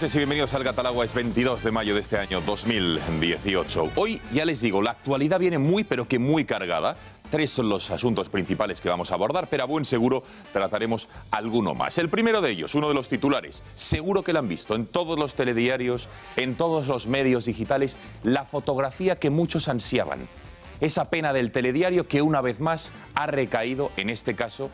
noches y bienvenidos al Catalagua. Es 22 de mayo de este año 2018. Hoy, ya les digo, la actualidad viene muy, pero que muy cargada. Tres son los asuntos principales que vamos a abordar, pero a buen seguro trataremos alguno más. El primero de ellos, uno de los titulares, seguro que lo han visto en todos los telediarios, en todos los medios digitales, la fotografía que muchos ansiaban. Esa pena del telediario que una vez más ha recaído, en este caso,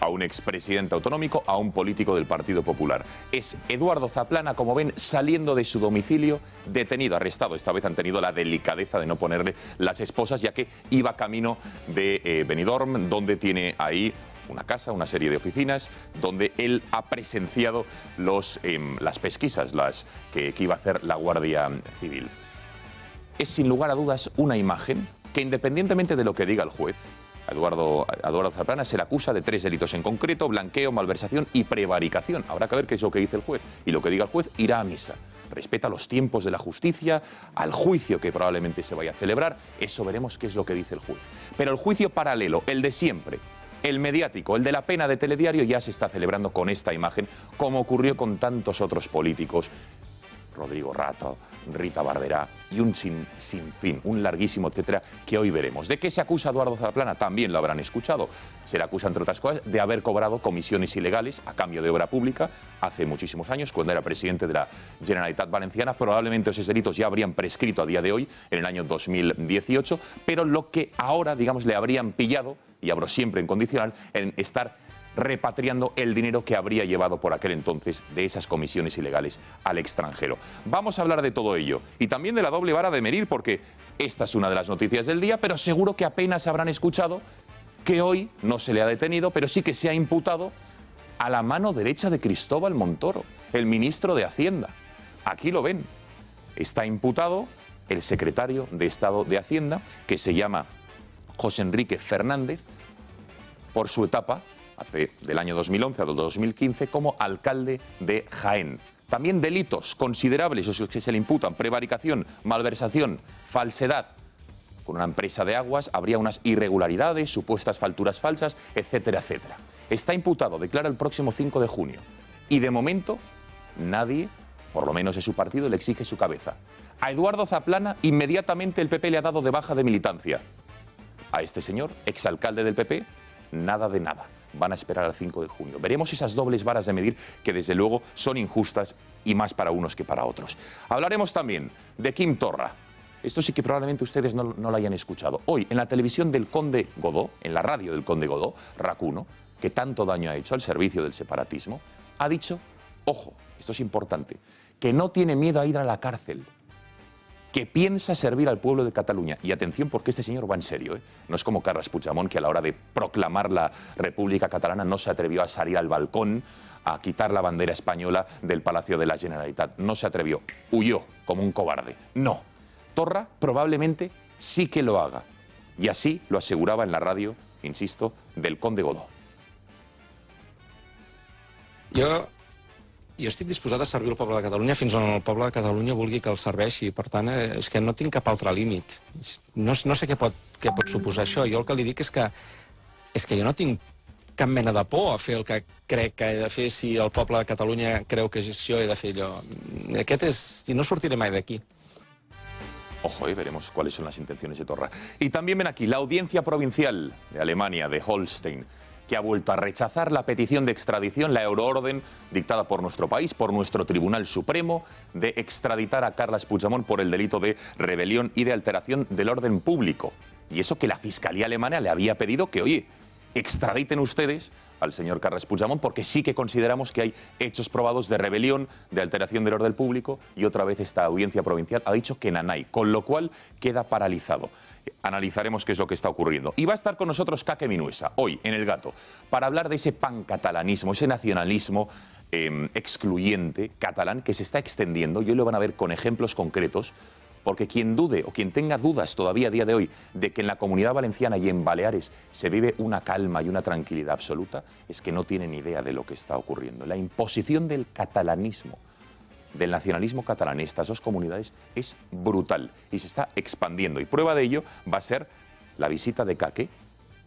a un expresidente autonómico, a un político del Partido Popular. Es Eduardo Zaplana, como ven, saliendo de su domicilio, detenido, arrestado. Esta vez han tenido la delicadeza de no ponerle las esposas, ya que iba camino de eh, Benidorm, donde tiene ahí una casa, una serie de oficinas, donde él ha presenciado em, las pesquisas las que, que iba a hacer la Guardia Civil. Es sin lugar a dudas una imagen que independientemente de lo que diga el juez, Eduardo, Eduardo se le acusa de tres delitos en concreto, blanqueo, malversación y prevaricación. Habrá que ver qué es lo que dice el juez. Y lo que diga el juez irá a misa. Respeta los tiempos de la justicia, al juicio que probablemente se vaya a celebrar. Eso veremos qué es lo que dice el juez. Pero el juicio paralelo, el de siempre, el mediático, el de la pena de telediario, ya se está celebrando con esta imagen, como ocurrió con tantos otros políticos. Rodrigo Rato, Rita Barberá y un sin, fin, un larguísimo etcétera que hoy veremos. ¿De qué se acusa Eduardo Zaplana? También lo habrán escuchado. Se le acusa, entre otras cosas, de haber cobrado comisiones ilegales a cambio de obra pública hace muchísimos años, cuando era presidente de la Generalitat Valenciana. Probablemente esos delitos ya habrían prescrito a día de hoy, en el año 2018, pero lo que ahora, digamos, le habrían pillado, y hablo siempre en condicional, en estar repatriando el dinero que habría llevado por aquel entonces de esas comisiones ilegales al extranjero. Vamos a hablar de todo ello y también de la doble vara de medir porque esta es una de las noticias del día, pero seguro que apenas habrán escuchado que hoy no se le ha detenido, pero sí que se ha imputado a la mano derecha de Cristóbal Montoro, el ministro de Hacienda. Aquí lo ven. Está imputado el secretario de Estado de Hacienda, que se llama José Enrique Fernández, por su etapa hace del año 2011 al 2015 como alcalde de Jaén. También delitos considerables, esos que se le imputan, prevaricación, malversación, falsedad, con una empresa de aguas habría unas irregularidades, supuestas falturas falsas, etcétera, etcétera. Está imputado, declara el próximo 5 de junio. Y de momento, nadie, por lo menos en su partido, le exige su cabeza. A Eduardo Zaplana, inmediatamente el PP le ha dado de baja de militancia. A este señor, exalcalde del PP, nada de nada van a esperar al 5 de junio. Veremos esas dobles varas de medir que desde luego son injustas y más para unos que para otros. Hablaremos también de Kim Torra. Esto sí que probablemente ustedes no, no lo hayan escuchado. Hoy, en la televisión del Conde Godó, en la radio del Conde Godó, Racuno, que tanto daño ha hecho al servicio del separatismo, ha dicho, ojo, esto es importante, que no tiene miedo a ir a la cárcel que piensa servir al pueblo de Cataluña. Y atención, porque este señor va en serio. ¿eh? No es como Carles Puigdemont, que a la hora de proclamar la República Catalana no se atrevió a salir al balcón a quitar la bandera española del Palacio de la Generalitat. No se atrevió. Huyó como un cobarde. No. Torra probablemente sí que lo haga. Y así lo aseguraba en la radio, insisto, del Conde Godó. Yo jo estic disposat a servir el poble de Catalunya fins on el poble de Catalunya vulgui que el serveixi. Per tant, eh, és que no tinc cap altre límit. No, no sé què pot, què pot suposar això. Jo el que li dic és que, és que jo no tinc cap mena de por a fer el que crec que he de fer si el poble de Catalunya creu que jo he de fer allò. Aquest és... i no sortiré mai d'aquí. Ojo, y eh, veremos cuáles son las intenciones de Torra. Y también ven aquí, la audiencia provincial de Alemania, de Holstein, que ha vuelto a rechazar la petición de extradición, la euroorden dictada por nuestro país, por nuestro Tribunal Supremo, de extraditar a Carles Puigdemont por el delito de rebelión y de alteración del orden público. Y eso que la Fiscalía Alemana le había pedido que, oye, extraditen ustedes al señor Carles Puigdemont porque sí que consideramos que hay hechos probados de rebelión, de alteración del orden público y otra vez esta audiencia provincial ha dicho que hay, con lo cual queda paralizado analizaremos qué es lo que está ocurriendo. Y va a estar con nosotros Kake Minuesa, hoy, en El Gato, para hablar de ese pancatalanismo, ese nacionalismo em, excluyente catalán que se está extendiendo, y hoy lo van a ver con ejemplos concretos, porque quien dude o quien tenga dudas todavía a día de hoy de que en la comunidad valenciana y en Baleares se vive una calma y una tranquilidad absoluta, es que no tienen idea de lo que está ocurriendo. La imposición del catalanismo del nacionalismo catalán en estas dos comunidades es brutal y se está expandiendo. Y prueba de ello va a ser la visita de Caque.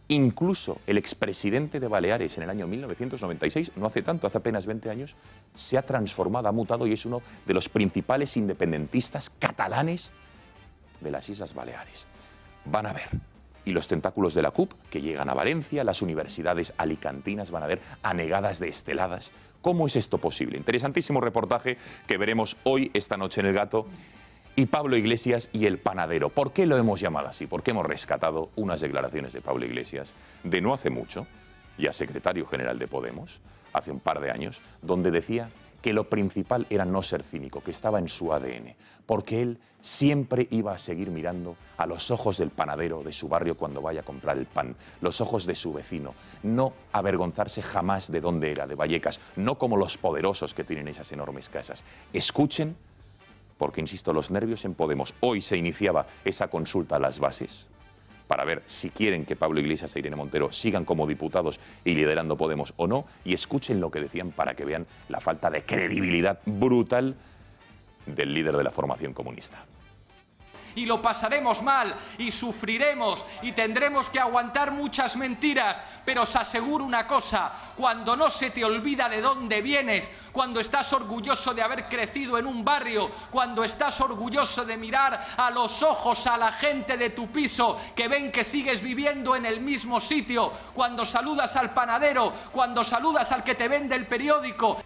Incluso el expresidente de Baleares en el año 1996, no hace tanto, hace apenas 20 años, se ha transformado, ha mutado y es uno de los principales independentistas catalanes de las Islas Baleares. Van a ver y los tentáculos de la CUP que llegan a Valencia, las universidades alicantinas van a ver anegadas de esteladas ¿Cómo es esto posible? Interesantísimo reportaje que veremos hoy, esta noche en El Gato y Pablo Iglesias y el panadero. ¿Por qué lo hemos llamado así? Porque hemos rescatado unas declaraciones de Pablo Iglesias de no hace mucho, ya secretario general de Podemos, hace un par de años, donde decía que lo principal era no ser cínico, que estaba en su ADN, porque él siempre iba a seguir mirando a los ojos del panadero de su barrio cuando vaya a comprar el pan, los ojos de su vecino, no avergonzarse jamás de dónde era, de Vallecas, no como los poderosos que tienen esas enormes casas. Escuchen, porque insisto, los nervios en Podemos, hoy se iniciaba esa consulta a las bases para ver si quieren que Pablo Iglesias e Irene Montero sigan como diputados y liderando Podemos o no, y escuchen lo que decían para que vean la falta de credibilidad brutal del líder de la formación comunista y lo pasaremos mal y sufriremos y tendremos que aguantar muchas mentiras, pero os aseguro una cosa, cuando no se te olvida de dónde vienes, cuando estás orgulloso de haber crecido en un barrio, cuando estás orgulloso de mirar a los ojos a la gente de tu piso que ven que sigues viviendo en el mismo sitio, cuando saludas al panadero, cuando saludas al que te vende el periódico,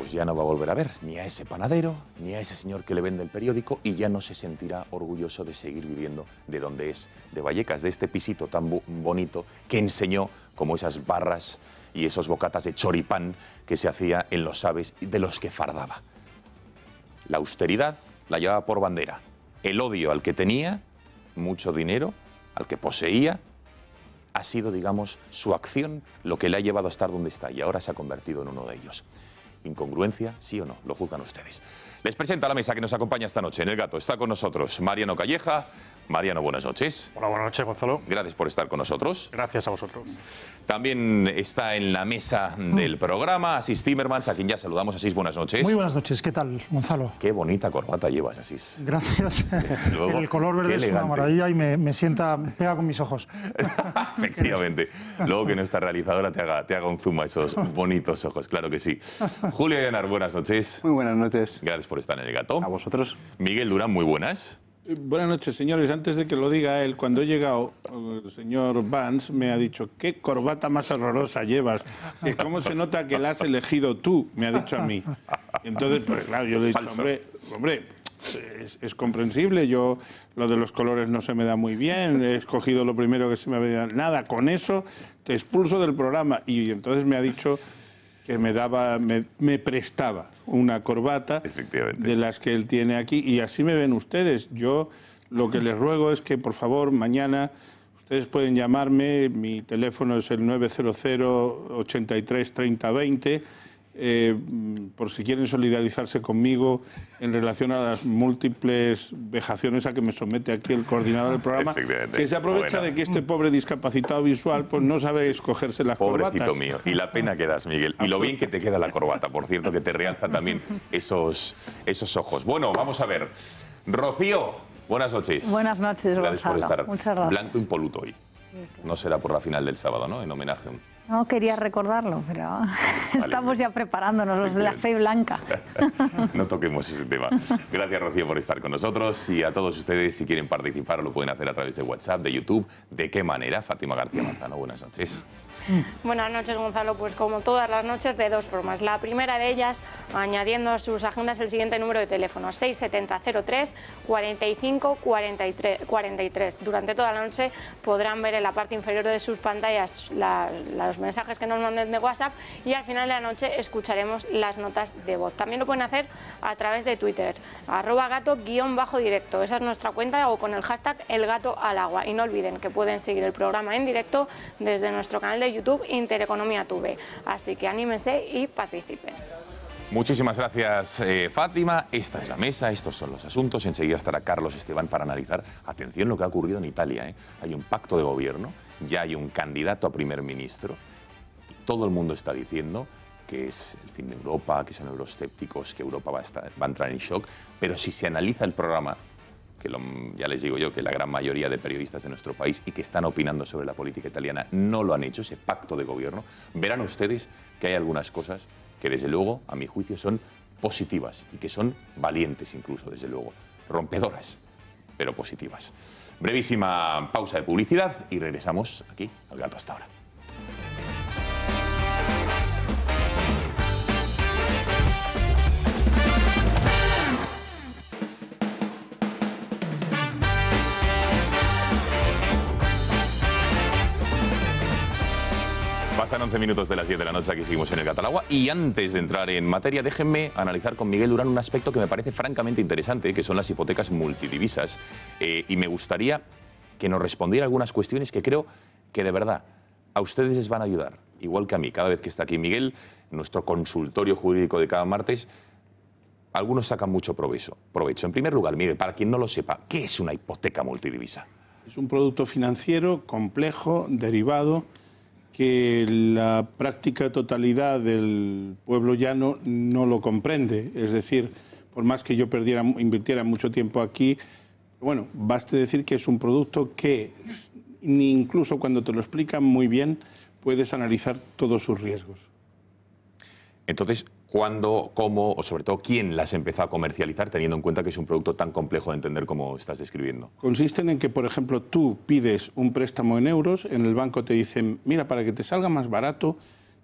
pues ya no va a volver a ver ni a ese panadero, ni a ese señor que le vende el periódico y ya no se sentirá orgulloso de seguir viviendo de donde es, de Vallecas, de este pisito tan bonito que enseñó como esas barras y esos bocatas de choripán que se hacía en los aves de los que fardaba. La austeridad la llevaba por bandera, el odio al que tenía mucho dinero, al que poseía, ha sido, digamos, su acción lo que le ha llevado a estar donde está y ahora se ha convertido en uno de ellos. ¿Incongruencia? ¿Sí o no? Lo juzgan ustedes. Les presento a la mesa que nos acompaña esta noche en El Gato. Está con nosotros Mariano Calleja. Mariano, buenas noches. Hola, buenas noches, Gonzalo. Gracias por estar con nosotros. Gracias a vosotros. También está en la mesa del programa Asís Timmermans, a quien ya saludamos. Asís, buenas noches. Muy buenas noches. ¿Qué tal, Gonzalo? Qué bonita corbata llevas, Asís. Gracias. El color verde es una maravilla y me, me, sienta, pega con mis ojos. Efectivamente. Luego que nuestra realizadora te haga, te haga un zoom a esos bonitos ojos, claro que sí. Julio Llanar, buenas noches. Muy buenas noches. Gracias por estar en el gato. A vosotros. Miguel Durán, muy buenas. Eh, buenas noches, señores. Antes de que lo diga él, cuando he llegado, eh, el señor Vance me ha dicho, qué corbata más horrorosa llevas. Eh, ¿Cómo se nota que la has elegido tú? Me ha dicho a mí. Entonces, pues claro, yo le he dicho, hombre, es, es, comprensible. Yo lo de los colores no se me da muy bien. He escogido lo primero que se me había dado. Nada, con eso te expulso del programa. Y entonces me ha dicho que me daba, me, prestaba una corbata de las que él tiene aquí. Y así me ven ustedes. Yo lo que les ruego es que, por favor, mañana ustedes pueden llamarme. Mi teléfono es el 900 83 30 20 eh, por si quieren solidarizarse conmigo en relación a las múltiples vejaciones a que me somete aquí el coordinador del programa, que se aprovecha de que este pobre discapacitado visual pues no sabe escogerse las Pobrecito mío, y la pena que das, Miguel, y lo bien que te queda la corbata, por cierto, que te realza también esos, esos ojos. Bueno, vamos a ver. Rocío, buenas noches. Buenas noches, Gracias por estar blanco impoluto hoy. No será por la final del sábado, ¿no? En homenaje a no quería recordarlo, pero estamos ya preparándonos los de la fe blanca. No toquemos ese tema. Gracias, Rocío, por estar con nosotros. Y a todos ustedes, si quieren participar, lo pueden hacer a través de WhatsApp, de YouTube. ¿De qué manera? Fátima García Manzano, buenas noches. Mm. Buenas noches, Gonzalo. Pues como todas las noches, de dos formas. La primera de ellas, añadiendo a sus agendas el siguiente número de teléfono, 67003 45 43, Durante toda la noche podrán ver en la parte inferior de sus pantallas los mensajes que nos manden de WhatsApp y al final de la noche escucharemos las notas de voz. También lo pueden hacer a través de Twitter, arroba gato directo. Esa es nuestra cuenta o con el hashtag el gato al agua. Y no olviden que pueden seguir el programa en directo desde nuestro canal de YouTube YouTube Intereconomía Tuve. Así que anímense y participen. Muchísimas gracias, eh, Fátima. Esta es la mesa, estos son los asuntos. Enseguida estará Carlos Esteban para analizar, atención, lo que ha ocurrido en Italia. ¿eh? Hay un pacto de gobierno, ya hay un candidato a primer ministro. todo el mundo está diciendo que es el fin de Europa, que son euroscépticos, que Europa va a, estar, va a entrar en shock. Pero si se analiza el programa que ya les digo yo que la gran mayoría de periodistas de nuestro país y que están opinando sobre la política italiana no lo han hecho, ese pacto de gobierno, verán ustedes que hay algunas cosas que desde luego, a mi juicio, son positivas y que son valientes incluso, desde luego, rompedoras, pero positivas. Brevísima pausa de publicidad y regresamos aquí al gato hasta ahora. Pasan 11 minutos de las 10 de la noche, aquí seguimos en el Catalagua. Y antes de entrar en materia, déjenme analizar con Miguel Durán un aspecto que me parece francamente interesante, que son las hipotecas multidivisas. Eh, y me gustaría que nos respondiera algunas cuestiones que creo que de verdad a ustedes les van a ayudar, igual que a mí. Cada vez que está aquí Miguel, nuestro consultorio jurídico de cada martes, algunos sacan mucho provecho. provecho. En primer lugar, Miguel, para quien no lo sepa, ¿qué es una hipoteca multidivisa? Es un producto financiero complejo, derivado que la práctica totalidad del pueblo llano no lo comprende. Es decir, por más que yo perdiera, invirtiera mucho tiempo aquí, bueno, baste decir que es un producto que ni incluso cuando te lo explican muy bien puedes analizar todos sus riesgos. Entonces, cuándo, cómo o sobre todo quién las empezó a comercializar, teniendo en cuenta que es un producto tan complejo de entender como estás describiendo? Consisten en que, por ejemplo, tú pides un préstamo en euros, en el banco te dicen, mira, para que te salga más barato,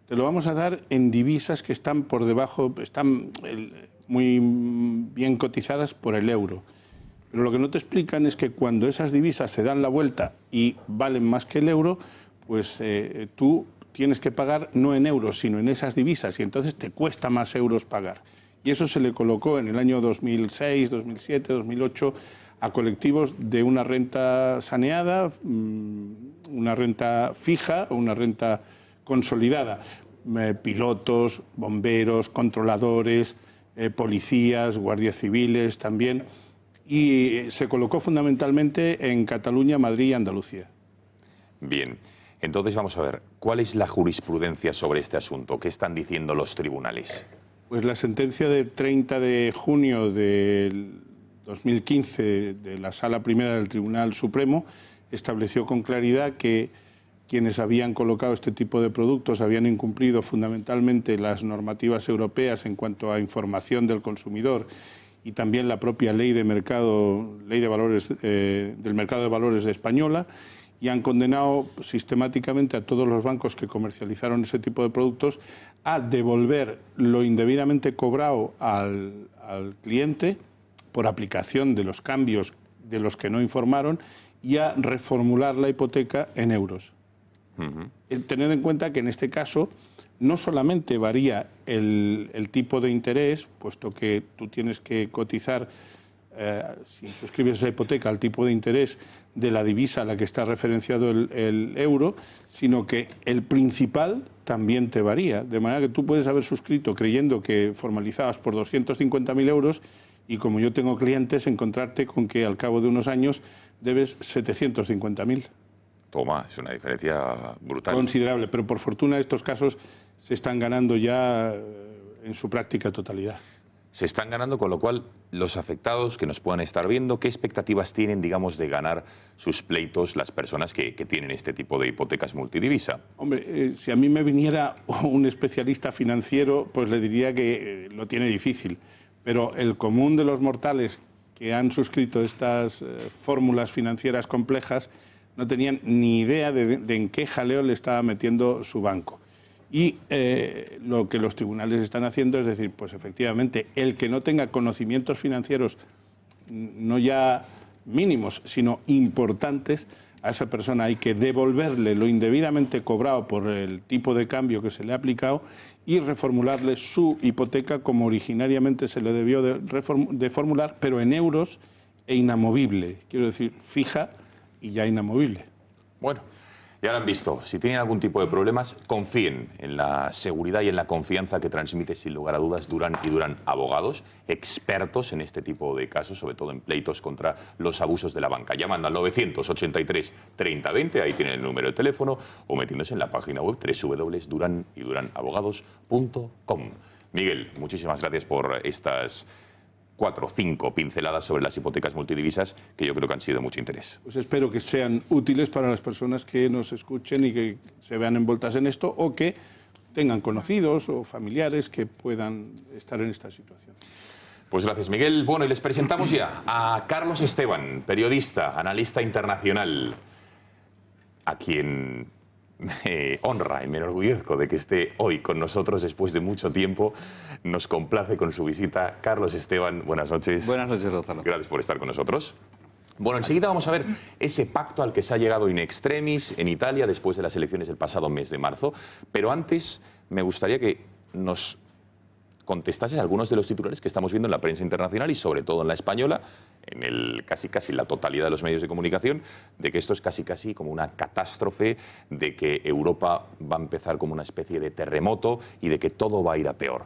te lo vamos a dar en divisas que están por debajo, están muy bien cotizadas por el euro. Pero lo que no te explican es que cuando esas divisas se dan la vuelta y valen más que el euro, pues eh, tú tienes que pagar no en euros, sino en esas divisas, y entonces te cuesta más euros pagar. Y eso se le colocó en el año 2006, 2007, 2008 a colectivos de una renta saneada, mm, una renta fija una renta consolidada. Eh, pilotos, bomberos, controladores, eh, policías, guardias civiles también. Y eh, se colocó fundamentalmente en Cataluña, Madrid y Andalucía. Bien. Entonces vamos a ver, ¿cuál es la jurisprudencia sobre este asunto? ¿Qué están diciendo los tribunales? Pues la sentencia de 30 de junio del 2015 de la Sala Primera del Tribunal Supremo estableció con claridad que quienes habían colocado este tipo de productos habían incumplido fundamentalmente las normativas europeas en cuanto a información del consumidor y también la propia ley de mercado, ley de valores eh, del mercado de valores de española y han condenado sistemáticamente a todos los bancos que comercializaron ese tipo de productos a devolver lo indebidamente cobrado al, cliente por aplicación de los cambios de los que no informaron y a reformular la hipoteca en euros. Eh, teniendo en cuenta que en este caso no solamente varía el, el tipo de interés, puesto que tú tienes que cotizar eh, si suscribes esa hipoteca al tipo de interés de la divisa a la que está referenciado el, el, euro, sino que el principal también te varía. De manera que tú puedes haber suscrito creyendo que formalizabas por 250.000 euros y como yo tengo clientes, encontrarte con que al cabo de unos años debes 750.000. Toma, es una diferencia brutal. Considerable, pero por fortuna estos casos se están ganando ya eh, en su práctica totalidad se están ganando, con lo cual los afectados que nos puedan estar viendo, ¿qué expectativas tienen, digamos, de ganar sus pleitos las personas que, tienen este tipo de hipotecas multidivisa? Hombre, eh, si a mí me viniera un especialista financiero, pues le diría que eh, lo tiene difícil. Pero el común de los mortales que han suscrito estas eh, fórmulas financieras complejas no tenían ni idea de en qué jaleo le estaba metiendo su banco. Y eh, lo que los tribunales están haciendo es decir, pues efectivamente, el que no tenga conocimientos financieros, mm, no ya mínimos, sino importantes, a esa persona hay que devolverle lo indebidamente cobrado por el tipo de cambio que se le ha aplicado y reformularle su hipoteca como originariamente se le debió de, de formular, pero en euros e inamovible, quiero decir, fija y ya inamovible. Bueno. Ya lo han visto. Si tienen algún tipo de problemas, confíen en la seguridad y en la confianza que transmite, sin lugar a dudas, Durán y Durán Abogados, expertos en este tipo de casos, sobre todo en pleitos contra los abusos de la banca. Llaman al 983 3020, ahí tienen el número de teléfono, o metiéndose en la página web www.duranyduranabogados.com. Miguel, muchísimas gracias por estas cuatro o cinco pinceladas sobre las hipotecas multidivisas que yo creo que han sido de mucho interés. Pues espero que sean útiles para las personas que nos escuchen y que se vean envueltas en esto o que tengan conocidos o familiares que puedan estar en esta situación. Pues gracias, Miguel. Bueno, y les presentamos ya a Carlos Esteban, periodista, analista internacional, a quien me eh, honra y me enorgullezco de que esté hoy con nosotros después de mucho tiempo. Nos complace con su visita. Carlos Esteban, buenas noches. Buenas noches, Gonzalo. Gracias por estar con nosotros. Bueno, enseguida vamos a ver ese pacto al que se ha llegado in extremis en Italia después de las elecciones del pasado mes de marzo. Pero antes me gustaría que nos contestases algunos de los titulares que estamos viendo en la prensa internacional y sobre todo en la española, en el casi casi la totalidad de los medios de comunicación, de que esto es casi casi como una catástrofe, de que Europa va a empezar como una especie de terremoto y de que todo va a ir a peor.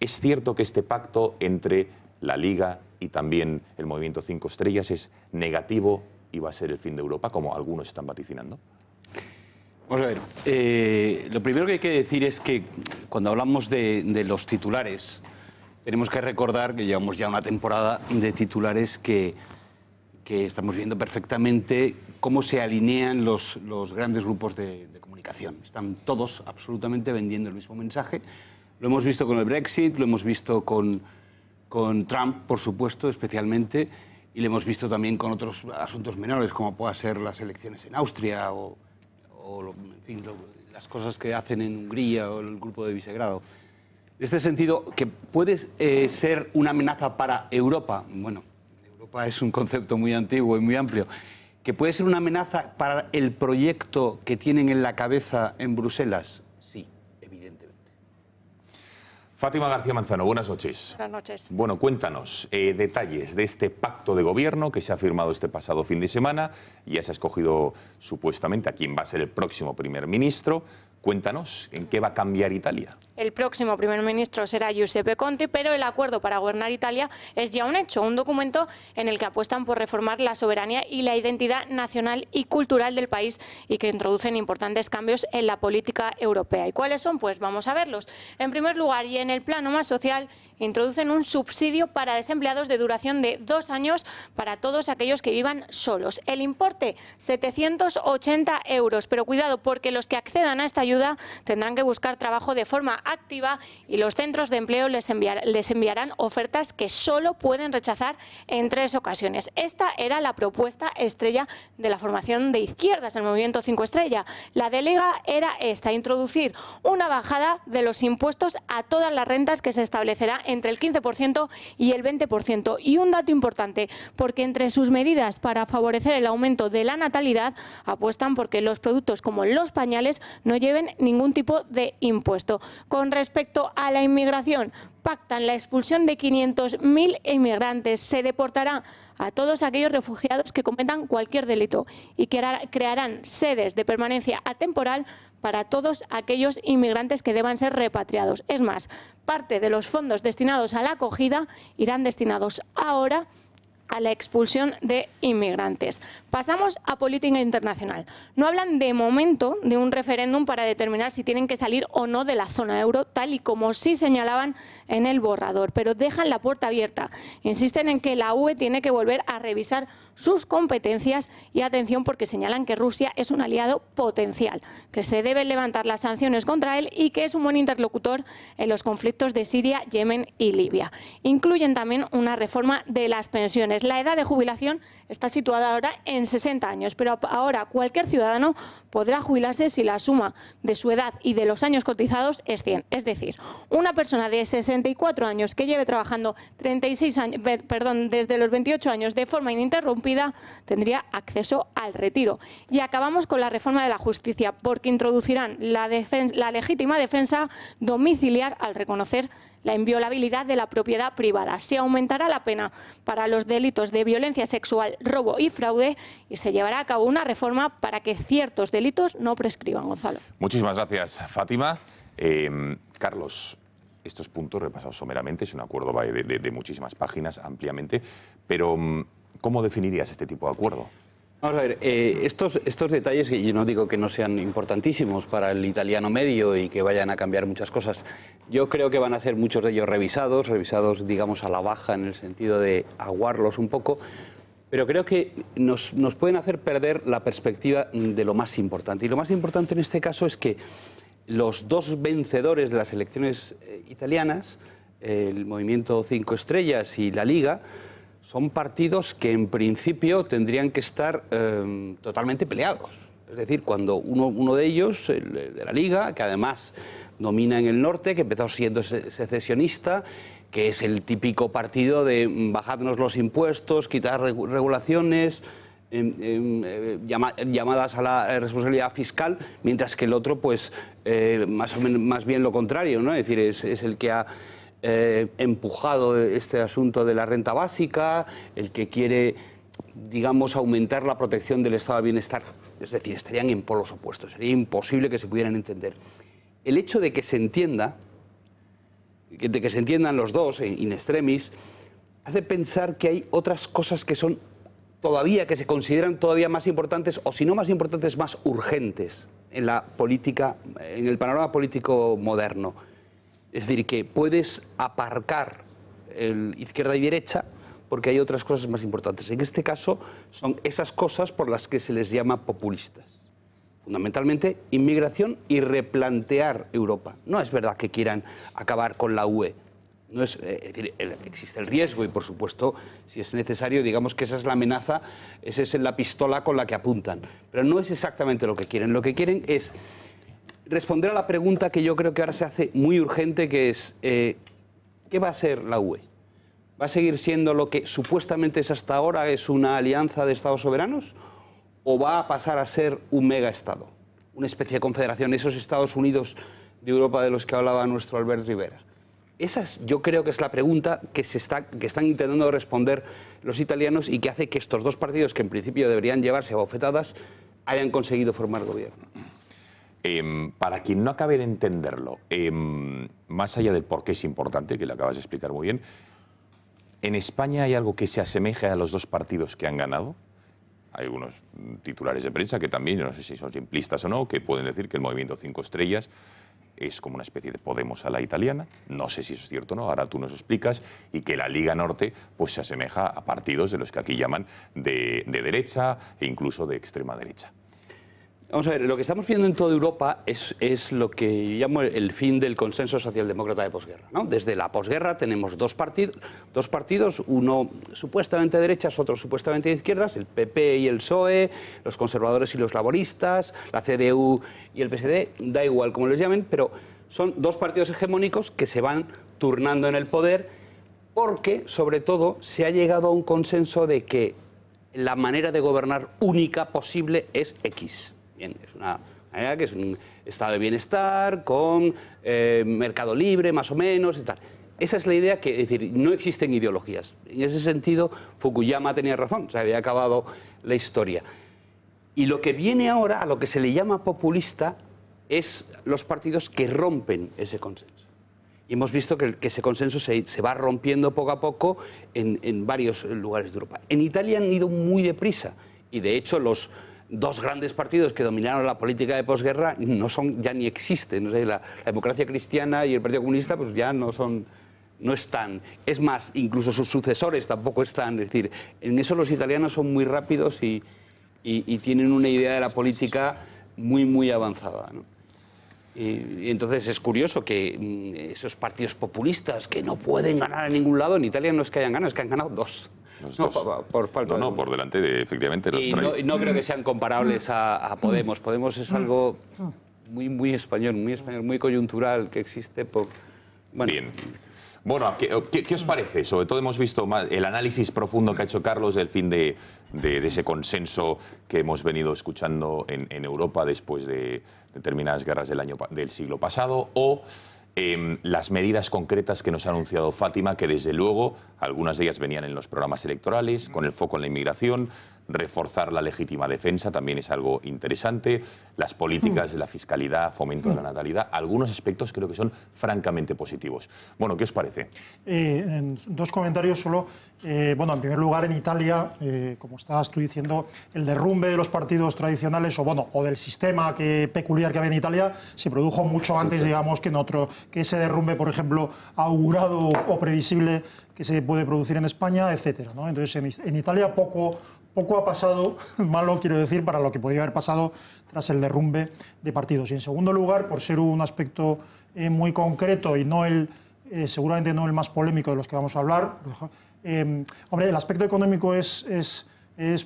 Es cierto que este pacto entre la Liga y también el movimiento Cinco Estrellas es negativo y va a ser el fin de Europa, como algunos están vaticinando a ver, eh, lo primero que hay que decir es que cuando hablamos de, los titulares, tenemos que recordar que llevamos ya una temporada de titulares que, estamos viendo perfectamente cómo se alinean los, grandes grupos de, comunicación. Están todos absolutamente vendiendo el mismo mensaje. Lo hemos visto con el Brexit, lo hemos visto con, con Trump, por supuesto, especialmente, y lo hemos visto también con otros asuntos menores, como pueda ser las elecciones en Austria o o las cosas que hacen en Hungría o el grupo de Visegrado. En este sentido, que puede eh, ser una amenaza para Europa, bueno, Europa es un concepto muy antiguo y muy amplio, que puede ser una amenaza para el proyecto que tienen en la cabeza en Bruselas, Fátima García Manzano, buenas noches. Buenas noches. Bueno, cuéntanos eh, detalles de este pacto de gobierno que se ha firmado este pasado fin de semana. Ya se ha escogido supuestamente a quién va a ser el próximo primer ministro. Cuéntanos en qué va a cambiar Italia. El próximo primer ministro será Giuseppe Conte, pero el acuerdo para gobernar Italia es ya un hecho, un documento en el que apuestan por reformar la soberanía y la identidad nacional y cultural del país y que introducen importantes cambios en la política europea. ¿Y cuáles son? Pues vamos a verlos. En primer lugar, y en el plano más social, introducen un subsidio para desempleados de duración de dos años para todos aquellos que vivan solos. El importe, 780 euros. Pero cuidado, porque los que accedan a esta ayuda tendrán que buscar trabajo de forma activa y los centros de empleo les, enviarán ofertas que solo pueden rechazar en tres ocasiones. Esta era la propuesta estrella de la formación de izquierdas, el Movimiento 5 Estrella. La delega era esta, introducir una bajada de los impuestos a todas las rentas que se establecerá entre el 15% y el 20%. Y un dato importante, porque entre sus medidas para favorecer el aumento de la natalidad apuestan porque los productos como los pañales no lleven ningún tipo de impuesto. Con respecto a la inmigración, pactan la expulsión de 500.000 inmigrantes. Se deportará a todos aquellos refugiados que cometan cualquier delito y crearán sedes de permanencia atemporal para todos aquellos inmigrantes que deban ser repatriados. Es más, parte de los fondos destinados a la acogida irán destinados ahora a la expulsión de inmigrantes. Pasamos a política internacional. No hablan de momento de un referéndum para determinar si tienen que salir o no de la zona euro, tal y como sí señalaban en el borrador, pero dejan la puerta abierta. Insisten en que la UE tiene que volver a revisar sus competencias y atención porque señalan que Rusia es un aliado potencial, que se deben levantar las sanciones contra él y que es un buen interlocutor en los conflictos de Siria, Yemen y Libia. Incluyen también una reforma de las pensiones. La edad de jubilación está situada ahora en 60 años, pero ahora cualquier ciudadano podrá jubilarse si la suma de su edad y de los años cotizados es 100. Es decir, una persona de 64 años que lleve trabajando 36 años, perdón, desde los 28 años de forma ininterrumpida tendría acceso al retiro. Y acabamos con la reforma de la justicia, porque introducirán la, la legítima defensa domiciliar al reconocer la inviolabilidad de la propiedad privada. Se aumentará la pena para los delitos de violencia sexual, robo y fraude y se llevará a cabo una reforma para que ciertos delitos no prescriban, Gonzalo. Muchísimas gracias, Fátima. Em, Carlos, estos puntos repasados someramente, es un acuerdo de muchísimas páginas ampliamente, pero mm, ¿cómo definirías este tipo de acuerdo? Vamos a ver, eh, estos, detalles, que yo no digo que no sean importantísimos para el italiano medio y que vayan a cambiar muchas cosas, yo creo que van a ser muchos de ellos revisados, revisados digamos a la baja en el sentido de aguarlos un poco, pero creo que nos, nos pueden hacer perder la perspectiva de lo más importante. Y lo más importante en este caso es que los dos vencedores de las elecciones eh, italianas, el Movimiento 5 Estrellas y la Liga, son partidos que en principio tendrían que estar em, totalmente peleados. Es decir, cuando uno, uno de ellos, el, de la Liga, que además domina en el norte, que empezó siendo secesionista, que es el típico partido de mm, bajarnos los impuestos, quitar regulaciones, em, em, eh, llamadas a la eh, responsabilidad fiscal, mientras que el otro, pues, eh, más o menos, más bien lo contrario, ¿no? Es decir, es el que ha eh, empujado este asunto de la renta básica, el que quiere, digamos, aumentar la protección del estado de bienestar. Es decir, estarían en polos opuestos, sería imposible que se pudieran entender. El hecho de que se entienda, de que se entiendan los dos, in extremis, hace pensar que hay otras cosas que son todavía, que se consideran todavía más importantes, o si no más importantes, más urgentes en la política, en el panorama político moderno es decir, que puedes aparcar izquierda y derecha porque hay otras cosas más importantes. En este caso son esas cosas por las que se les llama populistas. Fundamentalmente, inmigración y replantear Europa. No es verdad que quieran acabar con la UE. No es, eh, es, decir, existe el riesgo y, por supuesto, si es necesario, digamos que esa es la amenaza, esa es la pistola con la que apuntan. Pero no es exactamente lo que quieren. Lo que quieren es responder a la pregunta que yo creo que ahora se hace muy urgente, que es, eh, ¿qué va a ser la UE? ¿Va a seguir siendo lo que supuestamente es hasta ahora, es una alianza de Estados soberanos? ¿O va a pasar a ser un mega Estado? Una especie de confederación, esos Estados Unidos de Europa de los que hablaba nuestro Albert Rivera. Esa es, yo creo que es la pregunta que, que están intentando responder los italianos y que hace que estos dos partidos, que en principio deberían llevarse a bofetadas, hayan conseguido formar gobierno. Em, para quien no acabe de entenderlo, em, más allá del por qué es importante, que le acabas de explicar muy bien, ¿en España hay algo que se asemeja a los dos partidos que han ganado? Hay algunos mm, titulares de prensa que también, yo no sé si son simplistas o no, que pueden decir que el movimiento Cinco Estrellas es como una especie de Podemos a la italiana, no sé si eso es cierto o no, ahora tú nos explicas, y que la Liga Norte pues, se asemeja a partidos de los que aquí llaman de derecha e incluso de extrema derecha. Vamos a ver, lo que estamos viendo en toda Europa es, lo que llamo el fin del consenso socialdemócrata de posguerra. Desde la posguerra tenemos dos, dos partidos, uno supuestamente derechas, otro supuestamente izquierdas, el PP y el PSOE, los conservadores y los laboristas, la CDU y el PSD, da igual como les llamen, pero son dos partidos hegemónicos que se van turnando en el poder porque, sobre todo, se ha llegado a un consenso de que la manera de gobernar única posible es X. Bien, es una que es un estado de bienestar con eh, mercado libre, más o menos, y tal. Esa es la idea que, decir, no existen ideologías. En ese sentido, Fukuyama tenía razón, se había acabado la historia. Y lo que viene ahora, a lo que se le llama populista, es los partidos que rompen ese consenso. Y hemos visto que, que ese consenso se, se, va rompiendo poco a poco en, en varios lugares de Europa. En Italia han ido muy deprisa y, de hecho, los, dos grandes partidos que dominaron la política de posguerra no son, ya ni existen. La, la, democracia cristiana y el Partido Comunista pues ya no son no están. Es más, incluso sus sucesores tampoco están. Es decir, en eso los italianos son muy rápidos y, y, tienen una idea de la política muy, muy avanzada. ¿no? Y, entonces es curioso que mm, esos partidos populistas que no pueden ganar en ningún lado, en Italia no es que hayan ganado, es que han ganado dos no, Por, no, por delante de, efectivamente los tres. no, creo que sean comparables a, Podemos. Podemos es algo muy, muy español, muy español, muy coyuntural que existe por... Bueno. Bien. Bueno, ¿qué, os parece? Sobre todo hemos visto el análisis profundo que ha hecho Carlos del fin de, ese consenso que hemos venido escuchando en, Europa después de determinadas guerras del, año, del siglo pasado o Em, las medidas concretas que nos ha anunciado Fátima, que desde luego algunas de ellas venían en los programas electorales, con el foco en la inmigración, reforzar la legítima defensa también es algo interesante, las políticas de la fiscalidad, fomento de la natalidad, algunos aspectos creo que son francamente positivos. Bueno, ¿qué os parece? Eh, dos comentarios solo. Eh, bueno, en primer lugar, en Italia, eh, como estabas tú diciendo, el derrumbe de los partidos tradicionales o, bueno, o del sistema que, peculiar que había en Italia se produjo mucho antes, digamos, que en otro, que ese derrumbe, por ejemplo, augurado o previsible que se puede producir en España, etcétera. Entonces, en, Italia poco, poco ha pasado, malo quiero decir, para lo que podía haber pasado tras el derrumbe de partidos. Y en segundo lugar, por ser un aspecto eh, muy concreto y no el, eh, seguramente no el más polémico de los que vamos a hablar, eh, hombre, el aspecto económico es, es,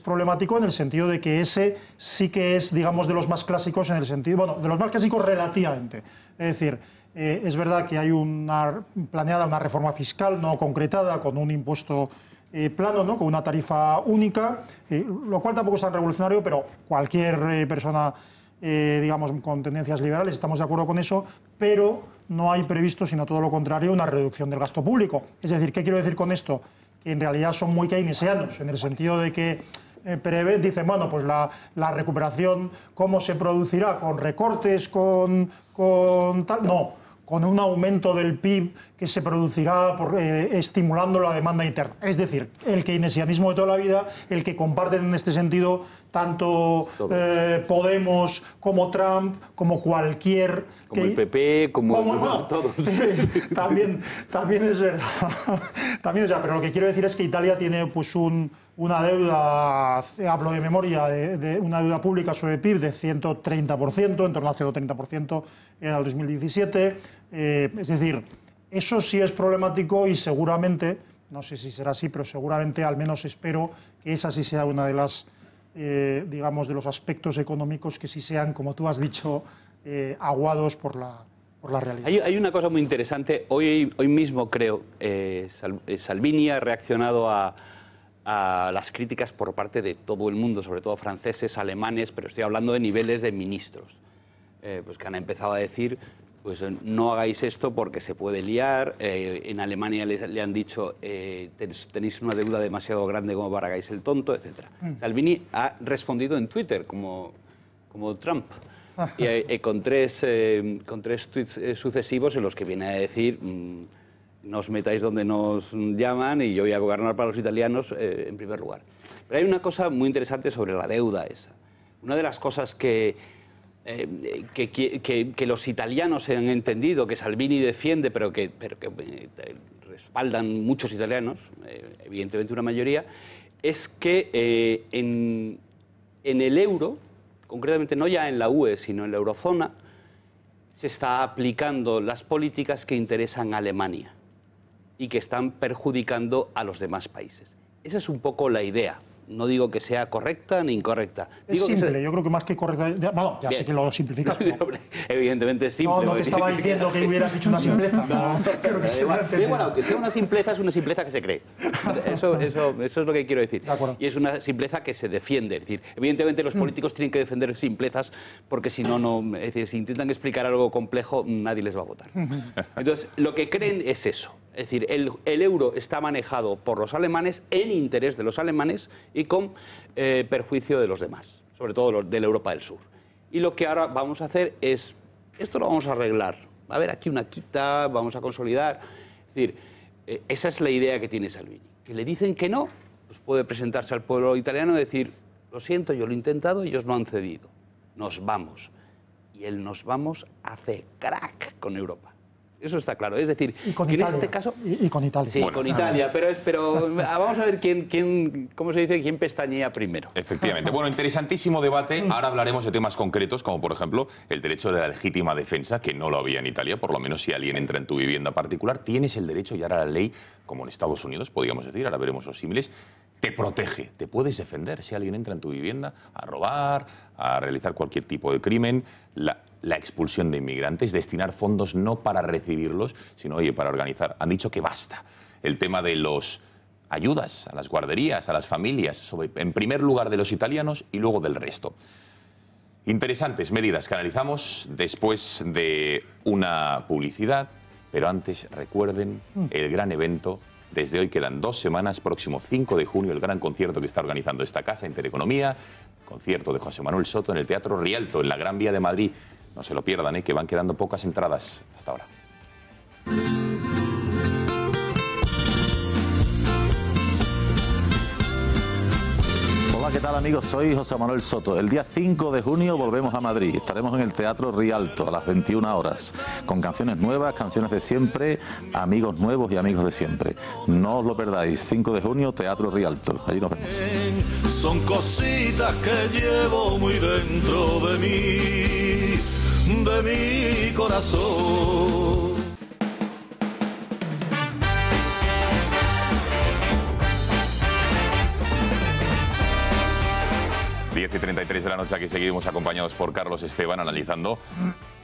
problemático en el sentido de que ese sí que es, digamos, de los más clásicos en el sentido, bueno, de los más clásicos relativamente. Es decir, es verdad que hay una planeada una reforma fiscal no concretada con un impuesto eh, plano, ¿no? con una tarifa única, eh, lo cual tampoco es tan revolucionario, pero cualquier eh, persona, digamos, con tendencias liberales, estamos de acuerdo con eso, pero no hay previsto, sino todo lo contrario, una reducción del gasto público. Es decir, ¿qué quiero decir con esto? Que en realidad son muy keynesianos, en el sentido de que prevé dicen bueno, pues la, la, recuperación, ¿cómo se producirá? ¿Con recortes? ¿Con, con tal? No, con un aumento del PIB que se producirá por, eh, estimulando la demanda interna. Es decir, el keynesianismo de toda la vida, el que comparten en este sentido tanto eh, Podemos como Trump, como cualquier... Como el PP, como... también, también es verdad. también Pero lo que quiero decir es que Italia tiene pues una deuda, hablo de memoria, de, una deuda pública sobre PIB de 130%, en torno a 130% en el 2017 eh, es decir, eso sí es problemático y seguramente, no sé si será así, pero seguramente al menos espero que esa sí sea una de las, eh, digamos, de los aspectos económicos que sí sean, como tú has dicho, eh, aguados por la, por la realidad. Hay, una cosa muy interesante. Hoy, hoy mismo creo, Salvini ha reaccionado a, las críticas por parte de todo el mundo, sobre todo franceses, alemanes, pero estoy hablando de niveles de ministros. pues que han empezado a decir pues eh, no hagáis esto porque se puede liar. Eh, en Alemania le, han dicho, eh, tenéis una deuda demasiado grande como para hagáis el tonto, etc. Mm. Salvini ha respondido en Twitter, como, como Trump. Y, con, tres, con tres tweets sucesivos en los que viene a decir, mm, no os metáis donde nos llaman y yo voy a gobernar para los italianos en primer lugar. Pero hay una cosa muy interesante sobre la deuda esa. Una de las cosas que, que, los italianos han entendido, que Salvini defiende, pero que, eh, respaldan muchos italianos, eh, evidentemente una mayoría, es que eh, en, en, el euro, concretamente no ya en la UE, sino en la eurozona, se está aplicando las políticas que interesan a Alemania y que están perjudicando a los demás países. Esa es un poco la idea. No digo que sea correcta ni incorrecta. es simple, yo creo que más que correcta... Bueno, ya sé que lo simplificas. Evidentemente es simple. No, no te estaba diciendo que hubieras dicho una simpleza. Pero que sea una bueno, que sea una simpleza es una simpleza que se cree. Eso, es lo que quiero decir. y es una simpleza que se defiende. Es decir, evidentemente los mm. políticos tienen que defender simplezas porque si no, no... Es decir, si intentan explicar algo complejo, nadie les va a votar. Entonces, lo que creen es eso. Es decir, el, euro está manejado por los alemanes en interés de los alemanes y con eh, perjuicio de los demás, sobre todo de la Europa del Sur. Y lo que ahora vamos a hacer es, esto lo vamos a arreglar. Va a haber aquí una quita, vamos a consolidar. Es decir, eh, esa es la idea que tiene Salvini. Que le dicen que no, pues puede presentarse al pueblo italiano y decir, lo siento, yo lo he intentado, ellos no han cedido. Nos vamos. Y él nos vamos hace crack con Europa. Eso está claro. Es decir, en este caso. Y, con Italia. Sí, con Italia. Pero, pero ah, vamos a ver quién, quién, ¿cómo se dice? quién pestañea primero. Efectivamente. Bueno, interesantísimo debate. Ahora hablaremos de temas concretos, como por ejemplo el derecho de la legítima defensa, que no lo había en Italia. Por lo menos si alguien entra en tu vivienda particular, tienes el derecho y ahora la ley, como en Estados Unidos, podríamos decir, ahora veremos los símiles, te protege, te puedes defender si alguien entra en tu vivienda a robar, a realizar cualquier tipo de crimen. La, la expulsión de inmigrantes, destinar fondos no para recibirlos, sino para organizar. Han dicho que basta. El tema de los ayudas a las guarderías, a las familias, en primer lugar de los italianos y luego del resto. Interesantes medidas que analizamos después de una publicidad, pero antes recuerden mm. el gran evento. Desde hoy quedan dos semanas, próximo 5 de junio, el gran concierto que está organizando esta casa, Intereconomía, concierto de José Manuel Soto en el Teatro Rialto, en la Gran Vía de Madrid. No se lo pierdan, y ¿eh? que van quedando pocas entradas hasta ahora. Hola, ¿qué tal amigos? Soy José Manuel Soto. El día 5 de junio volvemos a Madrid. Estaremos en el Teatro Rialto a las 21 horas, con canciones nuevas, canciones de siempre, amigos nuevos y amigos de siempre. No os lo perdáis, 5 de junio, Teatro Rialto. Allí nos vemos. Son cositas que llevo muy dentro de mí de mi corazón. y 33 de la noche aquí seguimos acompañados por Carlos Esteban analizando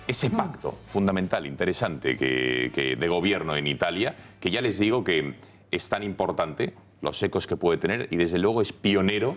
ese pacto fundamental, interesante, de gobierno en Italia, que ya les digo que es tan importante, los ecos que puede tener, y desde luego es pionero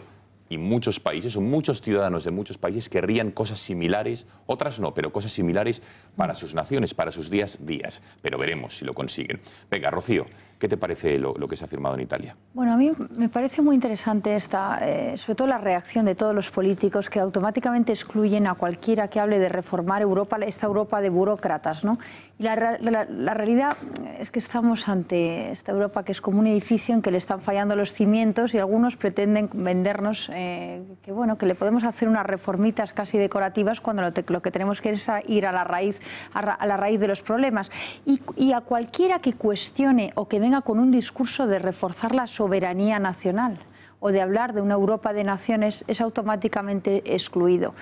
y muchos países, o muchos ciudadanos de muchos países querrían cosas similares, otras no, pero cosas similares para sus naciones, para sus días días. Pero veremos si lo consiguen. Venga, Rocío, ¿Qué te parece lo, que se ha firmado en Italia? Bueno, a mí me parece muy interesante esta, eh, sobre todo la reacción de todos los políticos que automáticamente excluyen a cualquiera que hable de reformar Europa, esta Europa de burócratas. ¿no? Y la, realidad es que estamos ante esta Europa que es como un edificio en que le están fallando los cimientos y algunos pretenden vendernos eh, que, bueno, que le podemos hacer unas reformitas casi decorativas cuando lo, que tenemos que es ir a la raíz, a, la raíz de los problemas. Y, y a cualquiera que cuestione o que venga con un discurso de reforzar la soberanía nacional o de hablar de una Europa de naciones es automáticamente excluido.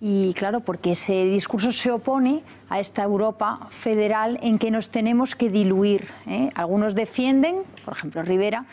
Y claro, porque ese discurso se opone a esta Europa federal en que nos tenemos que diluir. ¿eh? Algunos defienden, por ejemplo Rivera,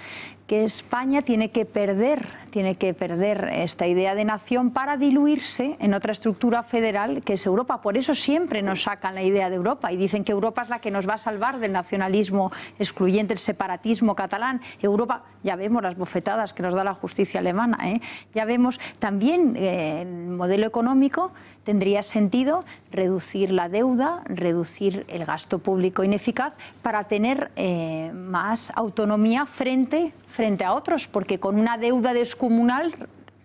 que España tiene que perder, tiene que perder esta idea de nación para diluirse en otra estructura federal que es Europa. Por eso siempre nos sacan la idea de Europa y dicen que Europa es la que nos va a salvar del nacionalismo excluyente, el separatismo catalán. Europa, ya vemos las bofetadas que nos da la justicia alemana, ¿eh? ya vemos también eh, el modelo económico tendría sentido reducir la deuda, reducir el gasto público ineficaz para tener eh, más autonomía frente, frente a otros, porque con una deuda descomunal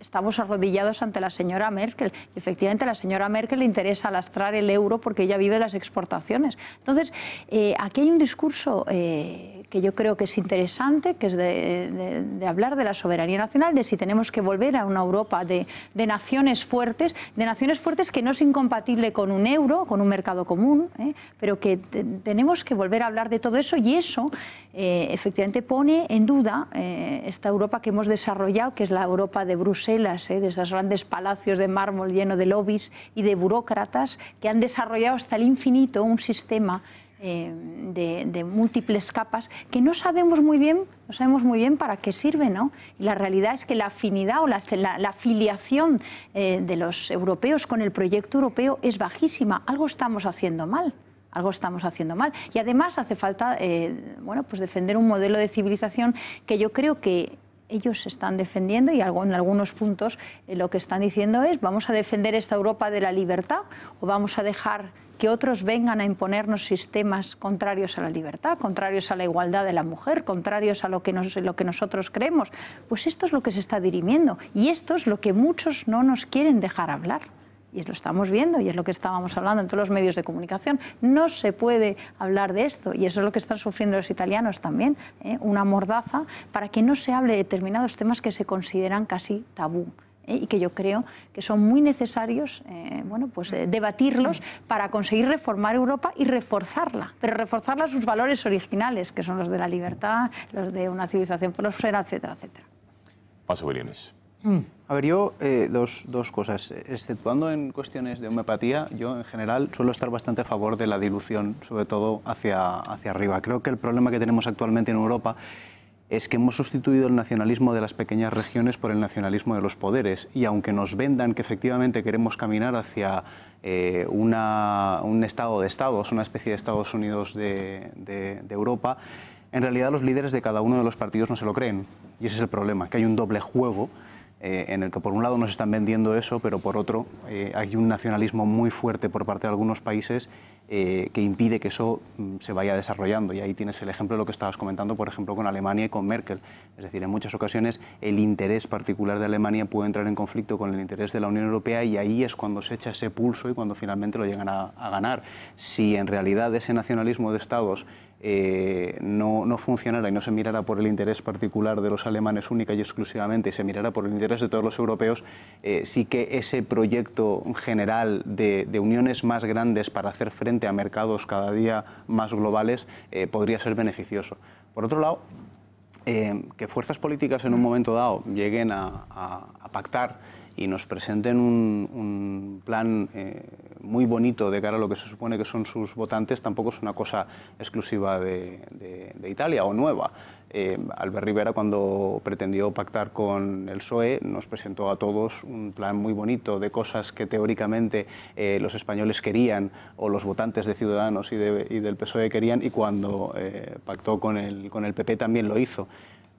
estamos arrodillados ante la señora Merkel. Y efectivamente, a la señora Merkel le interesa lastrar el euro porque ella vive las exportaciones. Entonces, eh, aquí hay un discurso... Eh, que yo creo que es interesante, que es de, hablar de la soberanía nacional, de si tenemos que volver a una Europa de, naciones fuertes, de naciones fuertes que no es incompatible con un euro, con un mercado común, ¿eh? pero que tenemos que volver a hablar de todo eso y eso eh, efectivamente pone en duda eh, esta Europa que hemos desarrollado, que es la Europa de Bruselas, de esos grandes palacios de mármol lleno de lobbies y de burócratas que han desarrollado hasta el infinito un sistema Em, de, múltiples capas que no sabemos muy bien, no sabemos muy bien para qué sirve, ¿no? Y la realidad es que la afinidad o la, afiliación eh, de los europeos con el proyecto europeo es bajísima. Algo estamos haciendo mal. Algo estamos haciendo mal. Y además hace falta eh, bueno, pues defender un modelo de civilización que yo creo que ellos están defendiendo y en algunos puntos eh, lo que están diciendo es vamos a defender esta Europa de la libertad o vamos a dejar que otros vengan a imponernos sistemas contrarios a la libertad, contrarios a la igualdad de la mujer, contrarios a lo que, nosotros creemos. Pues esto es lo que se está dirimiendo y esto es lo que muchos no nos quieren dejar hablar y lo estamos viendo y es lo que estábamos hablando en todos los medios de comunicación. No se puede hablar de esto y eso es lo que están sufriendo los italianos también, ¿eh? una mordaza para que no se hable de determinados temas que se consideran casi tabú. ¿eh? y que yo creo que son muy necesarios eh, bueno, pues, eh, mm. debatirlos mm. para conseguir reformar Europa y reforzarla, pero reforzarla a sus valores originales, que son los de la libertad, los de una civilización próspera, etcétera, etcétera. Paso Beliones. Mm. A ver, yo dos, cosas. Exceptuando en cuestiones de homeopatía, yo en general suelo estar bastante a favor de la dilución, sobre todo hacia, hacia arriba. Creo que el problema que tenemos actualmente en Europa es que hemos sustituido el nacionalismo de las pequeñas regiones por el nacionalismo de los poderes. Y aunque nos vendan que efectivamente queremos caminar hacia eh, un estado de Estados, una especie de Estados Unidos de, Europa, en realidad los líderes de cada uno de los partidos no se lo creen. Y ese es el problema, que hay un doble juego eh, en el que por un lado nos están vendiendo eso, pero por otro eh, hay un nacionalismo muy fuerte por parte de algunos países eh, que impide que eso mm, se vaya desarrollando. Y ahí tienes el ejemplo de lo que estabas comentando, por ejemplo, con Alemania y con Merkel. Es decir, en muchas ocasiones el interés particular de Alemania puede entrar en conflicto con el interés de la Unión Europea y ahí es cuando se echa ese pulso y cuando finalmente lo llegan a ganar. Si en realidad ese nacionalismo de Estados eh, no, no, funcionara y no se mirara por el interés particular de los alemanes única y exclusivamente, y se mirara por el interés de todos los europeos, eh, sí que ese proyecto general de, uniones más grandes para hacer frente a mercados cada día más globales eh, podría ser beneficioso. Por otro lado, que fuerzas políticas en un momento dado lleguen a pactar y nos presenten un, plan eh, muy bonito de cara a lo que se supone que son sus votantes, tampoco es una cosa exclusiva de, Italia o nueva. Eh, Albert Rivera, cuando pretendió pactar con el PSOE, nos presentó a todos un plan muy bonito de cosas que teóricamente eh, los españoles querían o los votantes de Ciudadanos y, del PSOE querían, y cuando pactó con el, con el PP también lo hizo.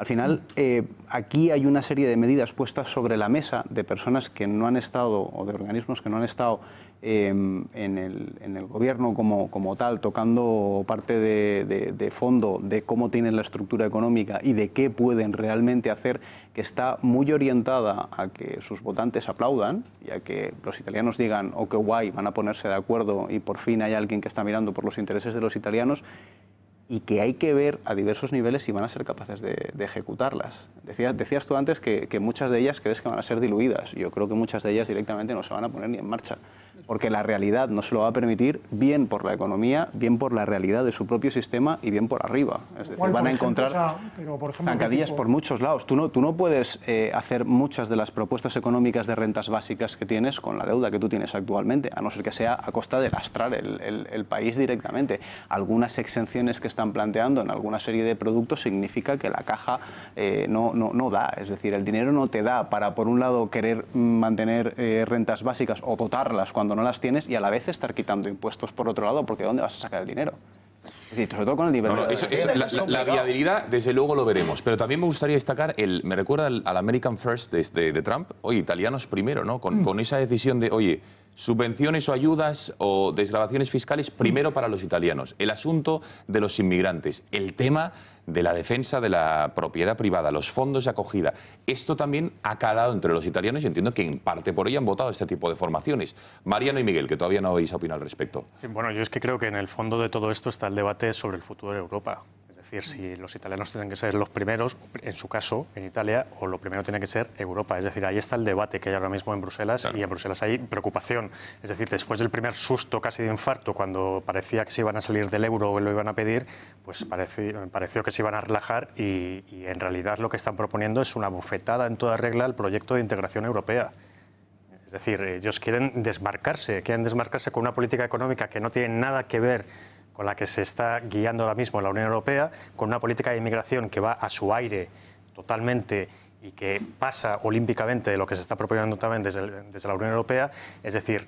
Al final, eh, aquí hay una serie de medidas puestas sobre la mesa de personas que no han estado, o de organismos que no han estado em, en, el, gobierno como, tal, tocando parte de, de, fondo de cómo tienen la estructura económica y de qué pueden realmente hacer, que está muy orientada a que sus votantes aplaudan y a que los italianos digan, oh, qué guay, van a ponerse de acuerdo y por fin hay alguien que está mirando por los intereses de los italianos y que hay que ver a diversos niveles si van a ser capaces de, ejecutarlas. Decías, decías tú antes que, que muchas de ellas crees que van a ser diluidas. Yo creo que muchas de ellas directamente no se van a poner ni en marcha porque la realidad no se lo va a permitir, bien por la economía, bien por la realidad de su propio sistema y bien por arriba. Es decir, van a encontrar por zancadillas por muchos lados. Tú no, tú no puedes eh, hacer muchas de las propuestas económicas de rentas básicas que tienes con la deuda que tú tienes actualmente, a no ser que sea a costa de lastrar el, el, país directamente. Algunas exenciones que están planteando en alguna serie de productos significa que la caja eh, no, no, no, da. Es decir, el dinero no te da para, por un lado, querer mantener eh, rentas básicas o dotarlas cuando no las tienes y a la vez estar quitando impuestos por otro lado, porque ¿dónde vas a sacar el dinero? Es decir, sobre todo con el nivel la, viabilidad, desde luego lo veremos. Pero también me gustaría destacar, el, me recuerda al, American First de, de, Trump, oye, italianos primero, ¿no? Con, mm. con esa decisión de, oye, subvenciones o ayudas o desgrabaciones fiscales primero para los italianos. El asunto de los inmigrantes. El tema de la defensa de la propiedad privada, los fondos de acogida. Esto también ha calado entre los italianos y entiendo que en parte por ello han votado este tipo de formaciones. Mariano y Miguel, que todavía no habéis opinado al respecto. bueno, yo es que creo que en el fondo de todo esto está el debate sobre el futuro de Europa decir, si los italianos tienen que ser los primeros, en su caso, en Italia, o lo primero tiene que ser Europa. Es decir, ahí está el debate que hay ahora mismo en Bruselas y en Bruselas hay preocupación. Es decir, después del primer susto casi de infarto, cuando parecía que se iban a salir del euro o lo iban a pedir, pues pareció, pareció que se iban a relajar y, y en realidad lo que están proponiendo es una bofetada en toda regla al proyecto de integración europea. Es decir, ellos quieren desmarcarse, quieren desmarcarse con una política económica que no tiene nada que ver con la que se está guiando ahora mismo la Unión Europea, con una política de inmigración que va a su aire totalmente y que pasa olímpicamente de lo que se está proponiendo también desde, desde la Unión Europea, es decir,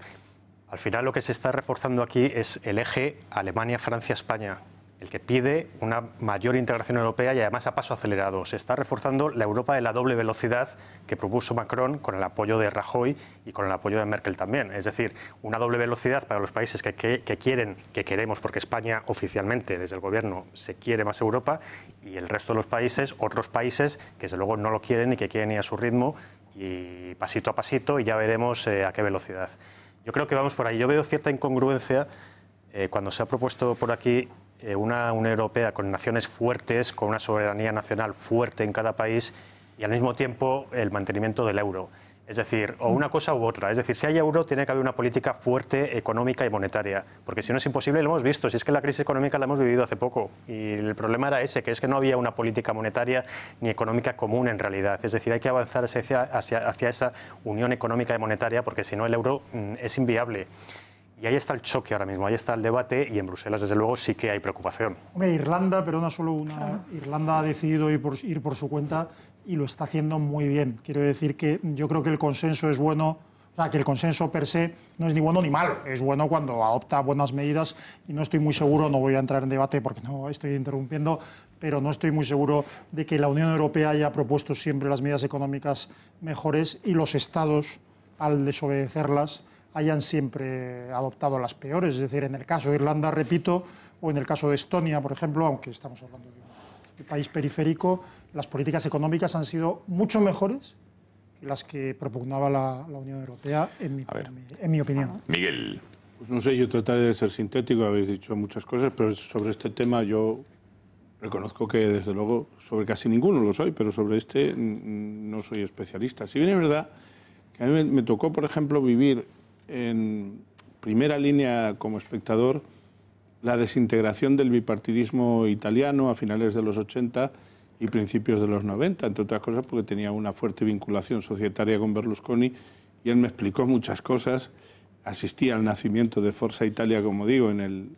al final lo que se está reforzando aquí es el eje Alemania-Francia-España, el que pide una mayor integración europea y además a paso acelerado. Se está reforzando la Europa de la doble velocidad que propuso Macron con el apoyo de Rajoy y con el apoyo de Merkel también. Es decir, una doble velocidad para los países que, quieren, que queremos, porque España oficialmente desde el gobierno se quiere más Europa y el resto de los países, otros países que desde luego no lo quieren y que quieren ir a su ritmo y pasito a pasito y ya veremos eh, a qué velocidad. Yo creo que vamos por ahí. Yo veo cierta incongruencia eh, cuando se ha propuesto por aquí eh, una Unión Europea con naciones fuertes, con una soberanía nacional fuerte en cada país y al mismo tiempo el mantenimiento del euro. Es decir, o una cosa u otra. Es decir, si hay euro, tiene que haber una política fuerte económica y monetaria. Porque si no es imposible, lo hemos visto. Si es que la crisis económica la hemos vivido hace poco. Y el problema era ese, que es que no había una política monetaria ni económica común en realidad. Es decir, hay que avanzar hacia, esa unión económica y monetaria porque si no el euro mm, es inviable. Y ahí está el choque ahora mismo, ahí está el debate y en Bruselas, desde luego, sí que hay preocupación. Hombre, Irlanda, perdona, solo una. Irlanda ha decidido por, ir por su cuenta y lo está haciendo muy bien. Quiero decir que yo creo que el consenso es bueno. O sea, que el consenso per se no es ni bueno ni malo. Es bueno cuando adopta buenas medidas y no estoy muy seguro, no voy a entrar en debate porque no estoy interrumpiendo, pero no estoy muy seguro de que la Unión Europea haya propuesto siempre las medidas económicas mejores y los estados, al desobedecerlas, hayan siempre adoptado las peores. Es decir, en el caso de Irlanda, repito, o en el caso de Estonia, por ejemplo, aunque estamos hablando de un país periférico, las políticas económicas han sido mucho mejores que las que propugnaba la, Unión Europea, en mi, en mi opinión. Miguel. Pues no sé, yo trataré de ser sintético, habéis dicho muchas cosas, pero sobre este tema yo reconozco que desde luego sobre casi ninguno lo soy, pero sobre este no soy especialista. Si bien es verdad que a mí me tocó, por ejemplo, vivir en primera línea como espectador la desintegración del bipartidismo italiano a finales de los 80 y principios de los 90, entre otras cosas porque tenía una fuerte vinculación societaria con Berlusconi y él me explicó muchas cosas. Asistí al nacimiento de Forza Italia, como digo, en el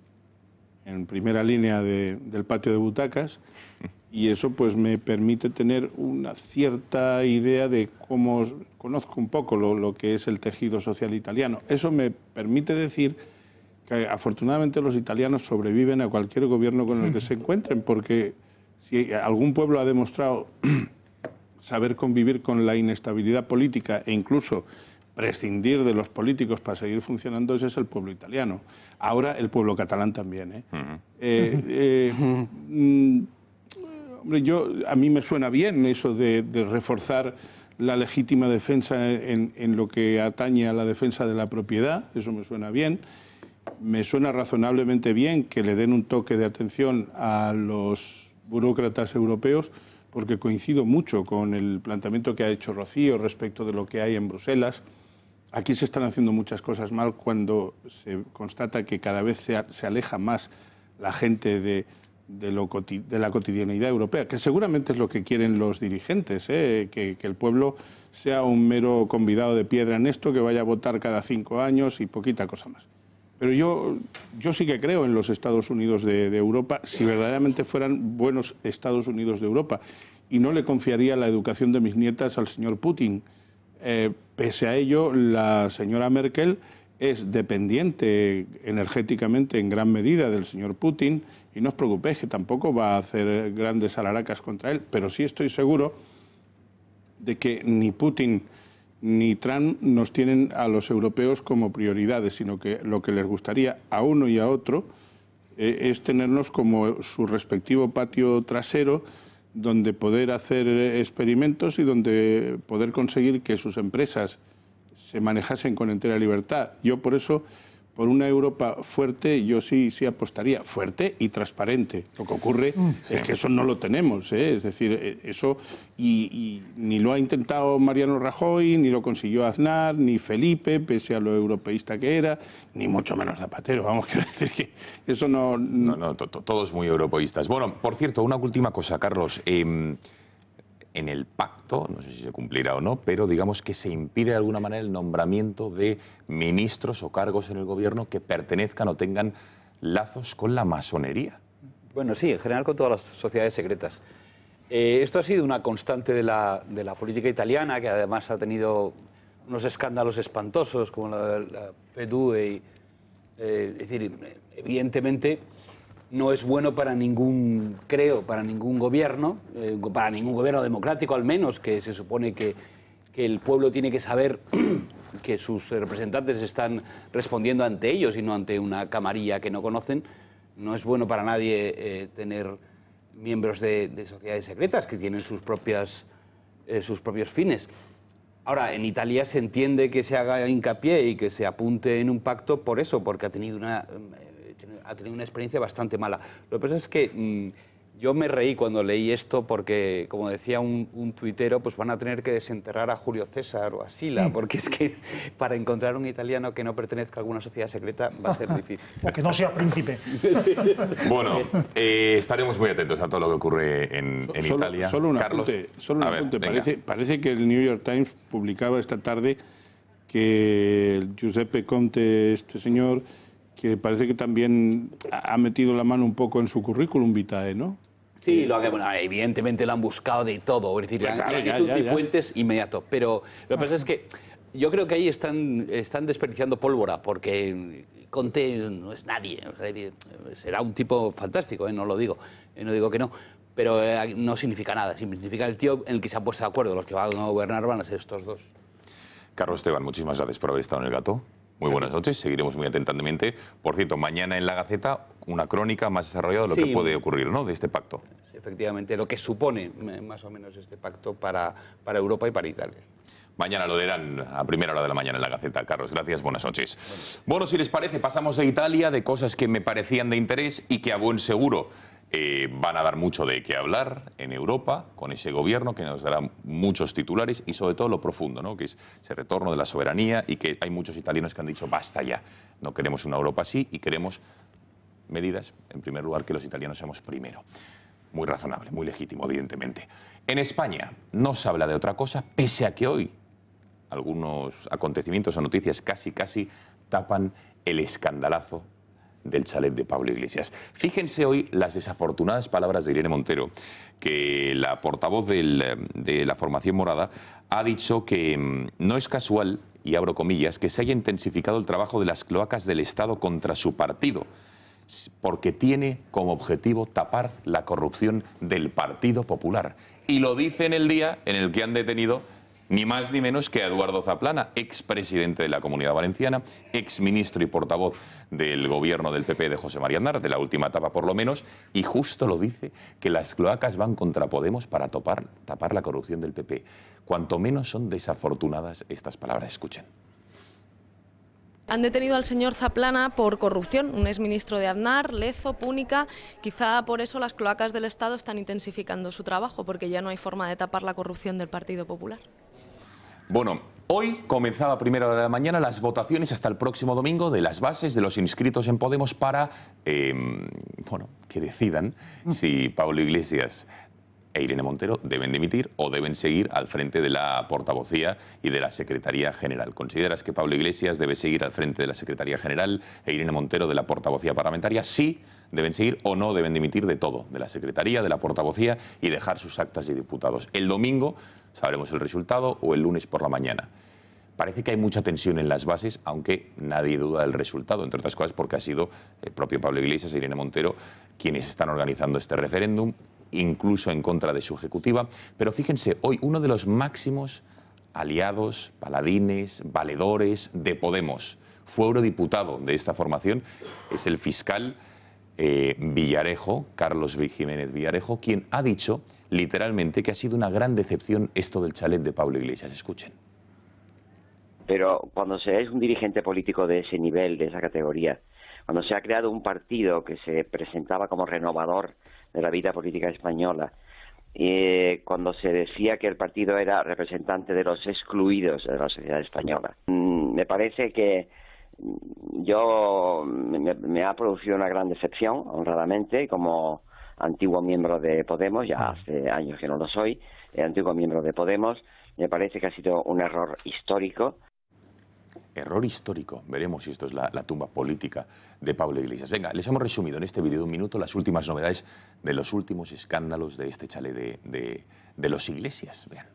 en primera línea del patio de butacas y eso pues me permite tener una cierta idea de cómo conozco un poco lo, que es el tejido social italiano. Eso me permite decir que afortunadamente los italianos sobreviven a cualquier gobierno con el que se encuentren porque si algún pueblo ha demostrado saber convivir con la inestabilidad política e incluso prescindir de los políticos para seguir funcionando, ese es el pueblo italiano. Ahora el pueblo catalán también. ¿eh? Eh, eh, mm, hombre, yo, a mí me suena bien eso de, reforzar la legítima defensa en, en, lo que atañe a la defensa de la propiedad, eso me suena bien. Me suena razonablemente bien que le den un toque de atención a los burócratas europeos, porque coincido mucho con el planteamiento que ha hecho Rocío respecto de lo que hay en Bruselas. Aquí se están haciendo muchas cosas mal cuando se constata que cada vez se, aleja más la gente de, de, la cotidianidad europea, que seguramente es lo que quieren los dirigentes, ¿eh? que, el pueblo sea un mero convidado de piedra en esto, que vaya a votar cada cinco años y poquita cosa más. Pero yo, yo sí que creo en los Estados Unidos de Europa, si verdaderamente fueran buenos Estados Unidos de Europa, y no le confiaría la educación de mis nietas al señor Putin. Eh, pese a ello, la señora Merkel es dependiente energéticamente en gran medida del señor Putin y no os preocupéis que tampoco va a hacer grandes alaracas contra él, pero sí estoy seguro de que ni Putin ni Trump nos tienen a los europeos como prioridades, sino que lo que les gustaría a uno y a otro eh, es tenernos como su respectivo patio trasero donde poder hacer experimentos y donde poder conseguir que sus empresas se manejasen con entera libertad. Yo por eso por una Europa fuerte, yo sí, sí apostaría, fuerte y transparente. Lo que ocurre mm, es que eso no lo tenemos, ¿eh? es decir, eh, eso y, ni lo ha intentado Mariano Rajoy, ni lo consiguió Aznar, ni Felipe, pese a lo europeísta que era, ni mucho menos Zapatero, vamos, a decir que eso no... No, no, todos muy europeístas. Bueno, por cierto, una última cosa, Carlos. Em, en el pacto, no sé si se cumplirá o no, pero digamos que se impide de alguna manera el nombramiento de ministros o cargos en el gobierno que pertenezcan o tengan lazos con la masonería. Bueno, sí, en general con todas las sociedades secretas. Eh, esto ha sido una constante de la, política italiana, que además ha tenido unos escándalos espantosos como la, la PDU. E eh, es decir, evidentemente no es bueno para ningún, creo, para ningún gobierno, eh, para ningún gobierno democrático al menos, que se supone que, el pueblo tiene que saber que sus representantes están respondiendo ante ellos y no ante una camarilla que no conocen. No es bueno para nadie eh, tener miembros de, sociedades secretas que tienen sus, propias, eh, sus propios fines. Ahora, en Italia se entiende que se haga hincapié y que se apunte en un pacto por eso, porque ha tenido una ha tenido una experiencia bastante mala. Lo que pasa es que mm, yo me reí cuando leí esto porque, como decía un, un, tuitero, pues van a tener que desenterrar a Julio César o a Sila, mm. porque es que para encontrar un italiano que no pertenezca a alguna sociedad secreta va a ser difícil. o que no sea príncipe. bueno, eh, estaremos muy atentos a todo lo que ocurre en, Italia. Solo Carlos, solo parece, que el New York Times publicaba esta tarde que Giuseppe Conte, este señor, que parece que también ha metido la mano un poco en su currículum vitae, ¿no? Sí, lo evidentemente lo han buscado de todo, es decir, le han, hecho fuentes inmediato, pero lo que pasa es que yo creo que ahí están, están desperdiciando pólvora, porque Conte no es nadie, será un tipo fantástico, ¿eh? no lo digo, eh, no digo que no, pero eh, no significa nada, significa el tío en el que se han puesto de acuerdo, los que van a gobernar van a ser estos dos. Carlos Esteban, muchísimas gracias por haber estado en el gato. Muy buenas noches, seguiremos muy atentamente. Por cierto, mañana en la Gaceta una crónica más desarrollada de lo que puede ocurrir, ¿no?, de este pacto. Efectivamente, lo que supone eh, más o menos este pacto para, para Europa y para Italia. Mañana lo leerán a primera hora de la mañana en la Gaceta. Carlos, gracias, buenas noches. Bueno, si les parece, pasamos a Italia de cosas que me parecían de interés y que a buen seguro eh, van a dar mucho de qué hablar en Europa con ese gobierno que nos dará muchos titulares y sobre todo lo profundo, ¿no? que es ese retorno de la soberanía y que hay muchos italianos que han dicho basta ya, no queremos una Europa así y queremos medidas, en primer lugar, que los italianos seamos primero. Muy razonable, muy legítimo, evidentemente. En España no se habla de otra cosa, pese a que hoy algunos acontecimientos o noticias casi, casi tapan el escandalazo del chalet de Pablo Iglesias. Fíjense hoy las desafortunadas palabras de Irene Montero, que la portavoz de la formación morada ha dicho que mm, no es casual, y abro comillas, que se haya intensificado el trabajo de las cloacas del Estado contra su partido porque tiene como objetivo tapar la corrupción del Partido Popular. Y lo dice en el día en el que han detenido ni más ni menos que Eduardo Zaplana, expresidente de la Comunidad Valenciana, ex ministro y portavoz del gobierno del PP de José María Aznar, de la última etapa por lo menos, y justo lo dice, que las cloacas van contra Podemos para tapar la corrupción del PP. Cuanto menos son desafortunadas estas palabras, escuchen. Han detenido al señor Zaplana por corrupción, un ex ministro de Aznar, Lezo, Púnica. Quizá por eso las cloacas del Estado están intensificando su trabajo, porque ya no hay forma de tapar la corrupción del Partido Popular. Bueno, Hoy comenzaba a primera hora de la mañana las votaciones hasta el próximo domingo de las bases de los inscritos en Podemos para em, bueno, que decidan mm. si Pablo Iglesias e Irene Montero deben dimitir o deben seguir al frente de la portavocía y de la Secretaría General. ¿Consideras que Pablo Iglesias debe seguir al frente de la Secretaría General e Irene Montero de la portavocía parlamentaria? Sí, deben seguir o no deben dimitir de todo, de la Secretaría, de la portavocía y dejar sus actas de diputados. El domingo sabremos el resultado o el lunes por la mañana. Parece que hay mucha tensión en las bases, aunque nadie duda del resultado, entre otras cosas porque ha sido el propio Pablo Iglesias e Irene Montero quienes están organizando este referéndum, incluso en contra de su ejecutiva. Pero fíjense, hoy uno de los máximos aliados, paladines, valedores de Podemos fue eurodiputado de esta formación, es el fiscal eh, Villarejo, Carlos Jiménez Villarejo, quien ha dicho literalmente que ha sido una gran decepción esto del chalet de Pablo Iglesias. Escuchen. Pero cuando se es un dirigente político de ese nivel, de esa categoría, cuando se ha creado un partido que se presentaba como renovador de la vida política española. y eh, cuando se decía que el partido era representante de los excluidos de la sociedad española. Mm, me parece que mm, yo me, ha producido una gran decepción, honradamente, como antiguo miembro de Podemos, ya hace años que no lo soy, eh, antiguo miembro de Podemos, me parece que ha sido un error histórico error histórico, veremos si esto es la, tumba política de Pablo Iglesias. Venga, les hemos resumido en este vídeo de un minuto las últimas novedades de los últimos escándalos de este chale de, de los Iglesias. Vean.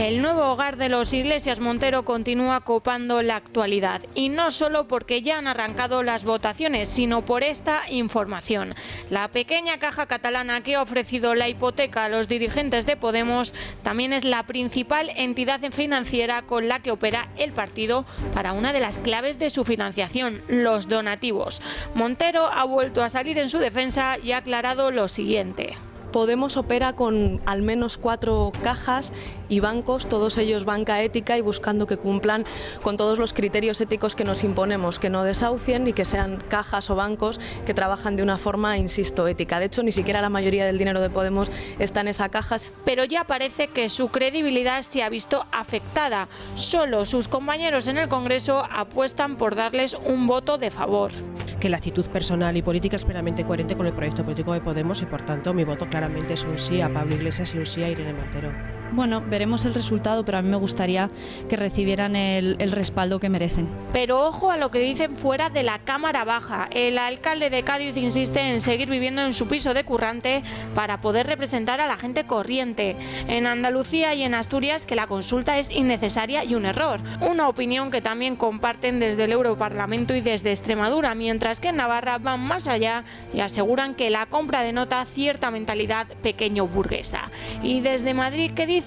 El nuevo hogar de los Iglesias Montero continúa copando la actualidad y no solo porque ya han arrancado las votaciones, sino por esta información. La pequeña caja catalana que ha ofrecido la hipoteca a los dirigentes de Podemos también es la principal entidad financiera con la que opera el partido para una de las claves de su financiación, los donativos. Montero ha vuelto a salir en su defensa y ha aclarado lo siguiente. Podemos opera con al menos cuatro cajas y bancos, todos ellos banca ética y buscando que cumplan con todos los criterios éticos que nos imponemos, que no desahucien y que sean cajas o bancos que trabajan de una forma, insisto, ética. De hecho, ni siquiera la mayoría del dinero de Podemos está en esa caja. Pero ya parece que su credibilidad se ha visto afectada. Solo sus compañeros en el Congreso apuestan por darles un voto de favor. Que la actitud personal y política es plenamente coherente con el proyecto político de Podemos y, por tanto, mi voto claro claramente es un sí a Pablo Iglesias y un sí a Irene Montero. Bueno, veremos el resultado, pero a mí me gustaría que recibieran el, respaldo que merecen. Pero ojo a lo que dicen fuera de la Cámara Baja. El alcalde de Cádiz insiste en seguir viviendo en su piso de currante para poder representar a la gente corriente. En Andalucía y en Asturias que la consulta es innecesaria y un error. Una opinión que también comparten desde el Europarlamento y desde Extremadura, mientras que en Navarra van más allá y aseguran que la compra denota cierta mentalidad pequeño burguesa. Y desde Madrid, ¿qué dice?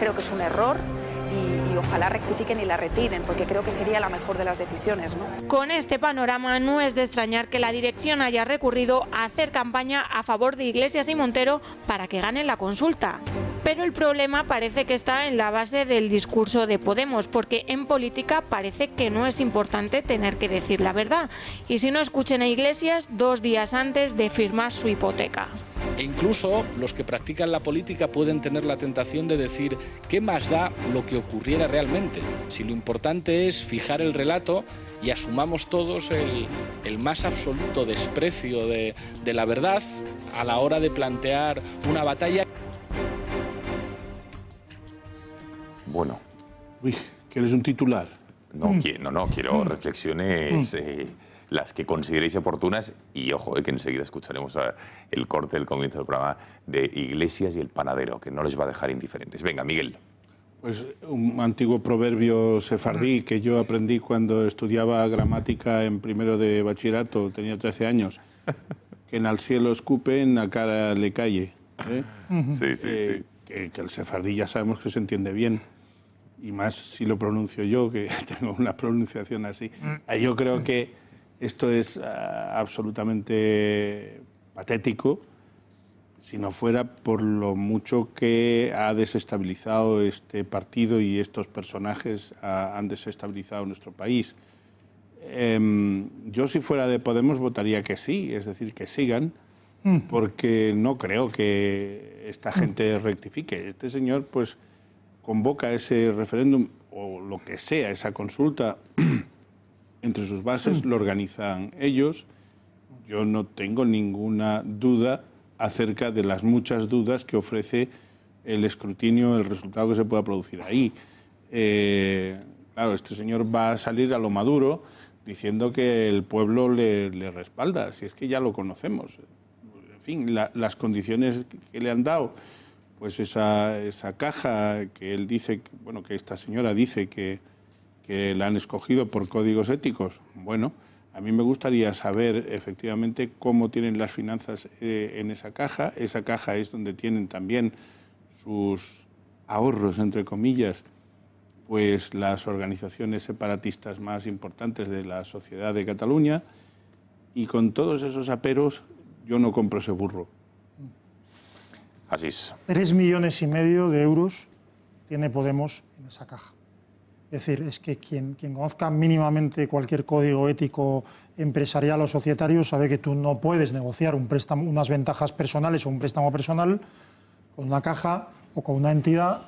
Creo que es un error y, ojalá rectifiquen y la retiren, porque creo que sería la mejor de las decisiones. Con este panorama no es de extrañar que la dirección haya recurrido a hacer campaña a favor de Iglesias y Montero para que ganen la consulta. Pero el problema parece que está en la base del discurso de Podemos, porque en política parece que no es importante tener que decir la verdad. Y si no escuchen a Iglesias dos días antes de firmar su hipoteca. E incluso los que practican la política pueden tener la tentación de decir, ¿qué más da lo que ocurriera realmente? Si lo importante es fijar el relato y asumamos todos el, más absoluto desprecio de, la verdad a la hora de plantear una batalla. Bueno. Uy, ¿quieres un titular? No, no, no, quiero mm. reflexiones mm. Eh, las que consideréis oportunas. Y ojo, eh, que enseguida escucharemos eh, el corte del comienzo del programa de Iglesias y el panadero, que no les va a dejar indiferentes. Venga, Miguel. Pues un antiguo proverbio sefardí que yo aprendí cuando estudiaba gramática en primero de bachillerato, tenía 13 años, que en al cielo escupe, en la cara le calle. ¿eh? Sí, sí, sí. Que, que, el sefardí ya sabemos que se entiende bien, y más si lo pronuncio yo, que tengo una pronunciación así. Mm. Yo creo que esto es ah, absolutamente patético si no fuera por lo mucho que ha desestabilizado este partido y estos personajes ah, han desestabilizado nuestro país. Em, yo si fuera de Podemos votaría que sí, es decir, que sigan, hmm. porque no creo que esta hmm. gente rectifique. Este señor pues convoca ese referéndum o lo que sea, esa consulta. entre sus bases, hmm. lo organizan ellos. Yo no tengo ninguna duda acerca de las muchas dudas que ofrece el escrutinio, el resultado que se pueda producir ahí. Eh, claro, este señor va a salir a lo maduro diciendo que el pueblo le, respalda, si es que ya lo conocemos. En fin, las condiciones que le han dado, pues esa, esa caja que él dice, bueno, que esta señora dice que, que la han escogido por códigos éticos. Bueno, a mí me gustaría saber efectivamente cómo tienen las finanzas eh, en esa caja. Esa caja es donde tienen también sus ahorros, entre comillas, pues las organizaciones separatistas más importantes de la sociedad de Cataluña. Y con todos esos aperos, yo no compro ese burro. Así es. Tres millones y medio de euros tiene Podemos en esa caja. Es decir, es que quien, quien conozca mínimamente cualquier código ético empresarial o societario sabe que tú no puedes negociar un préstamo, unas ventajas personales o un préstamo personal con una caja o con una entidad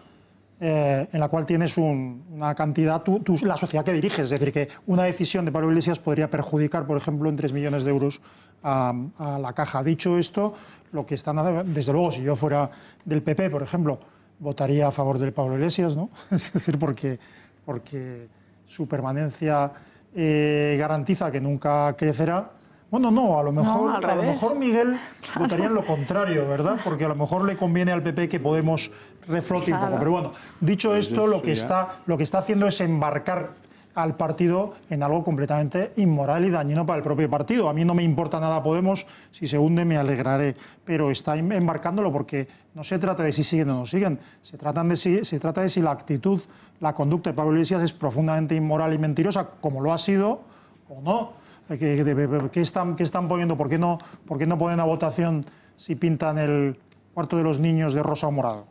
eh, en la cual tienes una cantidad, tú, la sociedad que diriges. Es decir, que una decisión de Pablo Iglesias podría perjudicar, por ejemplo, en 3 millones de euros a, la caja. Dicho esto, lo que están, desde luego, si yo fuera del PP, por ejemplo, votaría a favor del Pablo Iglesias, ¿no? Es decir, porque porque su permanencia eh, garantiza que nunca crecerá. Bueno, no, a lo mejor, a lo mejor Miguel votaría en lo contrario, ¿verdad? Porque a lo mejor le conviene al PP que Podemos reflote un poco. Pero bueno, dicho pues esto, lo que, está, lo que está haciendo es embarcar al partido en algo completamente inmoral y dañino para el propio partido. A mí no me importa nada Podemos, si se hunde me alegraré, pero está em-, embarcándolo porque no se trata de si siguen o no siguen, se, de si, se trata de si la actitud, la conducta de Pablo Iglesias es profundamente inmoral y mentirosa, como lo ha sido o no. Eh, ¿Qué, están, están poniendo? ¿Por qué, no, ¿Por no ponen a votación si pintan el cuarto de los niños de rosa o morado?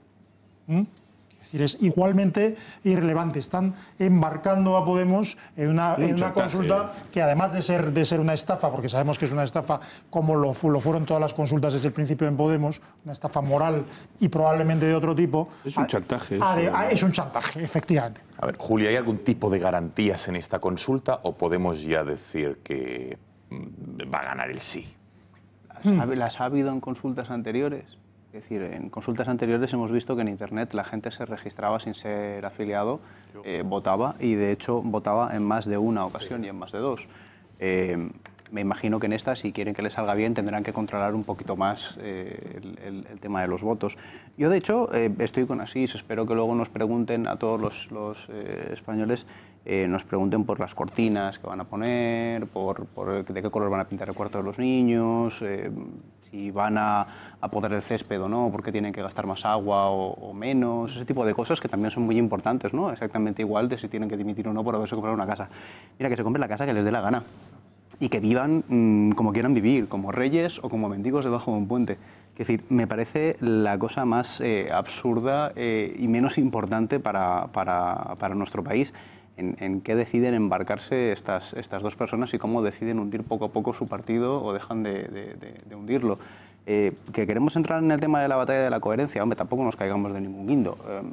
¿Mm? es igualmente irrelevante. Están embarcando a Podemos en una, consulta que además de ser, de ser una estafa, porque sabemos que es una estafa como lo, fueron todas las consultas desde el principio en Podemos, una estafa moral y probablemente de otro tipo. Es un chantaje. es un chantaje, efectivamente. A ver, Julia, ¿hay algún tipo de garantías en esta consulta o podemos ya decir que mm, va a ganar el sí? las ha habido en consultas anteriores. Es decir, en consultas anteriores hemos visto que en Internet la gente se registraba sin ser afiliado, eh, votaba y de hecho votaba en más de una ocasión y en más de dos. Em, me imagino que en esta, si quieren que les salga bien, tendrán que controlar un poquito más eh, el, tema de los votos. Yo, de hecho, eh, estoy con Asís, espero que luego nos pregunten a todos los, españoles, nos pregunten por las cortinas que van a poner, por, de qué color van a pintar el cuarto de los niños, em, si van a, poder el césped o no, porque tienen que gastar más agua o, menos, ese tipo de cosas que también son muy importantes, ¿no? Exactamente igual de si tienen que dimitir o no por haberse comprado una casa. Mira, que se compre la casa que les dé la gana y que vivan mm, como quieran vivir, como reyes o como mendigos debajo de un puente. Es decir, me parece la cosa más eh, absurda eh, y menos importante para, para, para nuestro país en, qué deciden embarcarse estas, estas dos personas y cómo deciden hundir poco a poco su partido o dejan de, hundirlo. Eh, que queremos entrar en el tema de la batalla de la coherencia, hombre, tampoco nos caigamos de ningún guindo. Em,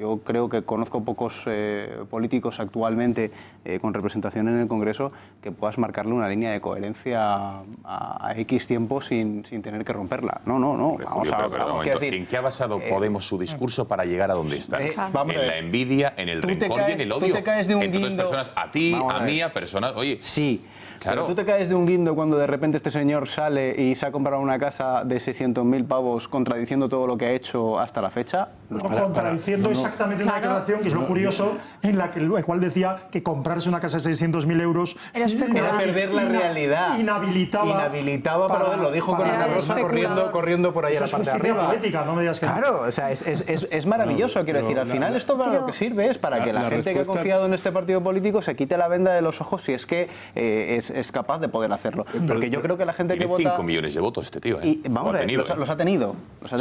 yo creo que conozco pocos eh, políticos actualmente eh, con representación en el Congreso que puedas marcarle una línea de coherencia a, X tiempo sin, tener que romperla. No, no, no. Vamos a, pero, ¿En qué ha basado eh, Podemos su discurso para llegar a donde está? en la envidia, en el rencor y en el odio. Tú te caes Entonces, personas, a ti, a mí, a personas... Oye, sí. Claro. tú te caes de un guindo cuando de repente este señor sale y se ha comprado una casa de 600.000 pavos contradiciendo todo lo que ha hecho hasta la fecha contradiciendo exactamente una declaración, que es lo curioso, en la que el cual decía que comprarse una casa de 600.000 euros era, perder la realidad. Inhabilitaba. para, lo dijo con Ana Rosa corriendo, corriendo por ahí a la pantalla es Política, no me digas que Claro, o sea, es, es, maravilloso, quiero decir. Al final, esto para lo que sirve es para que la, gente que ha confiado en este partido político se quite la venda de los ojos si es que eh, es, capaz de poder hacerlo. Porque yo creo que la gente que vota. 5 millones de votos este tío, ¿eh? los, ha tenido, ¿eh? los, ha tenido.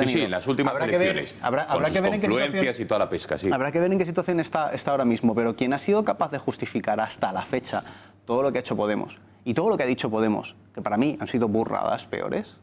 Sí, en las últimas elecciones. habrá que y toda la pesca, sí. Habrá que ver en qué situación está, está ahora mismo, pero quien ha sido capaz de justificar hasta la fecha todo lo que ha hecho Podemos y todo lo que ha dicho Podemos, que para mí han sido burradas peores,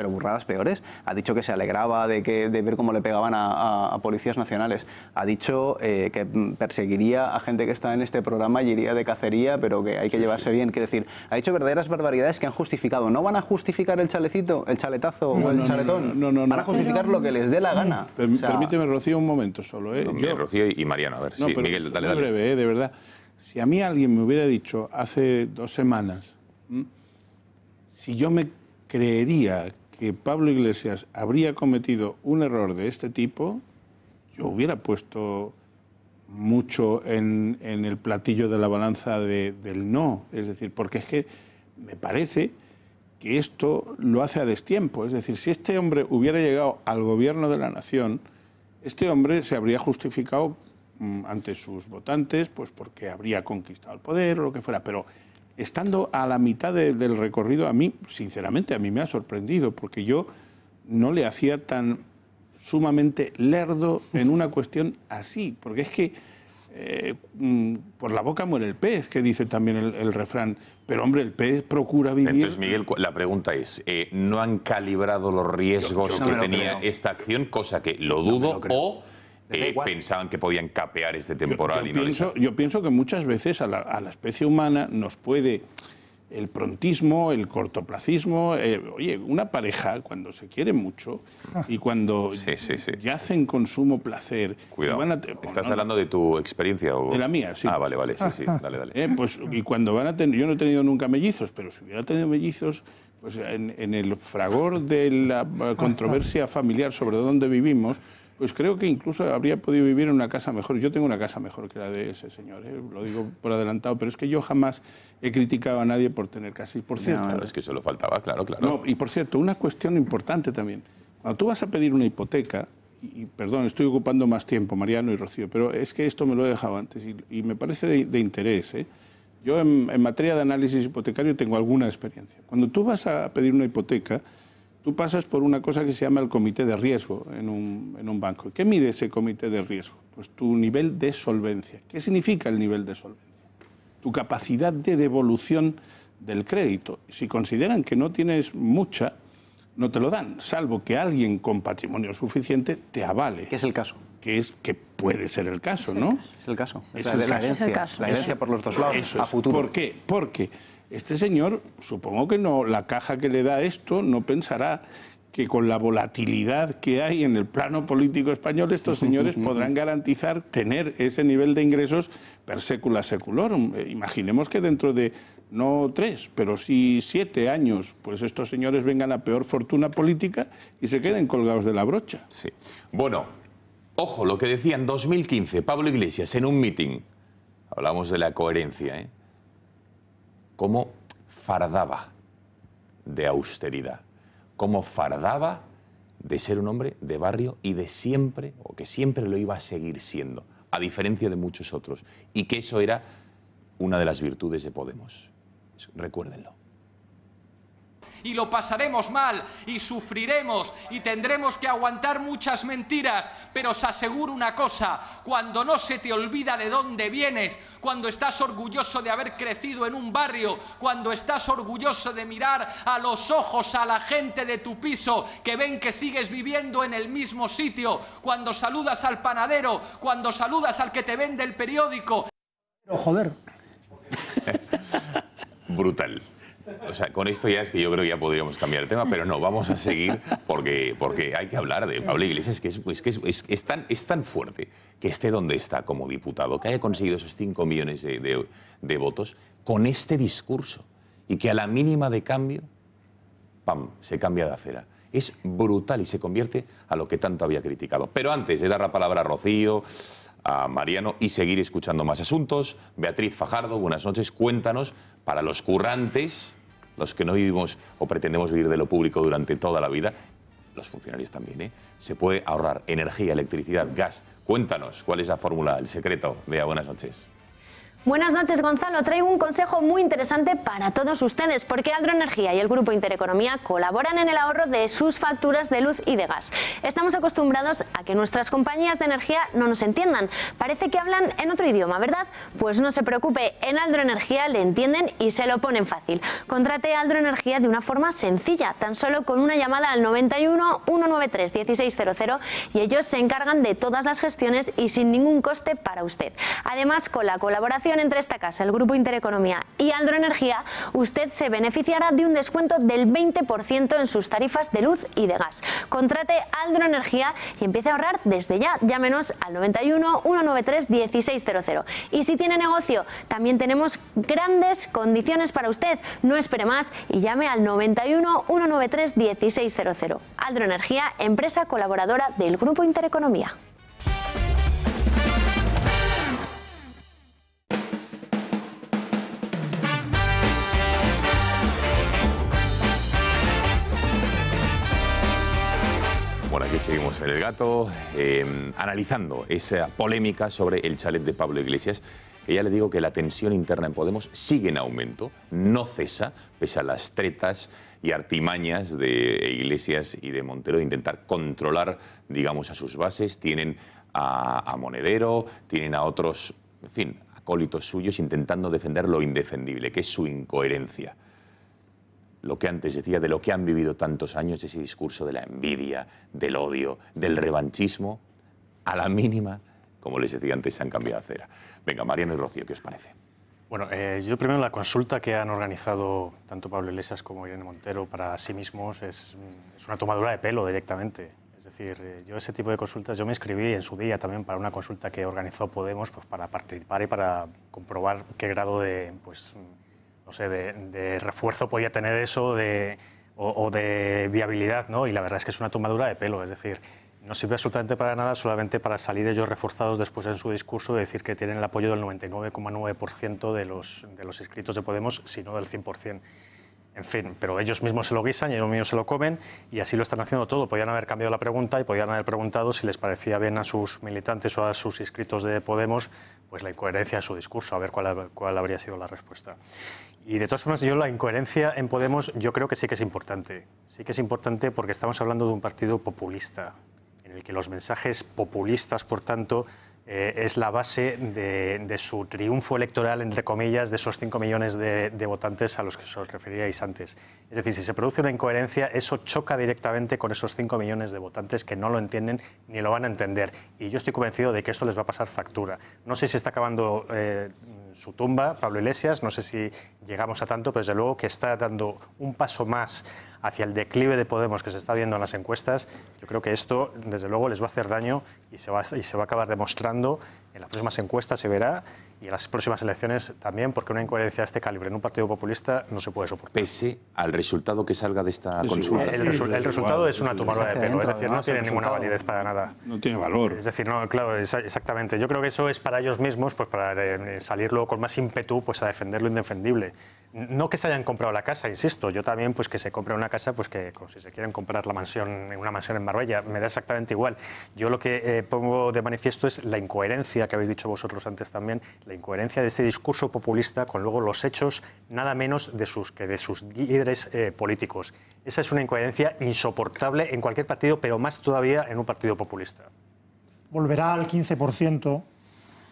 pero burradas peores. Ha dicho que se alegraba de, que, de ver cómo le pegaban a, policías nacionales. Ha dicho eh, que perseguiría a gente que está en este programa y iría de cacería, pero que hay que llevarse bien. ...quiere decir, ha dicho verdaderas barbaridades que han justificado. ¿No van a justificar el chalecito, el chaletazo o el chaletón? No, no, Van a justificar lo que les dé la gana. Mm. Permíteme, Rocío, un momento solo. ¿eh? Rocío y Mariano, a ver. Sí, Miguel, dale, breve, ¿eh? de verdad. Si a mí alguien me hubiera dicho hace dos semanas, si yo me creería que Pablo Iglesias habría cometido un error de este tipo, yo hubiera puesto mucho en, el platillo de la balanza del no. Es decir, porque es que me parece que esto lo hace a destiempo. Es decir, si este hombre hubiera llegado al gobierno de la nación, este hombre se habría justificado mm, ante sus votantes, pues porque habría conquistado el poder o lo que fuera. Pero estando a la mitad del recorrido, a mí, sinceramente, a mí me ha sorprendido, porque yo no le hacía tan sumamente lerdo en una cuestión así, porque es que eh, mm, por la boca muere el pez, que dice también el, refrán, pero hombre, el pez procura vivir. Entonces, Miguel, la pregunta es, eh, ¿no han calibrado los riesgos que tenía esta acción, cosa que lo dudo, eh, pensaban que podían capear este temporal. Yo, y pienso, yo pienso, que muchas veces a la, especie humana nos puede el prontismo, el cortoplacismo. Eh, oye, una pareja cuando se quiere mucho y cuando sí, sí, consumo placer. Cuidado. ¿Estás hablando de tu experiencia? O... De la mía, sí. Ah, vale, vale, sí, sí. Dale, dale. Eh, pues, y cuando van a tener. Yo no he tenido nunca mellizos, pero si hubiera tenido mellizos, pues en, en, el fragor de la controversia familiar sobre dónde vivimos, pues creo que incluso habría podido vivir en una casa mejor. Yo tengo una casa mejor que la de ese señor, ¿eh? lo digo por adelantado, pero es que yo jamás he criticado a nadie por tener casa. por cierto, es que se lo faltaba, claro, claro. y por cierto, una cuestión importante también. Cuando tú vas a pedir una hipoteca, y, perdón, estoy ocupando más tiempo, Mariano y Rocío, pero es que esto me lo he dejado antes y, me parece de, interés. ¿eh? Yo en, materia de análisis hipotecario tengo alguna experiencia. Cuando tú vas a pedir una hipoteca, tú pasas por una cosa que se llama el comité de riesgo en un, banco. ¿Qué mide ese comité de riesgo? Pues tu nivel de solvencia. ¿Qué significa el nivel de solvencia? Tu capacidad de devolución del crédito. Si consideran que no tienes mucha, no te lo dan, salvo que alguien con patrimonio suficiente te avale. ¿Qué es el caso? Que, es, que puede ser el caso, ¿no? Es el caso. Es, el caso. La herencia por los dos lados, a futuro. ¿Por qué? Porque este señor, supongo que no, la caja que le da esto no pensará que con la volatilidad que hay en el plano político español, estos señores podrán garantizar tener ese nivel de ingresos per secula seculorum. Eh, imaginemos que dentro de no tres, pero sí siete años, pues estos señores vengan a peor fortuna política y se queden colgados de la brocha. Sí. Bueno, ojo, lo que decía en 2015 Pablo Iglesias en un meeting, Hablamos de la coherencia, ¿eh? cómo fardaba de austeridad, cómo fardaba de ser un hombre de barrio y de siempre, o que siempre lo iba a seguir siendo, a diferencia de muchos otros, y que eso era una de las virtudes de Podemos. Recuérdenlo y lo pasaremos mal y sufriremos y tendremos que aguantar muchas mentiras, pero os aseguro una cosa, cuando no se te olvida de dónde vienes, cuando estás orgulloso de haber crecido en un barrio, cuando estás orgulloso de mirar a los ojos a la gente de tu piso que ven que sigues viviendo en el mismo sitio, cuando saludas al panadero, cuando saludas al que te vende el periódico. Pero joder. Brutal. O sea, con esto ya es que yo creo que ya podríamos cambiar el tema, pero no, vamos a seguir porque, porque hay que hablar de Pablo Iglesias, que, es, pues, que es, tan, es tan fuerte que esté donde está como diputado, que haya conseguido esos 5 millones de, de, de votos con este discurso y que a la mínima de cambio, ¡pam!, se cambia de acera es brutal y se convierte a lo que tanto había criticado. Pero antes de dar la palabra a Rocío, a Mariano y seguir escuchando más asuntos, Beatriz Fajardo, buenas noches, cuéntanos para los currantes los que no vivimos o pretendemos vivir de lo público durante toda la vida, los funcionarios también, ¿eh? se puede ahorrar energía, electricidad, gas. Cuéntanos cuál es la fórmula, el secreto. Vea, buenas noches. Buenas noches, Gonzalo. Traigo un consejo muy interesante para todos ustedes, porque Aldro Energía y el Grupo Intereconomía colaboran en el ahorro de sus facturas de luz y de gas. Estamos acostumbrados a que nuestras compañías de energía no nos entiendan. Parece que hablan en otro idioma, ¿verdad? Pues no se preocupe, en Aldro Energía le entienden y se lo ponen fácil. Contrate Aldro Energía de una forma sencilla, tan solo con una llamada al 91 193 1600 y ellos se encargan de todas las gestiones y sin ningún coste para usted. Además, con la colaboración entre esta casa, el Grupo Intereconomía y Aldroenergía, usted se beneficiará de un descuento del 20% en sus tarifas de luz y de gas. Contrate Aldroenergía y empiece a ahorrar desde ya. Llámenos al 91 193 1600. Y si tiene negocio, también tenemos grandes condiciones para usted. No espere más y llame al 91 193 1600. Aldroenergía, empresa colaboradora del Grupo Intereconomía. Bueno, aquí seguimos en El Gato, em, analizando esa polémica sobre el chalet de Pablo Iglesias, ya le digo que la tensión interna en Podemos sigue en aumento, no cesa, pese a las tretas y artimañas de Iglesias y de Montero de intentar controlar, digamos, a sus bases. Tienen a, a Monedero, tienen a otros, en fin, acólitos suyos intentando defender lo indefendible, que es su incoherencia lo que antes decía, de lo que han vivido tantos años, ese discurso de la envidia, del odio, del revanchismo, a la mínima, como les decía antes, se han cambiado de acera. Venga, Mariano y Rocío, ¿qué os parece? Bueno, eh, yo primero la consulta que han organizado tanto Pablo Iglesias como Irene Montero para sí mismos es, una tomadura de pelo directamente. Es decir, eh, yo ese tipo de consultas, yo me escribí en su día también para una consulta que organizó Podemos pues, para participar y para comprobar qué grado de pues, no de, refuerzo podía tener eso de, o, de viabilidad, ¿no? Y la verdad es que es una tomadura de pelo, es decir, no sirve absolutamente para nada, solamente para salir ellos reforzados después en su discurso de decir que tienen el apoyo del 99,9% de los, de los inscritos de Podemos, sino del 100%. En fin, pero ellos mismos se lo guisan y ellos mismos se lo comen y así lo están haciendo todo. Podían haber cambiado la pregunta y podían haber preguntado si les parecía bien a sus militantes o a sus inscritos de Podemos pues la incoherencia de su discurso, a ver cuál, cuál habría sido la respuesta. Y de todas formas, yo la incoherencia en Podemos yo creo que sí que es importante. Sí que es importante porque estamos hablando de un partido populista, en el que los mensajes populistas, por tanto, eh, es la base de, su triunfo electoral, entre comillas, de esos 5 millones de, votantes a los que os referíais antes. Es decir, si se produce una incoherencia, eso choca directamente con esos 5 millones de votantes que no lo entienden ni lo van a entender. Y yo estoy convencido de que esto les va a pasar factura. No sé si está acabando eh, su tumba, Pablo Iglesias, no sé si llegamos a tanto, pero desde luego que está dando un paso más hacia el declive de Podemos que se está viendo en las encuestas, yo creo que esto desde luego les va a hacer daño y se va, y se va a acabar demostrando en las próximas encuestas se verá y en las próximas elecciones también, porque una incoherencia de este calibre en un partido populista no se puede soportar. Pese al resultado que salga de esta consulta. El, resultado es una tumba de pelo, es decir, no tiene ninguna validez para nada. No tiene valor. Es decir, no, claro, exactamente. Yo creo que eso es para ellos mismos, pues para eh, salir luego con más ímpetu pues, a defender lo indefendible. No que se hayan comprado la casa, insisto, yo también pues que se compre una casa, pues que si se quieren comprar la mansión, una mansión en Marbella, me da exactamente igual. Yo lo que eh, pongo de manifiesto es la incoherencia que habéis dicho vosotros antes también, la incoherencia de ese discurso populista con luego los hechos nada menos de sus, que de sus líderes eh, políticos. Esa es una incoherencia insoportable en cualquier partido, pero más todavía en un partido populista. Volverá al 15%.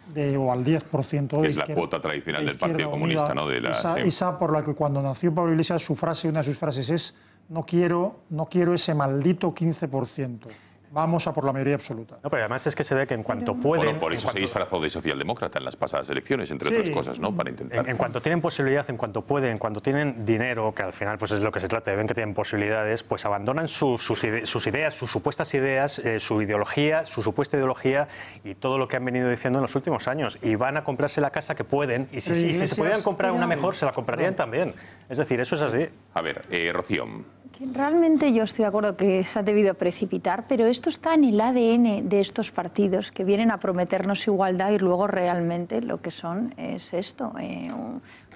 De, o al 10% de es la cuota tradicional del Partido Comunista, ¿no? De la, esa, por la que cuando nació Pablo Iglesias, su frase, una de sus frases es no quiero, no quiero ese maldito 15%. Vamos a por la mayoría absoluta. No, pero además es que se ve que en cuanto pueden... por eso se disfrazó de socialdemócrata en las pasadas elecciones, entre otras cosas, ¿no? Para intentar... En, cuanto tienen posibilidad, en cuanto pueden, en cuanto tienen dinero, que al final pues es lo que se trata, ven que tienen posibilidades, pues abandonan sus, sus, ideas, sus supuestas ideas, eh, su ideología, su supuesta ideología y todo lo que han venido diciendo en los últimos años. Y van a comprarse la casa que pueden y si, se pudieran comprar una mejor, se la comprarían también. Es decir, eso es así. A ver, eh, Rocío... Realmente yo estoy de acuerdo que se ha debido precipitar, pero esto está en el ADN de estos partidos que vienen a prometernos igualdad y luego realmente lo que son es esto, eh,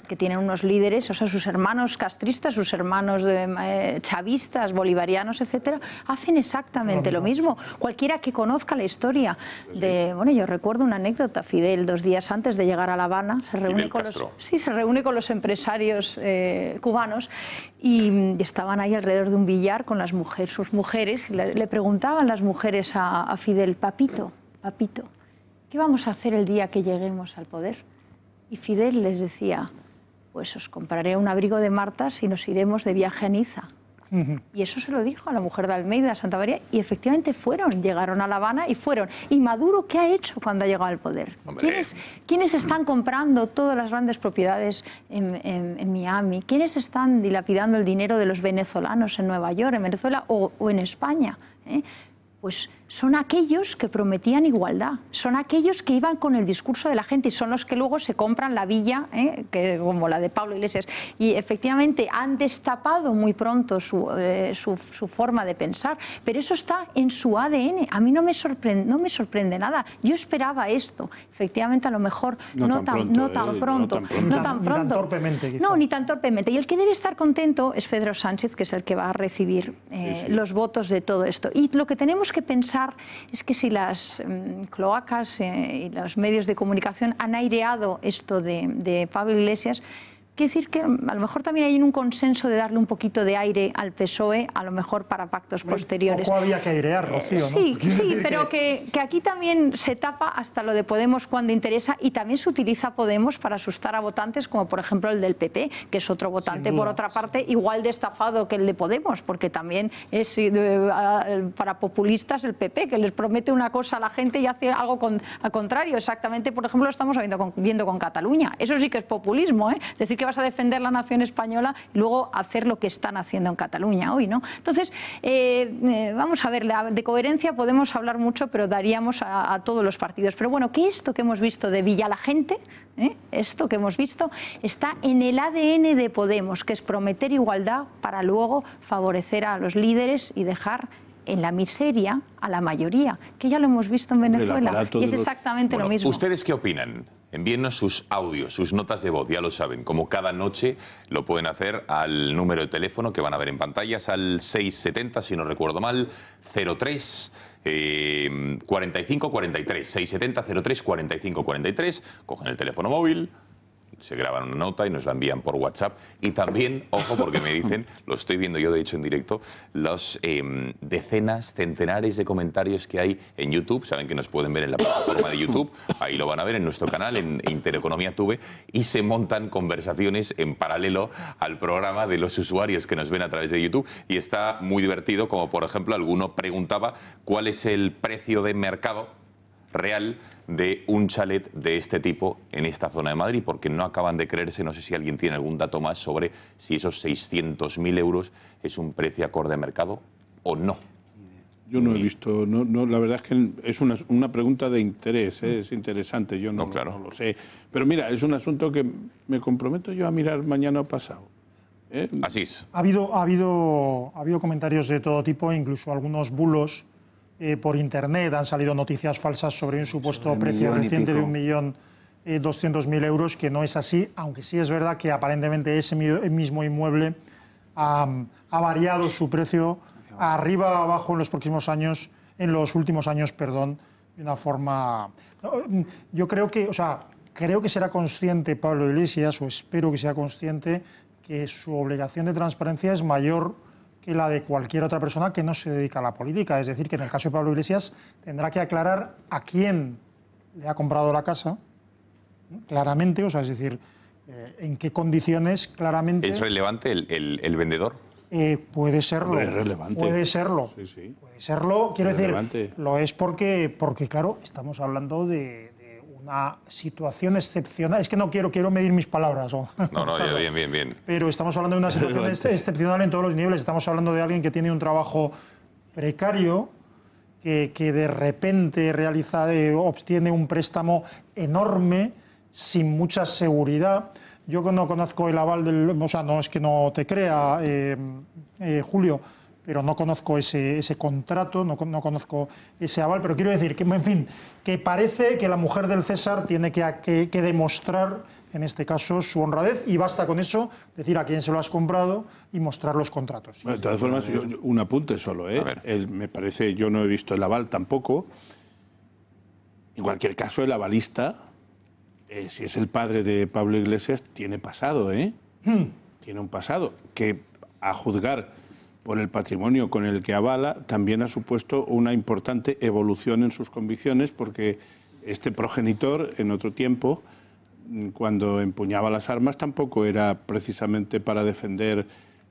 que tienen unos líderes, o sea, sus hermanos castristas, sus hermanos de, eh, eh, chavistas, bolivarianos, etcétera, hacen exactamente lo mismo. Cualquiera que conozca la historia de, bueno, yo recuerdo una anécdota, Fidel, dos días antes de llegar a La Habana, se reúne, con los, sí, se reúne con los empresarios eh, cubanos y, estaban ahí alrededor de un billar con las mujeres, sus mujeres, y le, preguntaban las mujeres a, a Fidel, papito, papito, ¿qué vamos a hacer el día que lleguemos al poder? Y Fidel les decía, pues os compraré un abrigo de Marta si nos iremos de viaje a Niza. Y eso se lo dijo a la mujer de Almeida, a Santa María, y efectivamente fueron, llegaron a La Habana y fueron. ¿Y Maduro qué ha hecho cuando ha llegado al poder? ¿Quiénes, están comprando todas las grandes propiedades en, Miami? ¿Quiénes están dilapidando el dinero de los venezolanos en Nueva York, en Venezuela o, en España? ¿Eh? Pues son aquellos que prometían igualdad, son aquellos que iban con el discurso de la gente y son los que luego se compran la villa, ¿eh? que, como la de Pablo Iglesias. Y efectivamente han destapado muy pronto su, eh, forma de pensar, pero eso está en su ADN. A mí no me, sorprende, no me sorprende nada. Yo esperaba esto. Efectivamente, a lo mejor no, tan, pronto, no tan, no Ni tan torpemente. Y el que debe estar contento es Pedro Sánchez, que es el que va a recibir eh, los votos de todo esto. Y lo que tenemos que pensar es que si las mm, cloacas eh, y los medios de comunicación han aireado esto de Pablo Iglesias, Quiero decir que a lo mejor también hay un consenso de darle un poquito de aire al PSOE, a lo mejor para pactos posteriores. había que airear, Rocío, Sí, pero que... aquí también se tapa hasta lo de Podemos cuando interesa y también se utiliza Podemos para asustar a votantes, como por ejemplo el del PP, que es otro votante, por otra parte, igual de estafado que el de Podemos, porque también es eh, eh, para populistas el PP, que les promete una cosa a la gente y hace algo al contrario. Exactamente, por ejemplo, lo estamos viendo con, viendo con Cataluña. Eso sí que es populismo, ¿eh? Decir vas a defender la nación española y luego hacer lo que están haciendo en Cataluña hoy. ¿no? Entonces, eh, eh, vamos a ver, de coherencia podemos hablar mucho, pero daríamos a, todos los partidos. Pero bueno, que esto que hemos visto de Villa la Gente, ¿eh? esto que hemos visto, está en el ADN de Podemos, que es prometer igualdad para luego favorecer a los líderes y dejar en la miseria a la mayoría, que ya lo hemos visto en Venezuela. Y es exactamente lo mismo. ¿Ustedes qué opinan? Envíennos sus audios, sus notas de voz, ya lo saben, como cada noche lo pueden hacer al número de teléfono que van a ver en pantallas, al 670, si no recuerdo mal, 03. 45 43 670 03 45 43 cogen el teléfono móvil se graban una nota y nos la envían por WhatsApp. Y también, ojo, porque me dicen, lo estoy viendo yo de hecho en directo, las em, decenas, centenares de comentarios que hay en YouTube. Saben que nos pueden ver en la plataforma de YouTube, ahí lo van a ver en nuestro canal, en Intereconomía Tuve, y se montan conversaciones en paralelo al programa de los usuarios que nos ven a través de YouTube. Y está muy divertido, como por ejemplo, alguno preguntaba cuál es el precio de mercado real de un chalet de este tipo en esta zona de Madrid, porque no acaban de creerse, no sé si alguien tiene algún dato más sobre si esos 600.000 euros es un precio acorde a mercado o no. Yo no he visto, no, no, la verdad es que es una, pregunta de interés, ¿eh? es interesante, yo no, lo sé. Pero mira, es un asunto que me comprometo yo a mirar mañana o pasado. ¿eh? Así es. Ha habido, ha, habido, ha habido comentarios de todo tipo, incluso algunos bulos eh, por Internet, han salido noticias falsas sobre un supuesto precio reciente de 1.200.000 eh, euros, que no es así, aunque sí es verdad que aparentemente ese eh, mismo inmueble ha, variado su precio arriba o abajo en los próximos años, en los últimos años, perdón, de una forma... Mm, yo creo que, o sea, creo que será consciente Pablo Iglesias, o espero que sea consciente, que su obligación de transparencia es mayor que la de cualquier otra persona que no se dedica a la política. Es decir, que en el caso de Pablo Iglesias tendrá que aclarar a quién le ha comprado la casa, claramente, o sea, es decir, eh, en qué condiciones claramente... ¿Es relevante el, vendedor? Eh, puede serlo. Es relevante. Puede serlo. Sí, sí. Puede serlo, quiero decir, lo es porque, porque, claro, estamos hablando de, una situación excepcional. Es que no quiero, quiero medir mis palabras. No, no, yo, bien, bien, bien. Pero estamos hablando de una situación excepcional en todos los niveles. Estamos hablando de alguien que tiene un trabajo precario, que, de repente realiza, eh, obtiene un préstamo enorme, sin mucha seguridad. Yo no conozco el aval del... O sea, no es que no te crea, eh, eh, Julio pero no conozco ese, ese contrato, no, conozco ese aval, pero quiero decir que, en fin, que parece que la mujer del César tiene que, demostrar, en este caso, su honradez y basta con eso, decir a quién se lo has comprado y mostrar los contratos. de todas formas, un apunte solo, ¿eh? me parece, yo no he visto el aval tampoco. En cualquier caso, el avalista, eh, si es el padre de Pablo Iglesias, tiene pasado, ¿eh? Hmm. Tiene un pasado que, a juzgar por el patrimonio con el que avala, también ha supuesto una importante evolución en sus convicciones, porque este progenitor, en otro tiempo, cuando empuñaba las armas, tampoco era precisamente para defender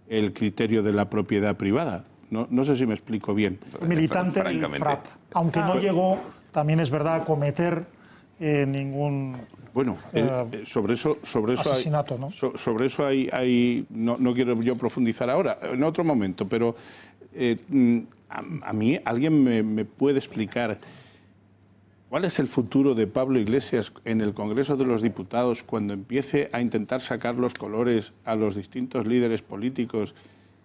el criterio de la propiedad privada. No, sé si me explico bien. Militante FRAP, aunque no ah. llegó, también es verdad, a cometer eh, ningún bueno, eh, eh, sobre eso, sobre eso asesinato, ¿no? sobre eso hay, no, quiero yo profundizar ahora, en otro momento, pero mm, a, mí alguien me, puede explicar cuál es el futuro de Pablo Iglesias en el Congreso de los Diputados cuando empiece a intentar sacar los colores a los distintos líderes políticos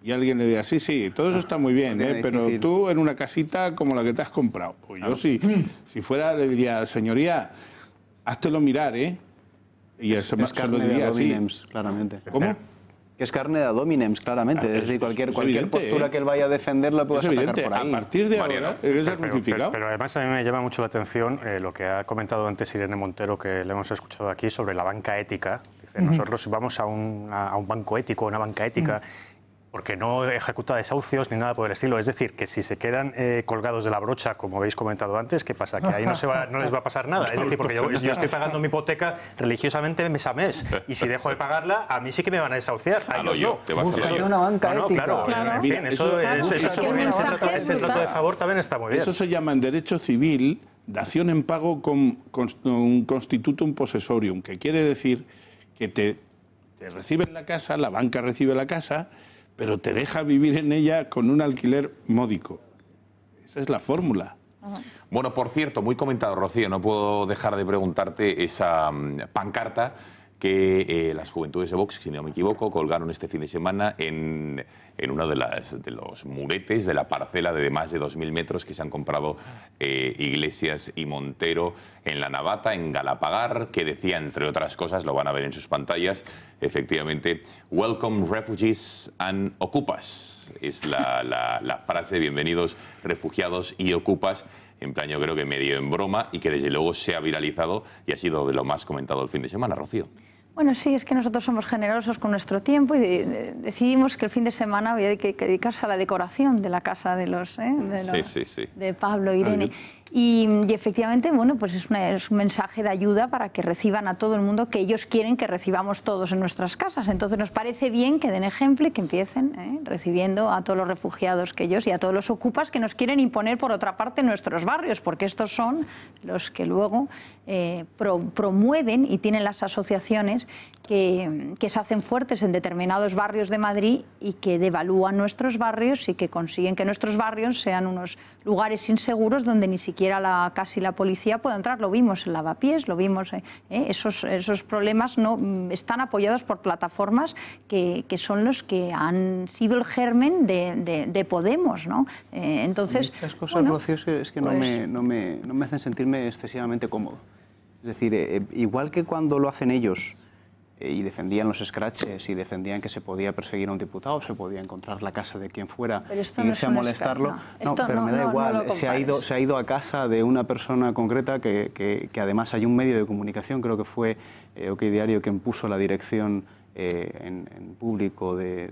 y alguien le diga, sí, sí, todo eso está muy bien, eh, pero tú en una casita como la que te has comprado. Pues yo ah. sí, si fuera le diría, señoría, lo mirar, ¿eh? Y eso es carne lo diría claramente. ¿Cómo? es carne de Dominems, claramente. Ah, es, decir, cualquier, cualquier postura ¿eh? que él vaya a defender la puede atacar por ahí. A partir de ahora, es pero, Pero, además a mí me llama mucho la atención eh, lo que ha comentado antes Irene Montero, que le hemos escuchado aquí, sobre la banca ética. Dice, nosotros vamos a un, un banco ético, una banca ética, porque no ejecuta desahucios ni nada por el estilo. Es decir, que si se quedan eh, colgados de la brocha, como habéis comentado antes, ¿qué pasa? Que ahí no, no les va a pasar nada. Es decir, porque yo, estoy pagando mi hipoteca religiosamente mes a mes. Y si dejo de pagarla, a mí sí que me van a desahuciar. A ellos no. una banca no, claro. claro. En fin, eso, de favor está muy bien. Eso se llama en derecho civil dación en pago con, un constitutum possessorium, que quiere decir que te, te reciben la casa, la banca recibe la casa pero te deja vivir en ella con un alquiler módico. Esa es la fórmula. Bueno, por cierto, muy comentado, Rocío, no puedo dejar de preguntarte esa mm, pancarta que eh, las juventudes de Vox, si no me equivoco, colgaron este fin de semana en, uno de, las, de los muretes de la parcela de más de 2.000 metros que se han comprado eh, Iglesias y Montero en La Navata, en Galapagar, que decía, entre otras cosas, lo van a ver en sus pantallas, efectivamente, Welcome refugees and ocupas. Es la, la frase, bienvenidos refugiados y ocupas en plan yo creo que medio en broma y que desde luego se ha viralizado y ha sido de lo más comentado el fin de semana, Rocío. Bueno, sí, es que nosotros somos generosos con nuestro tiempo y decidimos que el fin de semana había que, dedicarse a la decoración de la casa de los, ¿eh? de, de Pablo Irene. Y, efectivamente, bueno, pues es, un mensaje de ayuda para que reciban a todo el mundo que ellos quieren que recibamos todos en nuestras casas. Entonces nos parece bien que den ejemplo y que empiecen ¿eh? recibiendo a todos los refugiados que ellos y a todos los ocupas que nos quieren imponer por otra parte nuestros barrios, porque estos son los que luego eh, promueven y tienen las asociaciones que, que se hacen fuertes en determinados barrios de Madrid y que devalúan nuestros barrios y que consiguen que nuestros barrios sean unos lugares inseguros donde ni siquiera casi la policía puede entrar. Lo vimos en Lavapiés, lo vimos. Eh, eh, esos, problemas no, mm, están apoyados por plataformas que, son los que han sido el germen de, Podemos. ¿no? Eh, entonces, estas cosas, bueno, Rocío, es que pues no, me, hacen sentirme excesivamente cómodo. Es decir, igual que cuando lo hacen ellos eh, y defendían los scratches y defendían que se podía perseguir a un diputado, se podía encontrar la casa de quien fuera y e irse a molestarlo. No, pero me da igual, eh, se, ha ido, se ha ido a casa de una persona concreta que, que, además hay un medio de comunicación, creo que fue eh, Diario que puso la dirección eh, en, público de,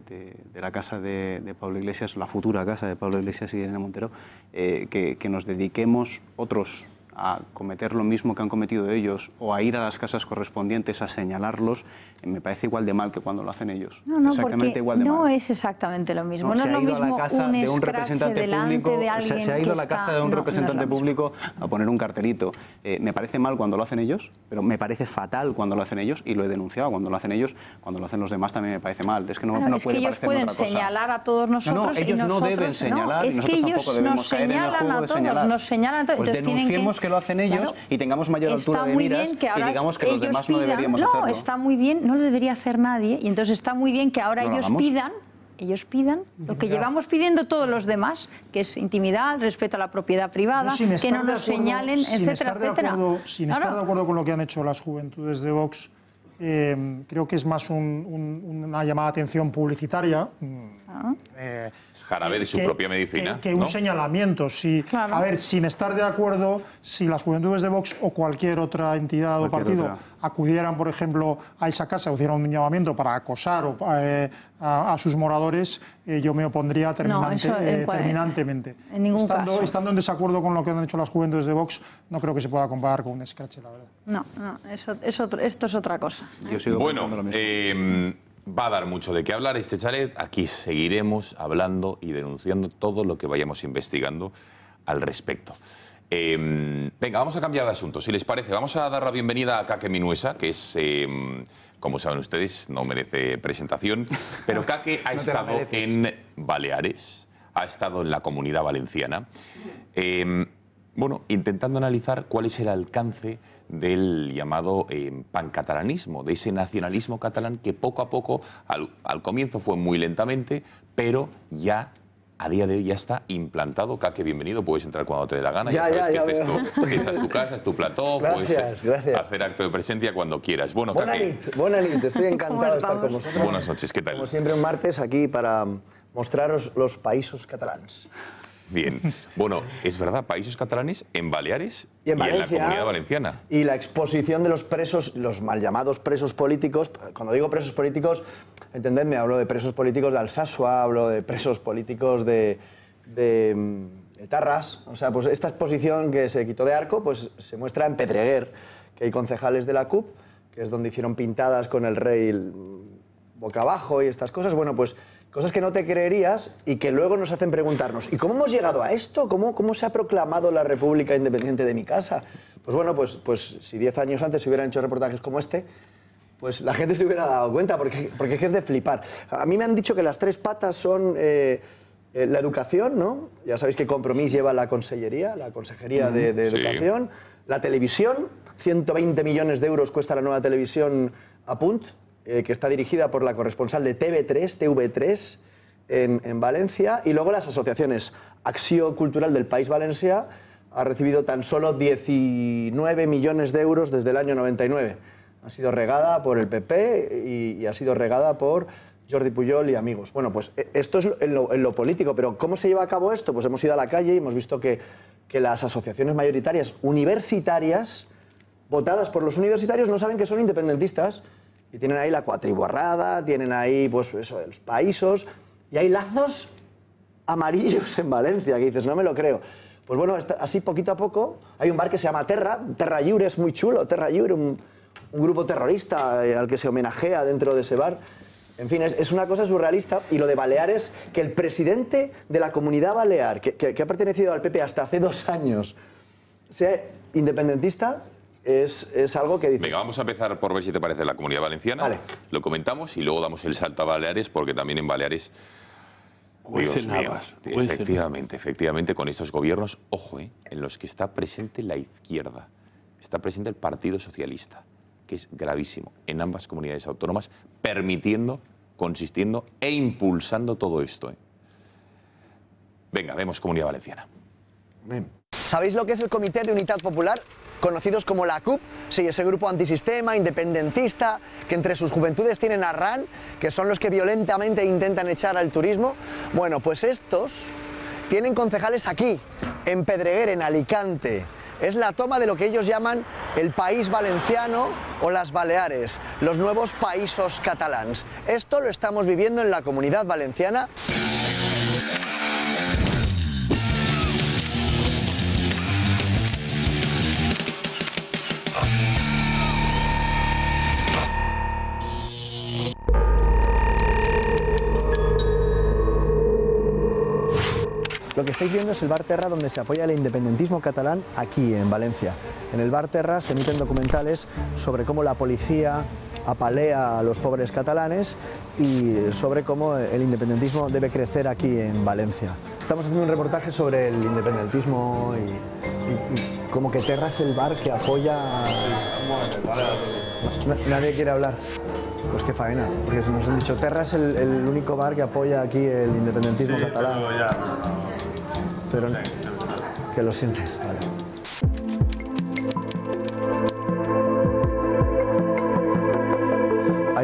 la casa de, Pablo Iglesias, la futura casa de Pablo Iglesias y de Montero, que nos dediquemos otros a cometer lo mismo que han cometido ellos o a ir a las casas correspondientes a señalarlos, me parece igual de mal que cuando lo hacen ellos. No, no, exactamente no es exactamente lo mismo. se ha ido a la casa de un representante público, se, ha ido a la casa de un representante público a poner un cartelito. Eh, me parece mal cuando lo hacen ellos, pero me parece fatal cuando lo hacen ellos y lo he denunciado cuando lo hacen ellos, cuando lo hacen los demás también me parece mal. Es que no, ellos pueden señalar a todos nosotros. No, ellos no deben señalar. es que ellos nos señalan a todos, nos pues señalan Entonces tienen que lo hacen ellos y tengamos mayor altura de miras y digamos que los demás no deberíamos hacerlo. No, está muy bien, no lo debería hacer nadie y entonces está muy bien que ahora ellos pidan ellos pidan lo que llevamos pidiendo todos los demás, que es intimidad, respeto a la propiedad privada, que no nos señalen, etcétera, etcétera. sin estar de acuerdo con lo que han hecho las juventudes de Vox, eh, creo que es más una llamada de atención publicitaria. Mm, jarabe de su propia medicina. Que, un señalamiento. Si, A ver, sin estar de acuerdo, si las juventudes de Vox o cualquier otra entidad o partido acudieran, por ejemplo, a esa casa o hicieran un llamamiento para acosar eh, a, sus moradores, eh, yo me opondría eh, terminantemente. En ningún estando, caso. Estando en desacuerdo con lo que han hecho las juventudes de Vox, no creo que se pueda comparar con un escrache, la verdad. No, no eso, esto es otra cosa. Yo bueno, lo em, va a dar mucho de qué hablar este chalet. Aquí seguiremos hablando y denunciando todo lo que vayamos investigando al respecto. Em, venga, vamos a cambiar de asunto, si les parece. Vamos a dar la bienvenida a Kake Minuesa, que es, em, como saben ustedes, no merece presentación, pero Kake ha estado en Baleares, ha estado en la comunidad valenciana, em, bueno, intentando analizar cuál es el alcance del llamado em, pancatalanismo, de ese nacionalismo catalán que poco a poco, al, comienzo fue muy lentamente, pero ya a día de hoy ya está implantado. Que bienvenido, puedes entrar cuando te dé la gana. Ya, ya sabes que, este tu, esta es tu casa, es tu plató, puedes hacer acto de presencia cuando quieras. Bueno, buena Buenas estoy encantado de estar con vosotros. Buenas noches, ¿qué tal? Como siempre, un martes aquí para mostraros los países catalanes. Bien. Bueno, es verdad, países catalanes en Baleares y en, la comunidad valenciana. Y la exposición de los presos, los mal llamados presos políticos. Cuando digo presos políticos, entendedme, hablo de presos políticos de Alsasua, hablo de presos políticos de, mm, de, Tarras. O sea, pues esta exposición que se quitó de arco, pues se muestra en Pedreguer, que hay concejales de la CUP, que es donde hicieron pintadas con el rey mm, boca abajo y estas cosas. Bueno, pues Cosas que no te creerías y que luego nos hacen preguntarnos, ¿y cómo hemos llegado a esto? ¿Cómo, cómo se ha proclamado la República Independiente de mi casa? Pues bueno, pues, pues si 10 años antes se hubieran hecho reportajes como este, pues la gente se hubiera dado cuenta, porque, porque es de flipar. A mí me han dicho que las tres patas son eh, eh, la educación, ¿no? Ya sabéis que compromiso lleva la consellería, la consejería de, educación, la televisión, 120 millones de euros cuesta la nueva televisión a punt. Eh, que está dirigida por la corresponsal de TV3, TV3, en, Valencia, y luego las asociaciones Acción Cultural del País Valencia ha recibido tan solo 19 millones de euros desde el año 99. Ha sido regada por el PP y, ha sido regada por Jordi Puyol y amigos. Bueno, pues eh, esto es en lo, político, pero ¿cómo se lleva a cabo esto? Pues hemos ido a la calle y hemos visto que las asociaciones mayoritarias universitarias, votadas por los universitarios, no saben que son independentistas y tienen ahí la cuatriborrada, tienen ahí, pues, eso los paisos, Y hay lazos amarillos en Valencia, que dices, no me lo creo. Pues bueno, así poquito a poco, hay un bar que se llama Terra, Terra Llure es muy chulo, Terra Llure, un, grupo terrorista eh, al que se homenajea dentro de ese bar. En fin, es, una cosa surrealista. Y lo de Balear es que el presidente de la comunidad balear, que, que ha pertenecido al PP hasta hace dos años, sea independentista, es, algo que dice. Venga, vamos a empezar por ver si te parece la comunidad valenciana. Lo comentamos y luego damos el salto a Baleares, porque también en Baleares. Dios efectivamente, efectivamente, con estos gobiernos, ojo, eh, en los que está presente la izquierda, está presente el Partido Socialista, que es gravísimo en ambas comunidades autónomas, permitiendo, consistiendo e impulsando todo esto. Eh. Venga, vemos Comunidad Valenciana. ¿Sabéis lo que es el Comité de Unidad Popular? conocidos como la CUP, sí, ese grupo antisistema, independentista, que entre sus juventudes tienen a RAN, que son los que violentamente intentan echar al turismo. Bueno, pues estos tienen concejales aquí, en Pedreguer, en Alicante. Es la toma de lo que ellos llaman el país valenciano o las Baleares, los nuevos países catalans. Esto lo estamos viviendo en la comunidad valenciana. Lo que estáis viendo es el Bar Terra donde se apoya el independentismo catalán aquí en Valencia. En el Bar Terra se emiten documentales sobre cómo la policía, apalea a los pobres catalanes y sobre cómo el independentismo debe crecer aquí en Valencia. Estamos haciendo un reportaje sobre el independentismo y, y, como que Terra es el bar que apoya... Nadie quiere hablar. Pues qué faena, porque se nos han dicho Terra es el, único bar que apoya aquí el independentismo catalán. Pero, que lo sientes,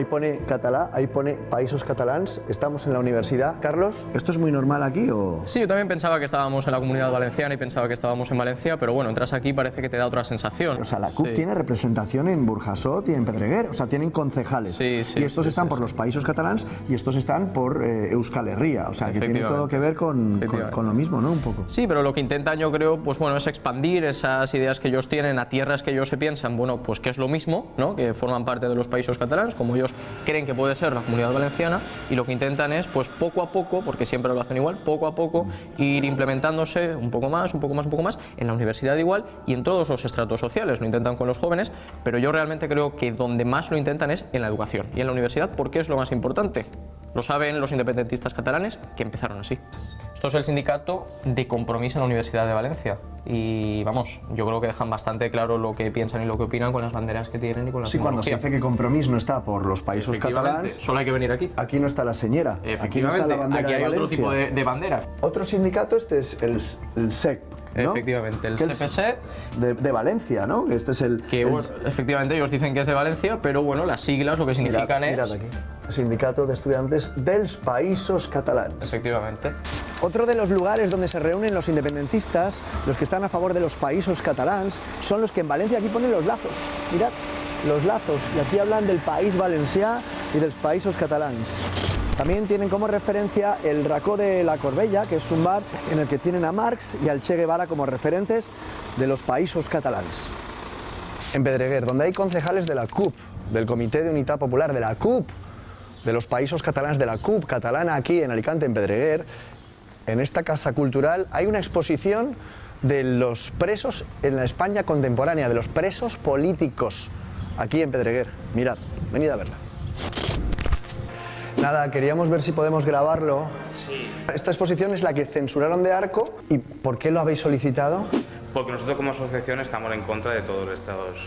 Ahí pone catalá, ahí pone países catalans, estamos en la universidad. Carlos, ¿esto es muy normal aquí o...? Sí, yo también pensaba que estábamos en la comunidad valenciana y pensaba que estábamos en Valencia, pero bueno, entras aquí parece que te da otra sensación. O sea, la CUP tiene representación en Burjasot y en Pedreguer, o sea, tienen concejales. Sí, sí, y estos están por los países catalans y estos están por eh, Euskal Herria, o sea, que tiene todo que ver con, lo mismo, ¿no? Un poco. Sí, pero lo que intentan yo creo, pues bueno, es expandir esas ideas que ellos tienen a tierras que ellos se piensan, bueno, pues que es lo mismo, ¿no? Que forman parte de los países Catalans como ellos creen que puede ser la comunidad valenciana y lo que intentan es, pues poco a poco, porque siempre lo hacen igual, poco a poco ir implementándose un poco más, un poco más, un poco más, en la universidad igual y en todos los estratos sociales. Lo intentan con los jóvenes, pero yo realmente creo que donde más lo intentan es en la educación y en la universidad porque es lo más importante. Lo saben los independentistas catalanes que empezaron así. Esto es el sindicato de compromiso en la Universidad de Valencia. Y vamos, yo creo que dejan bastante claro lo que piensan y lo que opinan con las banderas que tienen y con las Sí, cuando se hace que compromiso no está por los países catalanes. Solo hay que venir aquí. Aquí no está la señora. Efectivamente. Aquí no está la bandera aquí hay otro tipo de, banderas. Otro sindicato, este es el, el SEC, Efectivamente, el CPC. De, Valencia, ¿no? Este es el. Que efectivamente ellos dicen que es de Valencia, pero bueno, las siglas lo que significan es. Mirad aquí. Sindicato de Estudiantes dels Països Catalans. Efectivamente. Otro de los lugares donde se reúnen los independentistas, los que están a favor de los países catalans, son los que en Valencia aquí ponen los lazos. Mirad, los lazos. Y aquí hablan del país valencia y de los países catalans. También tienen como referencia el Racó de la Corbella, que es un bar en el que tienen a Marx y al Che Guevara como referentes de los países catalanes. En Pedreguer, donde hay concejales de la CUP, del Comité de Unidad Popular, de la CUP, de los países catalanes, de la CUP catalana aquí en Alicante, en Pedreguer, en esta casa cultural hay una exposición de los presos en la España contemporánea, de los presos políticos, aquí en Pedreguer. Mirad, venid a verla. Nada, queríamos ver si podemos grabarlo. Sí. Esta exposición es la que censuraron de Arco. ¿Y por qué lo habéis solicitado? Porque nosotros como asociación estamos en contra de todos estos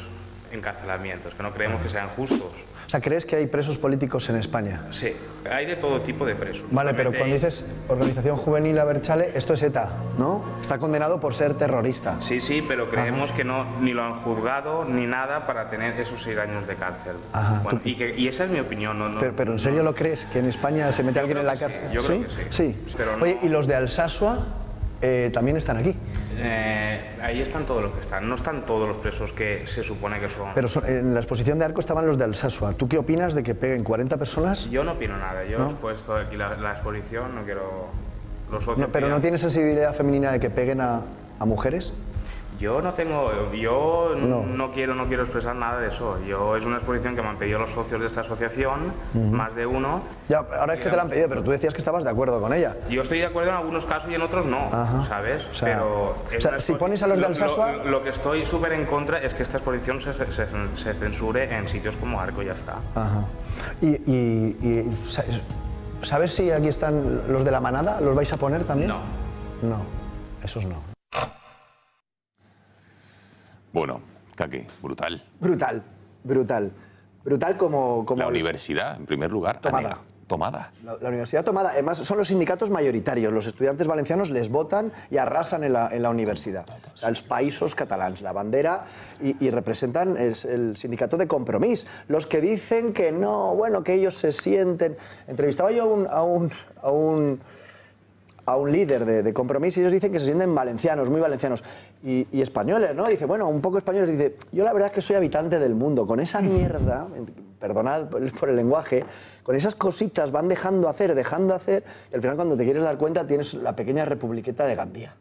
encarcelamientos, que no creemos que sean justos. O sea, ¿crees que hay presos políticos en España? Sí, hay de todo tipo de presos. Vale, pero cuando dices organización juvenil Aberchale, esto es ETA, ¿no? Está condenado por ser terrorista. Sí, sí, pero creemos que no, ni lo han juzgado ni nada para tener esos seis años de cárcel. y, esa es mi opinión. No, pero, ¿en serio lo crees? ¿Que en España se mete alguien en la cárcel? Sí, yo creo ¿Sí? que sí. sí. Oye, ¿y los de Alsasua eh, también están aquí? Eh, ahí están todos los que están, no están todos los presos que se supone que son. Pero en la exposición de Arco estaban los de Alsasua. ¿Tú qué opinas de que peguen 40 personas? Yo no opino nada, yo he puesto aquí la, exposición, no quiero... Los socios pero ¿no tienes sensibilidad femenina de que peguen a mujeres? Yo no tengo, yo no. quiero, no quiero expresar nada de eso. Yo es una exposición que me han pedido los socios de esta asociación, más de uno. Ya, ahora es que te la han pedido, pero tú decías que estabas de acuerdo con ella. Yo estoy de acuerdo en algunos casos y en otros no, ¿sabes? O sea, si pones a los de Alsasua... Lo, que estoy súper en contra es que esta exposición se, censure en sitios como Arco y ya está. Ajá. Y, ¿sabes si aquí están los de la manada? ¿Los vais a poner también? No. No, esos no. Bueno, aquí, brutal. Brutal, brutal. Brutal como... la universidad, en primer lugar. Tomada. Tomada. La, universidad tomada. Además, son los sindicatos mayoritarios. Los estudiantes valencianos les votan y arrasan en la, universidad. O sea, los países catalanes. la bandera, y, representan el, sindicato de compromiso. Los que dicen que no, bueno, que ellos se sienten... Entrevistaba yo a un, a un, a un, a un líder de, de compromiso y ellos dicen que se sienten valencianos, muy valencianos y, españoles, ¿no? Dice, bueno, un poco españoles. Dice, yo la verdad es que soy habitante del mundo. Con esa mierda, perdonad por el lenguaje, con esas cositas van dejando hacer, dejando hacer. Y al final, cuando te quieres dar cuenta, tienes la pequeña republiqueta de Gandía.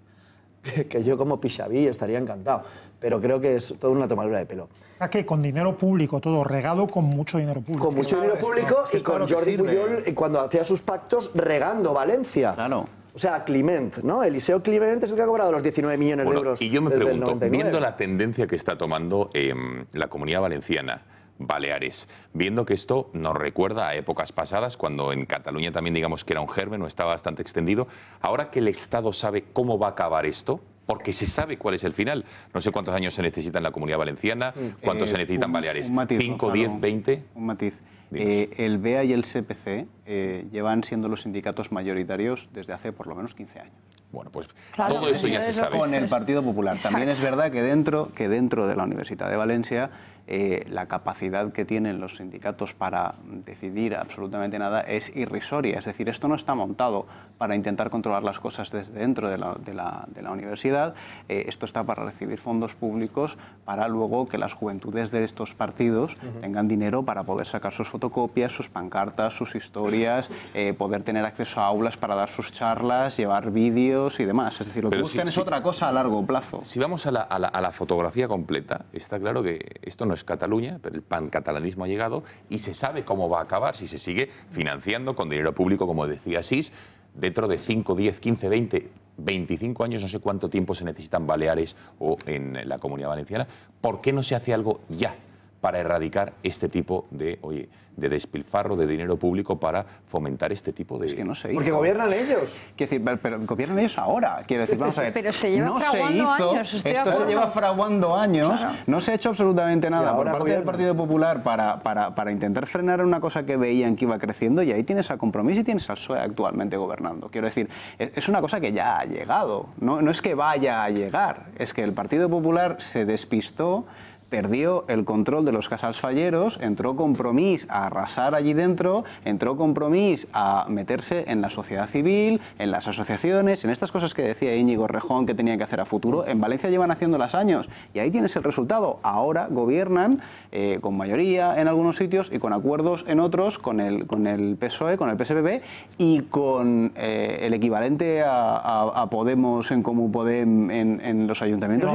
Que, yo, como Pichaví, estaría encantado. Pero creo que es toda una tomadura de pelo. ¿A qué? Con dinero público, todo regado con mucho dinero público. Con mucho dinero público y con Jordi Puyol, cuando hacía sus pactos, regando Valencia. Claro. O sea, Clement, ¿no? Eliseo Clement es el que ha cobrado los 19 millones de euros. Y yo me pregunto, viendo la tendencia que está tomando em, la comunidad valenciana, Baleares. Viendo que esto nos recuerda a épocas pasadas, cuando en Cataluña también digamos que era un germen o estaba bastante extendido, ahora que el Estado sabe cómo va a acabar esto, porque se sabe cuál es el final. No sé cuántos años se necesita en la comunidad valenciana, mm, cuántos eh, se necesitan Baleares. 5, 10, 20... Un matiz. Eh, el BEA y el CPC eh, llevan siendo los sindicatos mayoritarios desde hace por lo menos 15 años. Bueno, pues todo eso ya se sabe. Con el Partido Popular. También es verdad que dentro, que dentro de la Universidad de Valencia eh, la capacidad que tienen los sindicatos para decidir absolutamente nada es irrisoria. Es decir, esto no está montado para intentar controlar las cosas desde dentro de la, universidad, eh, esto está para recibir fondos públicos para luego que las juventudes de estos partidos tengan dinero para poder sacar sus fotocopias, sus pancartas, sus historias, eh, poder tener acceso a aulas para dar sus charlas, llevar vídeos y demás. Es decir, lo que buscan es otra cosa a largo plazo. Si vamos a la fotografía completa, está claro que esto no no es Cataluña, pero el pancatalanismo ha llegado y se sabe cómo va a acabar si se sigue financiando con dinero público, como decía Sis, dentro de 5, 10, 15, 20, 25 años, no sé cuánto tiempo se necesitan Baleares o en la Comunidad Valenciana. ¿Por qué no se hace algo ya? para erradicar este tipo de, oye, de despilfarro de dinero público para fomentar este tipo de... Es que no se hizo. Porque gobiernan ellos. Quiero decir, pero, gobiernan ellos ahora. Quiero decir, vamos a Pero se lleva no fraguando se hizo, años. Esto se lleva fraguando años. No se ha hecho absolutamente nada por parte del Partido Popular para, para, para, intentar frenar una cosa que veían que iba creciendo y ahí tienes a compromiso y tienes al PSOE actualmente gobernando. Quiero decir, e, es una cosa que ya ha llegado. No, no es que vaya a llegar, es que el Partido Popular se despistó perdió el control de los casals falleros, entró compromiso a arrasar allí dentro, entró compromiso a meterse en la sociedad civil, en las asociaciones, en estas cosas que decía Íñigo Rejón que tenía que hacer a futuro. En Valencia llevan haciendo las años y ahí tienes el resultado. Ahora gobiernan eh, con mayoría en algunos sitios y con acuerdos en otros con el, con el PSOE, con el PSBB... y con eh, el equivalente a, Podemos en como Podem en, los ayuntamientos.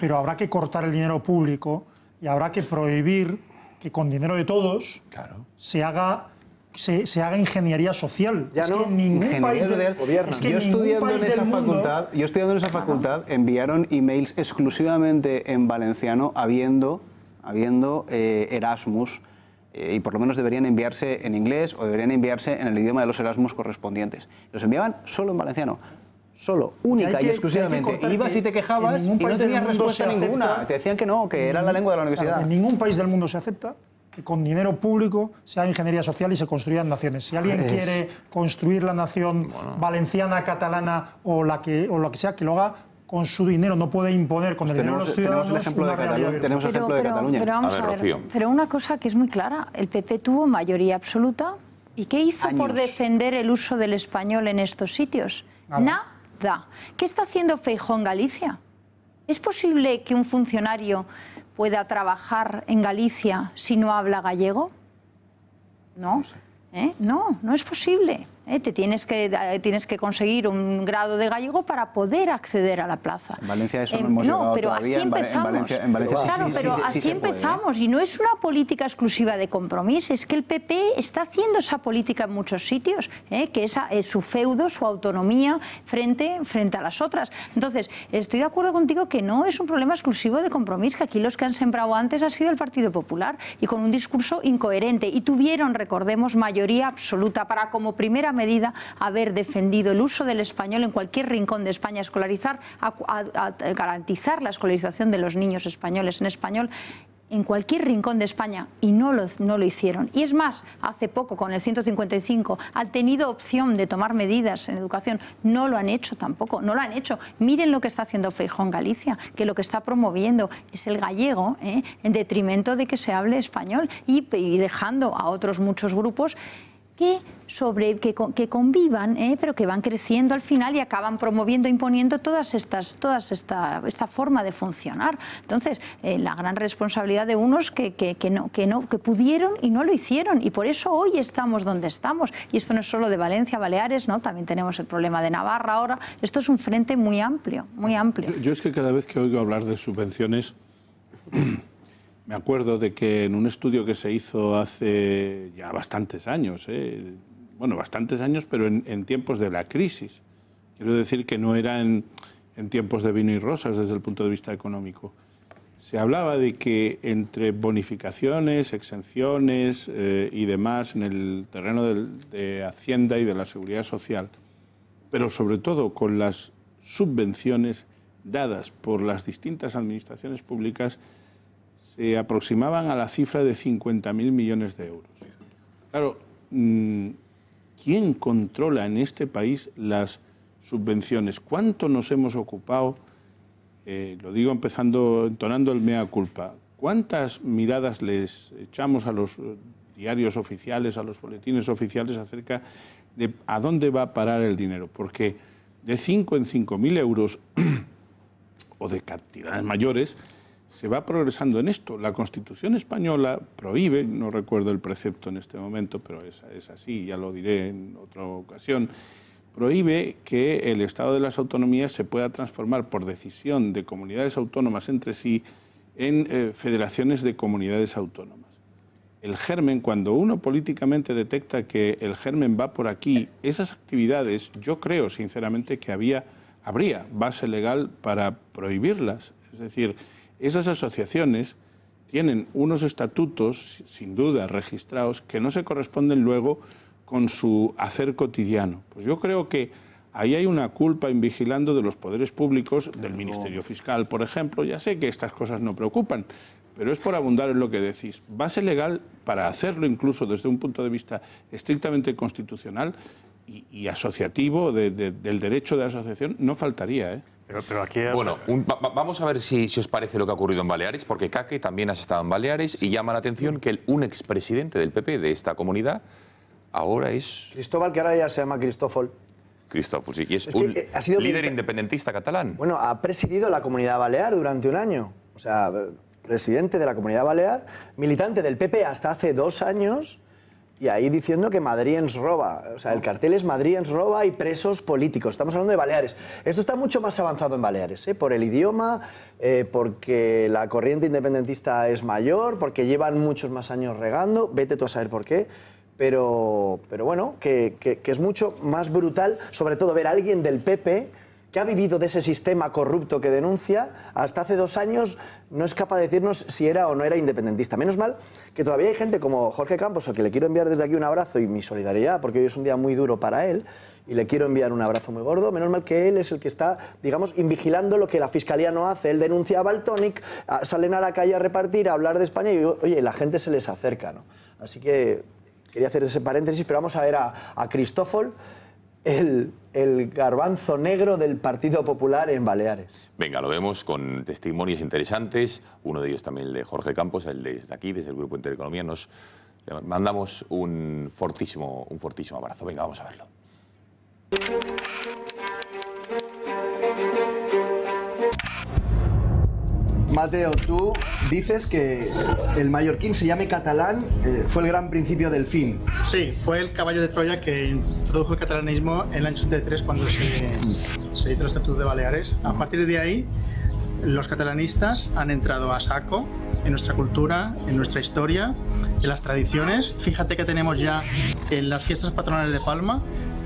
pero habrá que cortar el dinero público y habrá que prohibir que con dinero de todos claro. se haga se, haga ingeniería social. que gobierno. yo estudiando en esa facultad, yo estudiando en esa facultad enviaron emails exclusivamente en valenciano habiendo habiendo eh, Erasmus eh, y por lo menos deberían enviarse en inglés o deberían enviarse en el idioma de los Erasmus correspondientes. Los enviaban solo en valenciano solo, única y exclusivamente. Ibas y te quejabas y no tenías respuesta ninguna. te decían que no, que era la lengua de la universidad. en ningún país del mundo se acepta que con dinero público se haga ingeniería social y se construyan naciones. Si alguien quiere construir la nación valenciana, catalana o la, que, o lo que sea, que lo haga con su dinero, no puede imponer con pues el dinero de los eh, ciudadanos. Tenemos el ejemplo de, pero, Cataluña. Pero, una cosa que es muy clara, el PP tuvo mayoría absoluta. ¿Y qué hizo por defender el uso del español en estos sitios? Nada. ¿Qué está haciendo Feijóo en Galicia? ¿Es posible que un funcionario pueda trabajar en Galicia si no habla gallego? No, no, ¿eh? no es posible. ¿eh? te tienes que, eh, tienes que conseguir un grado de gallego para poder acceder a la plaza. En Valencia eso em, no hemos no, pero así empezamos. En Valencia, pero así ¿eh? empezamos y no es una política exclusiva de compromiso, es que el PP está haciendo esa política en muchos sitios, que es su feudo, su autonomía frente, frente a las otras. Entonces, estoy de acuerdo contigo que no es un problema exclusivo de compromiso, que aquí los que han sembrado antes ha sido el Partido Popular y con un discurso incoherente y tuvieron, recordemos, mayoría absoluta para como primera medida haber defendido el uso del español en cualquier rincón de España, escolarizar, garantizar la escolarización de los niños españoles en español en cualquier rincón de España y no lo, no lo hicieron. Y es más, hace poco con el 155 han tenido opción de tomar medidas en educación, no lo han hecho tampoco, no lo han hecho. Miren lo que está haciendo Feijón Galicia, que lo que está promoviendo es el gallego ¿eh? en detrimento de que se hable español y dejando a otros muchos grupos que, sobre, que, que convivan, ¿eh? pero que van creciendo al final y acaban promoviendo, imponiendo todas estas, todas esta, esta forma de funcionar. Entonces, eh, la gran responsabilidad de unos que, que, que, no, que, no, que pudieron y no lo hicieron, y por eso hoy estamos donde estamos. Y esto no es solo de Valencia, Baleares, ¿no? también tenemos el problema de Navarra ahora. Esto es un frente muy amplio, muy amplio. Yo es que cada vez que oigo hablar de subvenciones... Me acuerdo de que en un estudio que se hizo hace ya bastantes años, ¿eh? bueno, bastantes años, pero en, tiempos de la crisis. Quiero decir que no era en, tiempos de vino y rosas desde el punto de vista económico. Se hablaba de que entre bonificaciones, exenciones eh, y demás en el terreno del, de Hacienda y de la Seguridad Social, pero sobre todo con las subvenciones dadas por las distintas administraciones públicas, se eh, aproximaban a la cifra de 50.000 millones de euros. Claro, mm, ¿quién controla en este país las subvenciones? ¿Cuánto nos hemos ocupado? Eh, lo digo empezando, entonando el mea culpa. ¿Cuántas miradas les echamos a los eh, diarios oficiales, a los boletines oficiales acerca de a dónde va a parar el dinero? Porque de 5 en 5.000 euros o de cantidades mayores, se va progresando en esto. La Constitución española prohíbe, no recuerdo el precepto en este momento, pero es, es así, ya lo diré en otra ocasión, prohíbe que el Estado de las autonomías se pueda transformar por decisión de comunidades autónomas entre sí en eh, federaciones de comunidades autónomas. El germen, cuando uno políticamente detecta que el germen va por aquí, esas actividades, yo creo sinceramente que había, habría base legal para prohibirlas. Es decir, esas asociaciones tienen unos estatutos, sin duda, registrados, que no se corresponden luego con su hacer cotidiano. Pues yo creo que ahí hay una culpa en vigilando de los poderes públicos, del Ministerio Fiscal, por ejemplo. Ya sé que estas cosas no preocupan, pero es por abundar en lo que decís. Base legal para hacerlo incluso desde un punto de vista estrictamente constitucional y, asociativo del derecho de asociación no faltaría. ¿eh? Bueno, vamos a ver si, os parece lo que ha ocurrido en Baleares, porque Caque también has estado en Baleares y llama la atención que el, un expresidente del PP de esta comunidad ahora es... Cristóbal, que ahora ya se llama Cristófol. Cristófol, sí. Y es, un eh, ha líder independentista catalán. Bueno, ha presidido la comunidad balear durante un año. O sea, eh, presidente de la comunidad balear, militante del PP hasta hace dos años y ahí diciendo que Madrid roba. O sea, el cartel es Madrid roba y presos políticos. Estamos hablando de Baleares. Esto está mucho más avanzado en Baleares, ¿eh? por el idioma, eh, porque la corriente independentista es mayor, porque llevan muchos más años regando. Vete tú a saber por qué. Pero, pero bueno, que, que es mucho más brutal, sobre todo ver a alguien del PP que ha vivido de ese sistema corrupto que denuncia, hasta hace dos años no es capaz de decirnos si era o no era independentista. Menos mal que todavía hay gente como Jorge Campos, al que le quiero enviar desde aquí un abrazo y mi solidaridad, porque hoy es un día muy duro para él, y le quiero enviar un abrazo muy gordo. Menos mal que él es el que está, digamos, invigilando lo que la fiscalía no hace. Él denuncia a Baltonic, salen a la calle a repartir, a hablar de España, y oye, la gente se les acerca, ¿no? Así que quería hacer ese paréntesis, pero vamos a ver a, a Cristófol el, garbanzo negro del Partido Popular en Baleares. Venga, lo vemos con testimonios interesantes, uno de ellos también el de Jorge Campos, el de, desde aquí, desde el Grupo Intereconomía, nos mandamos un fortísimo, un fortísimo abrazo. Venga, vamos a verlo. Mateo, tú dices que el mallorquín se llame catalán, eh, fue el gran principio del fin. Sí, fue el caballo de Troya que introdujo el catalanismo en el año 83 cuando se, se hizo el Estatuto de Baleares. A partir de ahí, los catalanistas han entrado a saco en nuestra cultura, en nuestra historia, en las tradiciones. Fíjate que tenemos ya en las fiestas patronales de Palma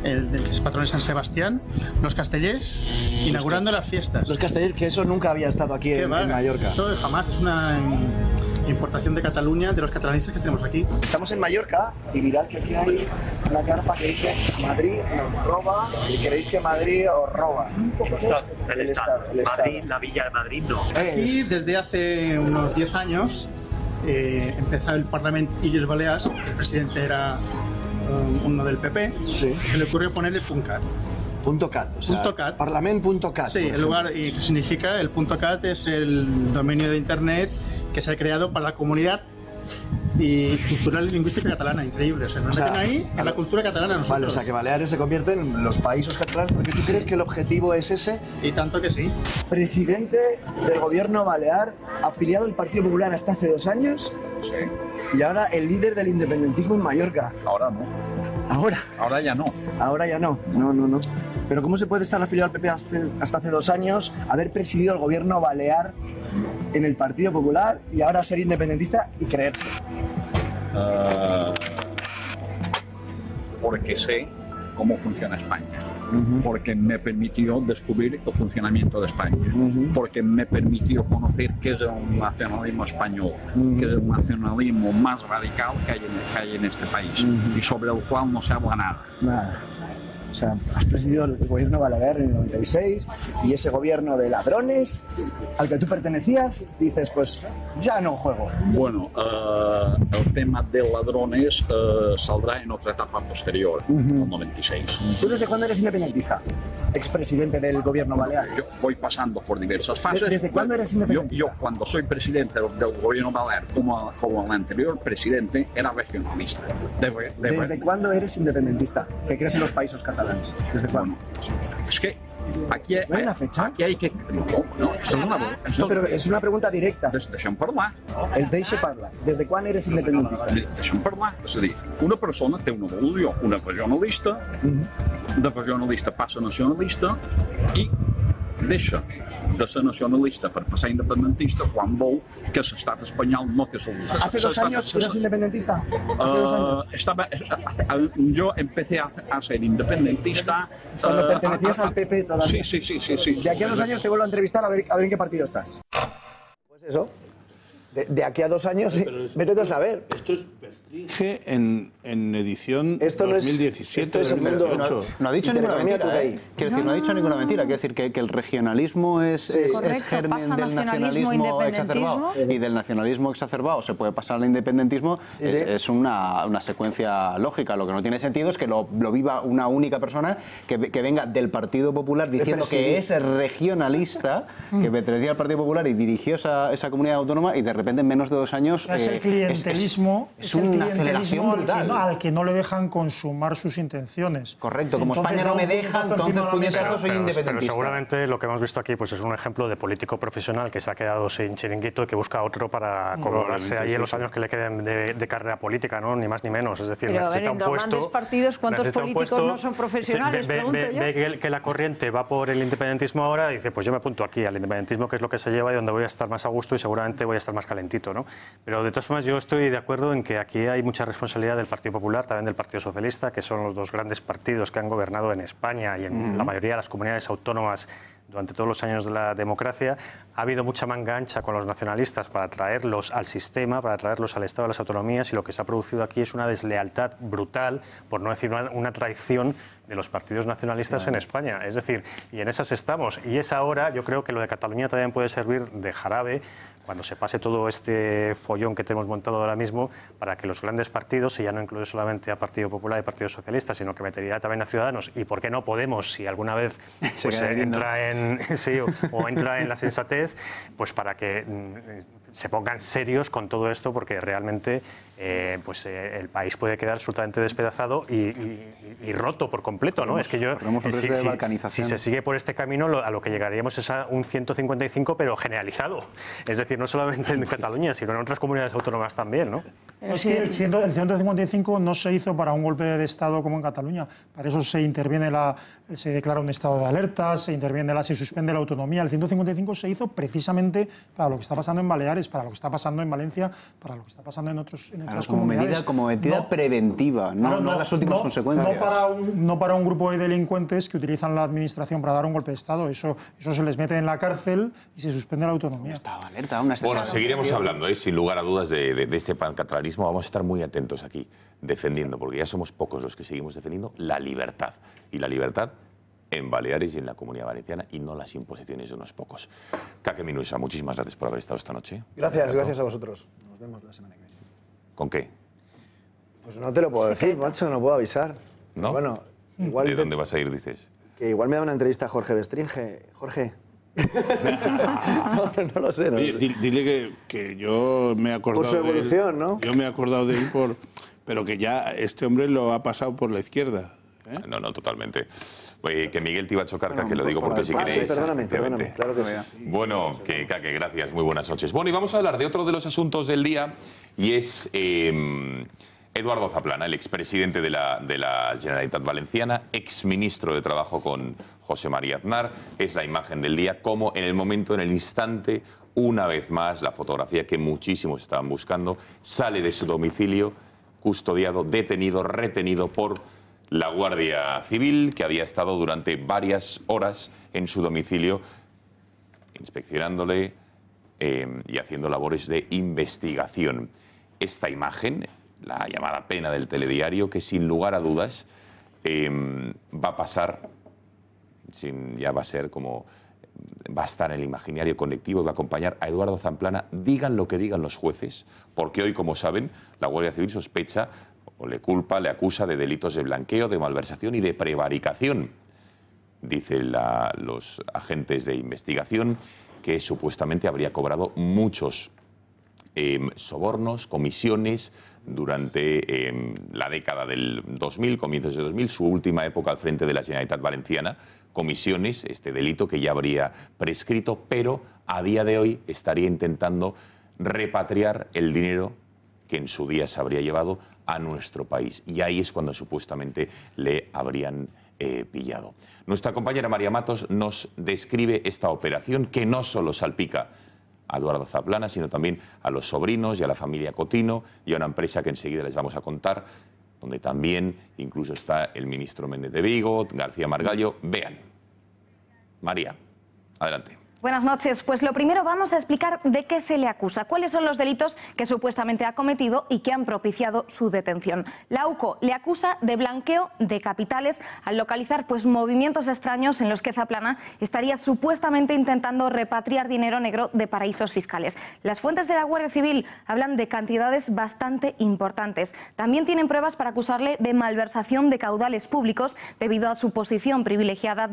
el del patrón de San Sebastián, los castellers, inaugurando las fiestas. Los castellers, que eso nunca había estado aquí en, Mallorca. Esto jamás es una importación de Cataluña, de los catalanistas que tenemos aquí. Estamos en Mallorca y mirad que aquí hay una carpa que dice Madrid nos roba y creéis que Madrid os roba. El, Estado, el, Madrid, la Villa de Madrid no. Aquí desde hace unos 10 años eh, empezó el Parlamento Illes Baleas, el presidente era Um, uno del PP, se le ocurrió ponerle el Punto .cat, o sea, punto cat. parlament.cat. Sí, el lugar y significa el punto .cat es el dominio de internet que se ha creado para la comunidad y cultural y lingüística catalana, increíble. O sea, nos o ahí a la cultura catalana nosotros. Vale, o sea, que Baleares se convierte en los países catalanes, porque tú crees que el objetivo es ese. Y tanto que sí. Presidente del gobierno balear, afiliado al Partido Popular hasta hace dos años. Sí. Y ahora el líder del independentismo en Mallorca. Ahora no. Ahora. Ahora ya no. Ahora ya no. No, no, no. Pero ¿cómo se puede estar afiliado al PP hasta hace dos años, haber presidido el gobierno balear en el Partido Popular y ahora ser independentista y creerse? Ah, porque sé cómo funciona España. porque me permitió descubrir el funcionamiento de España, porque me permitió conocer qué es un nacionalismo español, que qué es el nacionalismo más radical que hay en, en este país y sobre el cual no se habla nada. O sea, has presidido el gobierno Balaguer en el 96 y ese gobierno de ladrones al que tú pertenecías, dices, pues ya no juego. Bueno, eh, el tema de ladrones eh, saldrá en otra etapa posterior, en el 96. ¿Tú desde cuándo eres independentista? Expresidente del gobierno balear. Yo voy pasando por diversas fases. ¿Desde cuándo eres independentista? Yo, cuando soy presidente del gobierno balear, como, como el anterior presidente, era regionalista. De, ¿Desde cuándo eres independentista? ¿Qué crees en los países catalanes? Des de quan? És que Aquí, ¿No hay una fecha? Aquí hay que... No, no, esto no, una... Esto... No, pero es una pregunta directa. Des, deixa'm parlar. El deixa parla. Des de quan eres independentista? De, deixa'm parlar. És a dir, una persona té una evolució, una regionalista, uh mhm. -huh. de regionalista passa a nacionalista i deixa de ser nacionalista per passar independentista quan vol que l'estat espanyol no té solució. ¿Hace dos años eres independentista? Uh, dos eh, años? Uh, estaba, eh, yo empecé a, a ser independentista. Cuando eh, pertenecías a, a, al PP todavía. Sí, sí, sí, sí, sí. De aquí a dos años te vuelvo a entrevistar a ver, a ver en qué partido estás. Pues eso. De, aquí a dos años, vete a saber. Esto es en, edición 2017. No No, ha dicho ninguna mentira. no, decir, ha dicho ninguna mentira. Quiero decir que, el regionalismo es, es, germen del nacionalismo exacerbado. Y del nacionalismo exacerbado se puede pasar al independentismo. Es, una, secuencia lógica. Lo que no tiene sentido es que lo, viva una única persona que, venga del Partido Popular diciendo que es regionalista, mm. que pertenecía al Partido Popular y dirigió esa, esa comunidad autónoma y de menos de dos años... Es el eh, clientelismo. Es, una Al que, no, le dejan consumar sus intenciones. Correcto, como España no me deja, entonces soy pero, Pero seguramente lo que hemos visto aquí pues es un ejemplo de político profesional que se ha quedado sin chiringuito y que busca otro para cobrarse ahí en los años que le queden de, carrera política, ¿no? Ni más ni menos. Es decir, necesita un puesto... partidos cuántos políticos no son profesionales? Ve, que, la corriente va por el independentismo ahora y dice, pues yo me apunto aquí al independentismo, que es lo que se lleva y donde voy a estar más a gusto y seguramente voy a estar más lentito, ¿no? Pero de todas formas yo estoy de acuerdo en que aquí hay mucha responsabilidad del Partido Popular, también del Partido Socialista, que son los dos grandes partidos que han gobernado en España y en la mayoría de las comunidades autónomas durante todos los años de la democracia. Ha habido mucha mangancha con los nacionalistas para traerlos al sistema, para traerlos al Estado de las autonomías y lo que se ha producido aquí es una deslealtad brutal, por no decir una, una traición de los partidos nacionalistas en España. Es decir, y en esas estamos. Y es ahora, yo creo que lo de Cataluña también puede servir de jarabe cuando se pase todo este follón que tenemos montado ahora mismo para que los grandes partidos, y ya no incluye solamente a Partido Popular y Partido Socialista, sino que metería también a Ciudadanos, y por qué no Podemos, si alguna vez se pues, eh, entra en, entra en la sensatez, pues para que mm, se pongan serios con todo esto, porque realmente eh, pues eh, el país puede quedar absolutamente despedazado y, roto por completo, ¿no? es que yo si, se sigue por este camino a lo que llegaríamos es a un 155 pero generalizado, es decir, no solamente en Cataluña, sino en otras comunidades autónomas también, ¿no? Es que el, 155 no se hizo para un golpe de Estado como en Cataluña, para eso se interviene la, se declara un estado de alerta, se interviene la, se suspende la autonomía. El 155 se hizo precisamente para lo que está pasando en Baleares, para lo que está pasando en Valencia, para lo que está pasando en otros como Medida, como preventiva, no, las últimas consecuencias. Para no para, un, grupo de delincuentes que utilizan la administración para dar un golpe de Estado. Eso, eso se les mete en la cárcel y se suspende la autonomía. Está alerta, una bueno, seguiremos hablando, ¿eh? sin lugar a dudas, de, este pancatralismo Vamos a estar muy atentos aquí, defendiendo, porque ya somos pocos los que seguimos defendiendo la libertad. Y la libertad en Baleares y en la Comunidad Valenciana y no las imposiciones de unos pocos. Kake Minusa, muchísimas gracias por haber estado esta noche. Gracias, gracias a vosotros. Nos vemos la semana que viene. ¿Con qué? Pues no te lo puedo decir, macho, no puedo avisar. ¿No? ¿De dónde vas a ir, dices? Que igual me da una entrevista a Jorge Bestringe. Jorge. no, lo sé. No Dile que, yo me he acordado. Por su evolución, ¿no? Yo me he acordado de él por. Pero que ya este hombre lo ha pasado por la izquierda. ¿Eh? No, no, totalmente. que Miguel te iba a chocar, que lo digo porque si queréis... perdóname, perdóname, claro que Bueno, que gracias, muy buenas noches. Bueno, y vamos a hablar de otro de los asuntos del día y es em, Eduardo Zaplana, el expresidente de la, de la Generalitat Valenciana, exministro de Trabajo con José María Aznar. Es la imagen del día, como en el momento, en el instante, una vez más, la fotografía que muchísimos estaban buscando sale de su domicilio, custodiado, detenido, retenido por la Guardia Civil, que había estado durante varias horas en su domicilio inspeccionándole em, y haciendo labores de investigación. Esta imagen, la llamada pena del telediario, que sin lugar a dudas em, va a pasar, sin, ya va a ser como va a estar en el imaginario colectivo y va a acompañar a Eduardo Zamplana, digan lo que digan los jueces, porque hoy, como saben, la Guardia Civil sospecha o le culpa, le acusa de delitos de blanqueo, de malversación y de prevaricación. Dicen los agentes de investigación que supuestamente habría cobrado muchos em, sobornos, comisiones durante em, la década del 2000, comienzos de 2000, su última época al frente de la Generalitat Valenciana, comisiones, este delito que ya habría prescrito, pero a día de hoy estaría intentando repatriar el dinero que en su día se habría llevado a nuestro país. Y ahí es cuando supuestamente le habrían eh, pillado. Nuestra compañera María Matos nos describe esta operación que no solo salpica a Eduardo Zaplana, sino también a los sobrinos y a la familia Cotino y a una empresa que enseguida les vamos a contar, donde también incluso está el ministro Méndez de Vigo, García Margallo. Vean. María, adelante. Buenas noches. Pues lo primero vamos a explicar de qué se le acusa, cuáles son los delitos que supuestamente ha cometido y que han propiciado su detención. La UCO le acusa de blanqueo de capitales al localizar pues movimientos extraños en los que Zaplana estaría supuestamente intentando repatriar dinero negro de paraísos fiscales. Las fuentes de la Guardia Civil hablan de cantidades bastante importantes. También tienen pruebas para acusarle de malversación de caudales públicos debido a su posición privilegiada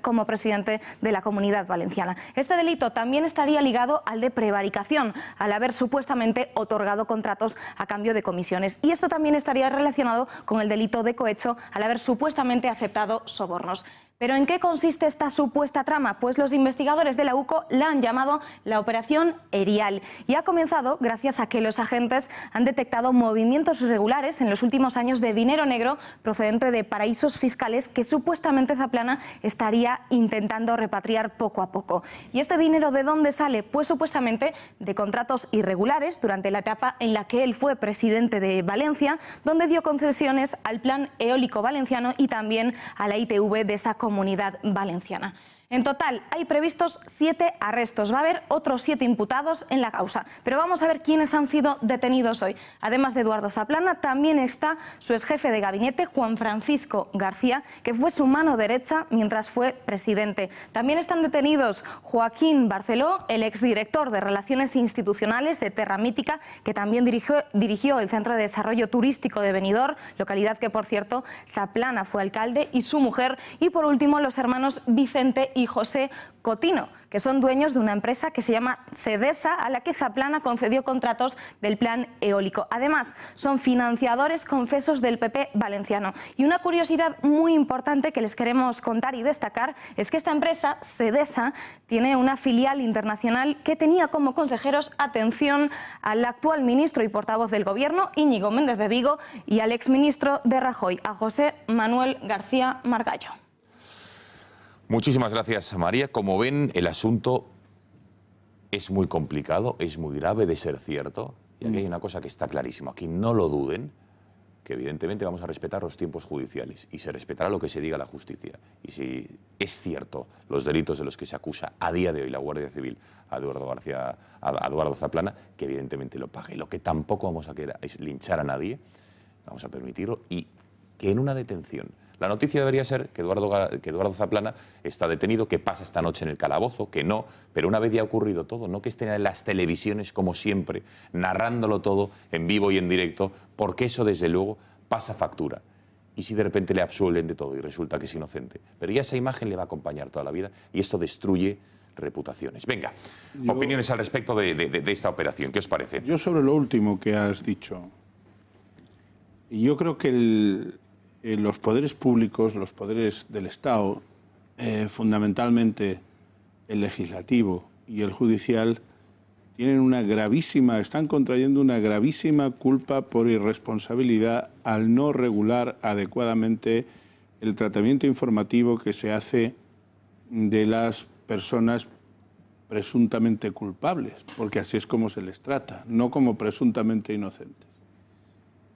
como presidente de la Comunidad Valenciana. Este delito también estaría ligado al de prevaricación, al haber supuestamente otorgado contratos a cambio de comisiones. Y esto también estaría relacionado con el delito de cohecho, al haber supuestamente aceptado sobornos. ¿Pero en qué consiste esta supuesta trama? Pues los investigadores de la UCO la han llamado la Operación Erial y ha comenzado gracias a que los agentes han detectado movimientos irregulares en los últimos años de dinero negro procedente de paraísos fiscales que supuestamente Zaplana estaría intentando repatriar poco a poco. ¿Y este dinero de dónde sale? Pues supuestamente de contratos irregulares durante la etapa en la que él fue presidente de Valencia, donde dio concesiones al plan eólico valenciano y también a la ITV de esa comunidad valenciana. En total, hay previstos siete arrestos. Va a haber otros siete imputados en la causa. Pero vamos a ver quiénes han sido detenidos hoy. Además de Eduardo Zaplana, también está su exjefe de gabinete, Juan Francisco García, que fue su mano derecha mientras fue presidente. También están detenidos Joaquín Barceló, el exdirector de Relaciones Institucionales de Terra Mítica, que también dirigió, dirigió el Centro de Desarrollo Turístico de Benidorm, localidad que, por cierto, Zaplana fue alcalde y su mujer. Y por último, los hermanos Vicente y y José Cotino, que son dueños de una empresa que se llama Sedesa, a la que Zaplana concedió contratos del plan eólico. Además, son financiadores confesos del PP valenciano. Y una curiosidad muy importante que les queremos contar y destacar es que esta empresa, Sedesa, tiene una filial internacional que tenía como consejeros atención al actual ministro y portavoz del Gobierno, Íñigo Méndez de Vigo, y al exministro de Rajoy, a José Manuel García Margallo. Muchísimas gracias, María. Como ven, el asunto es muy complicado, es muy grave de ser cierto. Y aquí hay una cosa que está clarísima, aquí no lo duden, que evidentemente vamos a respetar los tiempos judiciales y se respetará lo que se diga la justicia. Y si es cierto los delitos de los que se acusa a día de hoy la Guardia Civil a Eduardo, García, a Eduardo Zaplana, que evidentemente lo pague. Lo que tampoco vamos a querer es linchar a nadie, vamos a permitirlo, y que en una detención la noticia debería ser que Eduardo, Zaplana está detenido, que pasa esta noche en el calabozo, que no, pero una vez ya ha ocurrido todo, no que estén en las televisiones como siempre, narrándolo todo en vivo y en directo, porque eso desde luego pasa factura y si de repente le absuelven de todo y resulta que es inocente. Pero ya esa imagen le va a acompañar toda la vida y esto destruye reputaciones. Venga, opiniones al respecto de, de, esta operación. ¿Qué os parece? Yo sobre lo último que has dicho. Yo creo que el, eh, los poderes públicos, los poderes del Estado, eh, fundamentalmente el legislativo y el judicial, tienen una gravísima, están contrayendo una gravísima culpa por irresponsabilidad al no regular adecuadamente el tratamiento informativo que se hace de las personas presuntamente culpables, porque así es como se les trata, no como presuntamente inocentes.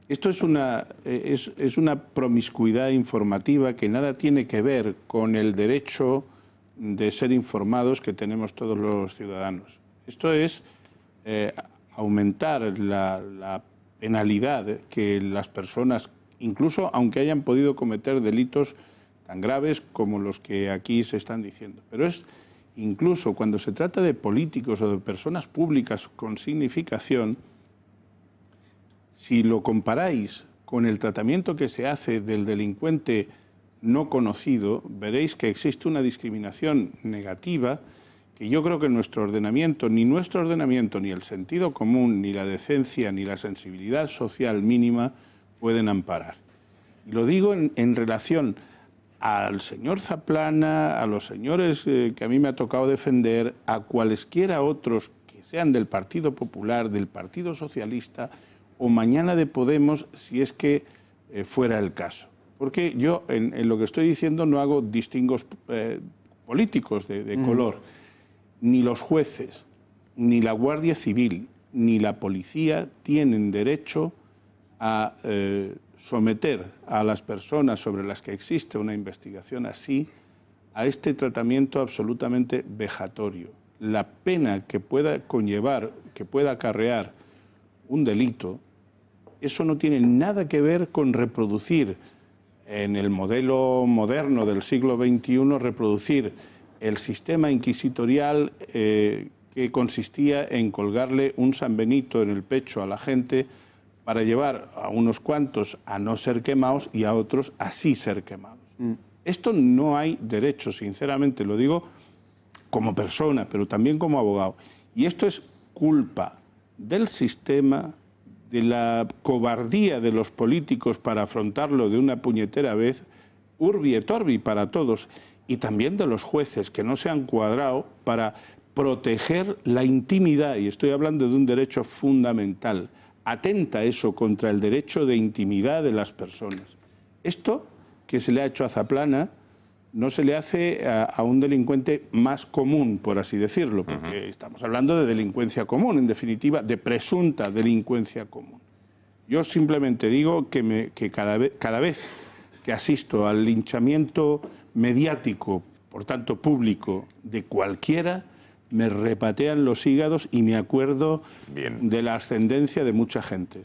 Esto eh, es una, promiscuidad informativa que nada tiene que ver con el derecho de ser informados que tenemos todos los ciudadanos. Esto es eh, aumentar la, penalidad que las personas, incluso aunque hayan podido cometer delitos tan graves como los que aquí se están diciendo. Pero es incluso cuando se trata de políticos o de personas públicas con significación, si lo comparáis con el tratamiento que se hace del delincuente no conocido, veréis que existe una discriminación negativa que yo creo que nuestro ordenamiento, ni nuestro ordenamiento, ni el sentido común, ni la decencia, ni la sensibilidad social mínima pueden amparar. Y lo digo en, relación al señor Zaplana, a los señores eh, que a mí me ha tocado defender, a cualesquiera otros que sean del Partido Popular, del Partido Socialista, o mañana de Podemos si es que eh, fuera el caso. Porque yo en, lo que estoy diciendo no hago distingos eh, políticos de, color. Ni los jueces, ni la Guardia Civil, ni la policía tienen derecho a eh, someter a las personas sobre las que existe una investigación así a este tratamiento absolutamente vejatorio. La pena que pueda conllevar, que pueda acarrear un delito, eso no tiene nada que ver con reproducir en el modelo moderno del siglo XXI, reproducir el sistema inquisitorial eh, que consistía en colgarle un sanbenito en el pecho a la gente para llevar a unos cuantos a no ser quemados y a otros a sí ser quemados. Mm. Esto no hay derecho, sinceramente, lo digo como persona, pero también como abogado. Y esto es culpa del sistema, de la cobardía de los políticos para afrontarlo de una puñetera vez, urbi et orbi para todos, y también de los jueces que no se han cuadrado para proteger la intimidad, y estoy hablando de un derecho fundamental, atenta eso contra el derecho de intimidad de las personas. Esto que se le ha hecho a Zaplana, no se le hace a, un delincuente más común, por así decirlo, porque estamos hablando de delincuencia común, en definitiva, de presunta delincuencia común. Yo simplemente digo que, me, cada, cada vez que asisto al linchamiento mediático, por tanto público, de cualquiera, me repatean los hígados y me acuerdo de la ascendencia de mucha gente.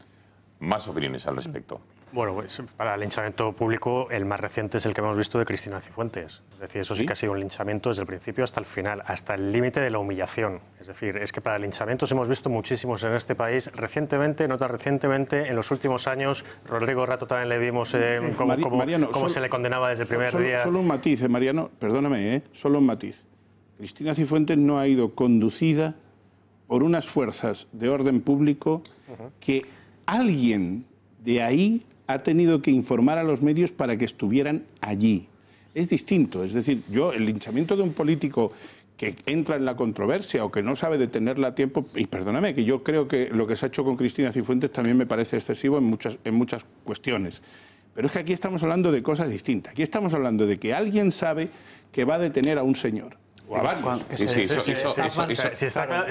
Más opiniones al respecto. Bueno, pues para el linchamiento público el más reciente es el que hemos visto de Cristina Cifuentes. Es decir, eso sí, que ha sido un linchamiento desde el principio hasta el final, hasta el límite de la humillación. Es decir, es que para linchamientos hemos visto muchísimos en este país. Recientemente, nota recientemente, en los últimos años, Rodrigo Rato también le vimos eh, cómo, se le condenaba desde el primer día. Solo un matiz, eh, Mariano, perdóname, eh, solo un matiz. Cristina Cifuentes no ha ido conducida por unas fuerzas de orden público que alguien de ahí ha tenido que informar a los medios para que estuvieran allí. Es distinto, es decir, yo el linchamiento de un político que entra en la controversia o que no sabe detenerla a tiempo, y perdóname, que yo creo que lo que se ha hecho con Cristina Cifuentes también me parece excesivo en muchas, en muchas cuestiones. Pero es que aquí estamos hablando de cosas distintas. Aquí estamos hablando de que alguien sabe que va a detener a un señor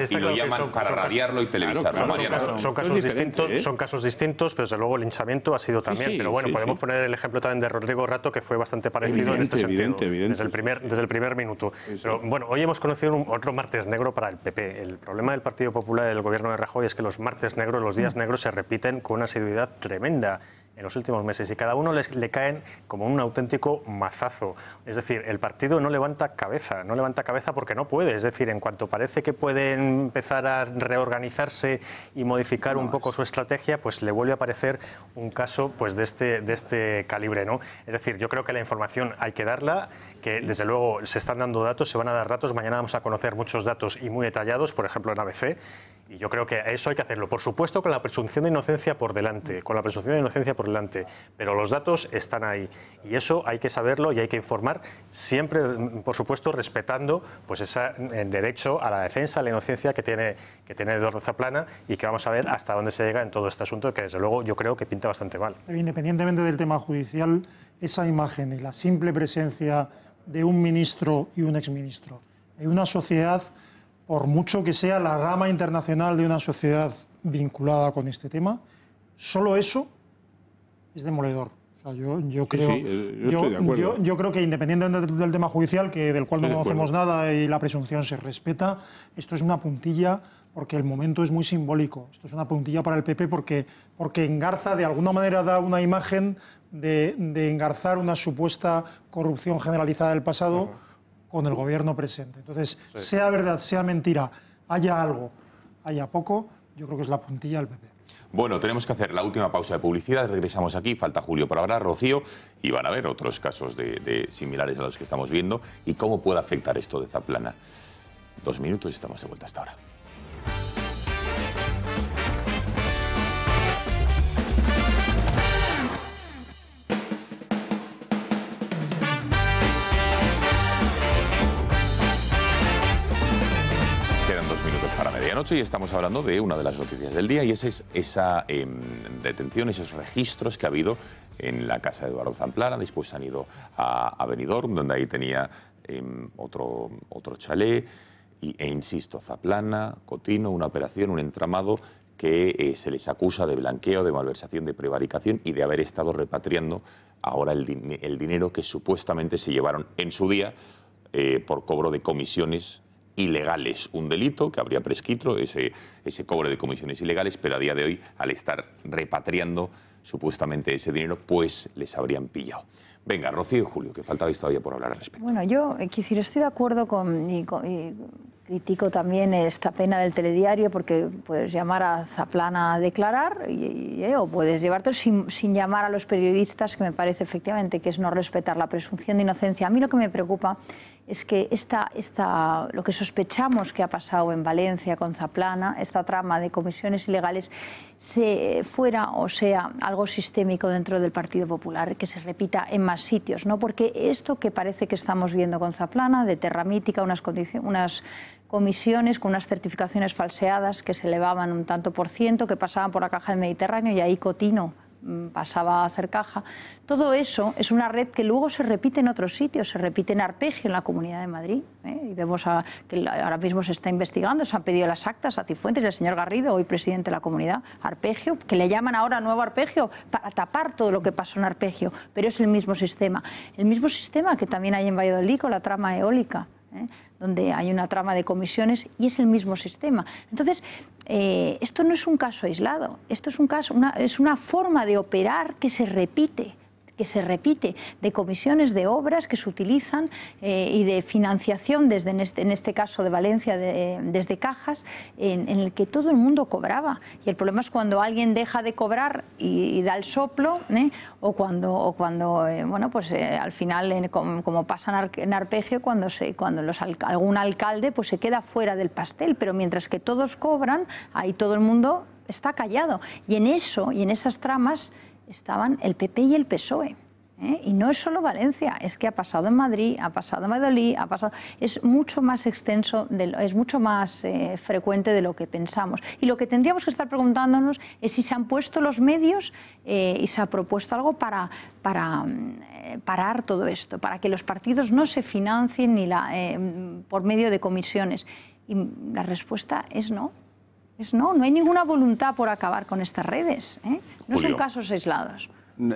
y lo llaman son, para radiarlo y televisarlo. son, casos, distintos, ¿eh? son casos distintos, pero desde luego el linchamiento ha sido también. pero bueno, podemos poner el ejemplo también de Rodrigo Rato, que fue bastante parecido en este sentido. desde, el primer, desde el primer minuto. Pero bueno, hoy hemos conocido otro martes negro para el PP. El problema del Partido Popular y del gobierno de Rajoy es que los martes negros, los días mm. negros, se repiten con una asiduidad tremenda en los últimos meses y cada uno le caen como un auténtico mazazo. Es decir, el partido no levanta cabeza, no levanta cabeza porque no puede. Es decir, en cuanto parece que puede empezar a reorganizarse y modificar un poco su estrategia, pues le vuelve a aparecer un caso pues, de, este, de este calibre. ¿no? Es decir, yo creo que la información hay que darla, que desde luego se están dando datos, se van a dar datos, mañana vamos a conocer muchos datos y muy detallados, por ejemplo en ABC y yo creo que eso hay que hacerlo. Por supuesto, con la presunción de inocencia por delante, con la presunción de inocencia por delante, pero los datos están ahí y eso hay que saberlo y hay que informar siempre, por supuesto, respetando pues ese derecho a la defensa, a la inocencia que tiene que tiene Eduardo Zaplana y que vamos a ver hasta dónde se llega en todo este asunto que desde luego yo creo que pinta bastante mal. Independientemente del tema judicial, esa imagen y la simple presencia de un ministro y un exministro en una sociedad por mucho que sea la rama internacional de una sociedad vinculada con este tema, solo eso es demoledor. yo, creo, que independientemente del, tema judicial, que del cual no conocemos nada y la presunción se respeta, esto es una puntilla porque el momento es muy simbólico. Esto es una puntilla para el PP porque, porque engarza, de alguna manera da una imagen de, engarzar una supuesta corrupción generalizada del pasado con el gobierno presente. Entonces, sea verdad, sea mentira, haya algo, haya poco, yo creo que es la puntilla del PP. Bueno, tenemos que hacer la última pausa de publicidad. Regresamos aquí. Falta Julio para hablar, Rocío, y van a ver otros casos de, similares a los que estamos viendo y cómo puede afectar esto de Zaplana. Dos minutos y estamos de vuelta hasta ahora. Hoy estamos hablando de una de las noticias del día y esa es esa em, detención, esos registros que ha habido en la casa de Eduardo Zamplana, después han ido a, Avenidor, Benidorm, donde ahí tenía em, otro, otro chalet, e insisto, Zaplana, Cotino, una operación, un entramado que eh, se les acusa de blanqueo, de malversación, de prevaricación y de haber estado repatriando ahora el dinero que supuestamente se llevaron en su día eh, por cobro de comisiones ilegales, un delito que habría prescrito ese, ese cobro de comisiones ilegales, pero a día de hoy, al estar repatriando supuestamente ese dinero, pues les habrían pillado. Venga, Rocío y Julio, que faltabais todavía por hablar al respecto. Bueno, yo eh, quisiera, estoy de acuerdo con, y, critico también esta pena del telediario porque puedes llamar a Zaplana a declarar eh, o puedes llevarte sin, llamar a los periodistas, que me parece efectivamente que es no respetar la presunción de inocencia. A mí lo que me preocupa es que esta, lo que sospechamos que ha pasado en Valencia con Zaplana, esta trama de comisiones ilegales, se fuera o sea algo sistémico dentro del Partido Popular, que se repita en más sitios, ¿no? Porque esto que parece que estamos viendo con Zaplana, de Terra Mítica, unas, unas comisiones con unas certificaciones falseadas que se elevaban un tanto por ciento, que pasaban por la Caja del Mediterráneo y ahí Cotino Mm, pasaba a hacer caja. Todo eso es una red que luego se repite en otros sitios, se repite en Arpegio, en la Comunidad de Madrid. ¿eh? Y vemos que ahora mismo se está investigando, se han pedido las actas a Cifuentes ...el señor Garrido, hoy presidente de la comunidad, Arpegio, que le llaman ahora nuevo Arpegio para tapar todo lo que pasó en Arpegio, pero es el mismo sistema. El mismo sistema que también hay en Valladolid con la trama eólica. ¿eh? donde hay una trama de comisiones y es el mismo sistema. Entonces, eh, esto no es un caso aislado, esto es, un caso, es una forma de operar que se repite que se repite, de comisiones de obras que se utilizan eh, y de financiación, desde en, este, este caso de Valencia, desde cajas, en, el que todo el mundo cobraba. Y el problema es cuando alguien deja de cobrar y, da el soplo, ¿eh? o cuando, cuando eh, bueno, pues al final, como, pasa en arpegio, cuando, se, cuando los, algún alcalde pues, se queda fuera del pastel, pero mientras que todos cobran, ahí todo el mundo está callado. Y en eso, y en esas tramas, estaban el PP y el PSOE. ¿eh? Y no es solo Valencia, es que ha pasado en Madrid, ha pasado en Valladolid, ha pasado... es mucho más extenso, es mucho más eh, frecuente de lo que pensamos. Y lo que tendríamos que estar preguntándonos es si se han puesto los medios eh, y se ha propuesto algo para, para parar todo esto, para que los partidos no se financien ni por medio de comisiones. Y la respuesta es no no, no hay ninguna voluntad por acabar con estas redes. ¿eh? No son casos aislados.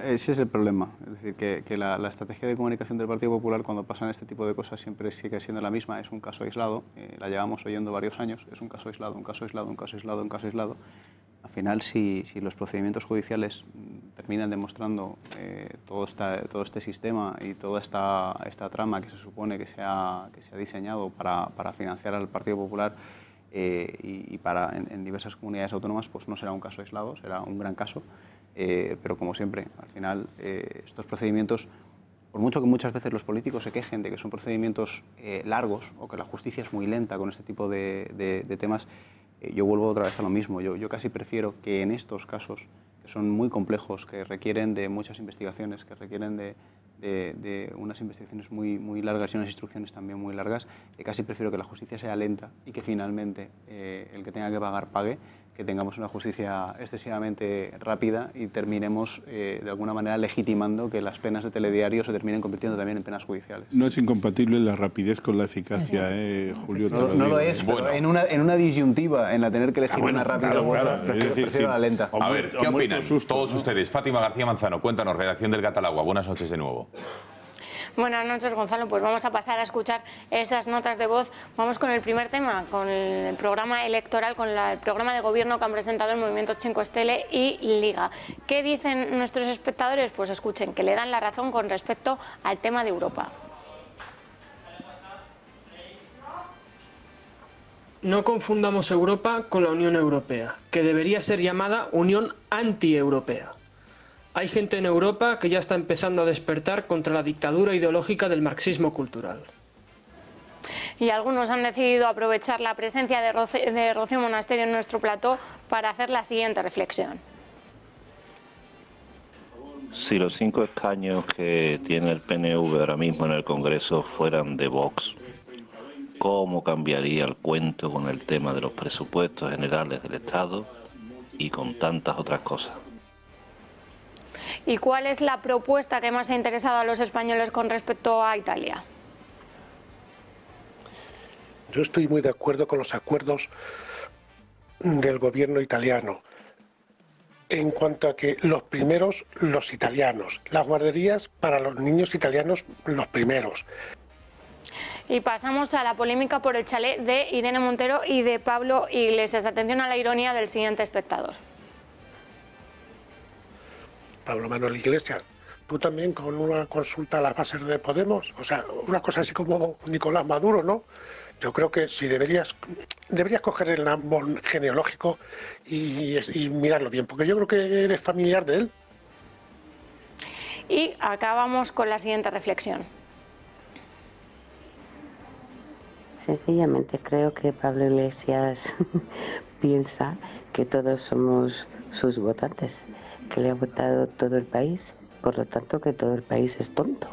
Ese es el problema. Es decir, que, la, estrategia de comunicación del Partido Popular cuando pasan este tipo de cosas siempre sigue siendo la misma. Es un caso aislado. Eh, la llevamos oyendo varios años. Es un caso aislado, un caso aislado, un caso aislado, un caso aislado. Al final, si, los procedimientos judiciales mm, terminan demostrando eh, todo, este sistema y toda esta, trama que se supone que se ha, diseñado para financiar al Partido Popular, eh, y, para, en, diversas comunidades autónomas pues no será un caso aislado, será un gran caso, eh, pero como siempre, al final eh, estos procedimientos, por mucho que muchas veces los políticos se quejen de que son procedimientos largos o que la justicia es muy lenta con este tipo de, de temas, yo vuelvo otra vez a lo mismo, yo, yo casi prefiero que en estos casos, que son muy complejos, que requieren de muchas investigaciones, que requieren de, de, unas investigaciones muy, muy largas y unas instrucciones también muy largas, casi prefiero que la justicia sea lenta y que finalmente eh, el que tenga que pagar pague que tengamos una justicia excesivamente rápida y terminemos eh, de alguna manera legitimando que las penas de telediario se terminen convirtiendo también en penas judiciales. No es incompatible la rapidez con la eficacia, eh, Julio. No, lo, es, eh. pero en una, disyuntiva, en la tener que ah, elegir una rápida o lenta. A ver, ¿qué opinan todos ustedes? Fátima García Manzano, cuéntanos, redacción del Catalagua. Buenas noches de nuevo. Buenas noches, Gonzalo. Pues vamos a pasar a escuchar esas notas de voz. Vamos con el primer tema, con el programa electoral, con el programa de gobierno que han presentado el Movimiento 5 Estele y Liga. ¿Qué dicen nuestros espectadores? Pues escuchen, que le dan la razón con respecto al tema de Europa. No confundamos Europa con la Unión Europea, que debería ser llamada Unión Antieuropea. Hay gente en Europa que ya está empezando a despertar contra la dictadura ideológica del marxismo cultural. Y algunos han decidido aprovechar la presencia de, Rocío Monasterio en nuestro plató para hacer la siguiente reflexión. Si los cinco escaños que tiene el PNV ahora mismo en el Congreso fueran de Vox, ¿cómo cambiaría el cuento con el tema de los presupuestos generales del Estado y con tantas otras cosas? ¿Y cuál es la propuesta que más ha interesado a los españoles con respecto a Italia? Yo estoy muy de acuerdo con los acuerdos del gobierno italiano en cuanto a que los primeros, los italianos, las guarderías para los niños italianos, los primeros. Y pasamos a la polémica por el chalet de Irene Montero y de Pablo Iglesias. Atención a la ironía del siguiente espectador. Pablo Manuel Iglesias, tú también con una consulta a las bases de Podemos, o sea, una cosa así como Nicolás Maduro, ¿no? Yo creo que si deberías, deberías coger el árbol genealógico y mirarlo bien, porque yo creo que eres familiar de él. Y acabamos con la siguiente reflexión. Sencillamente creo que Pablo Iglesias piensa que todos somos sus votantes que le ha votado todo el país, por lo tanto que todo el país es tonto.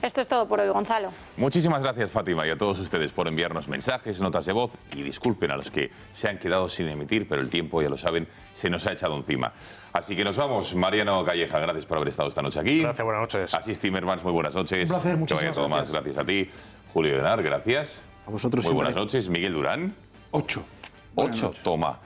Esto es todo por hoy, Gonzalo. Muchísimas gracias, Fátima, y a todos ustedes por enviarnos mensajes, notas de voz y disculpen a los que se han quedado sin emitir, pero el tiempo, ya lo saben, se nos ha echado encima. Así que nos vamos. Mariano Calleja, gracias por haber estado esta noche aquí. Gracias, buenas noches. Así, Timmermans, muy buenas noches. Un placer, gracias. más, gracias a ti. Julio Denar, gracias. A vosotros Muy buenas noches. Miguel Durán. Ocho. Ocho, toma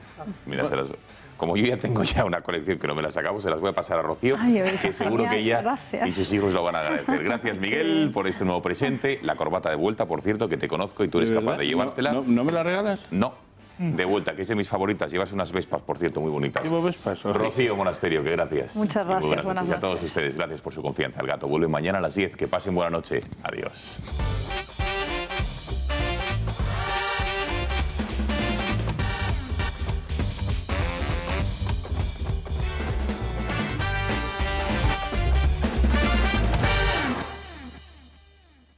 como yo ya tengo ya una colección que no me la sacamos se las voy a pasar a Rocío, que seguro que ella y sus hijos lo van a agradecer. Gracias, Miguel, por este nuevo presente. La corbata de vuelta, por cierto, que te conozco y tú eres capaz de llevártela. ¿No, no, me la regalas? No, de vuelta, que es de mis favoritas. Llevas unas vespas, por cierto, muy bonitas. Llevo vespas. Rocío Monasterio, que gracias. Muchas gracias. buenas, a todos ustedes. Gracias por su confianza. El gato vuelve mañana a las 10. Que pasen buena noche. Adiós.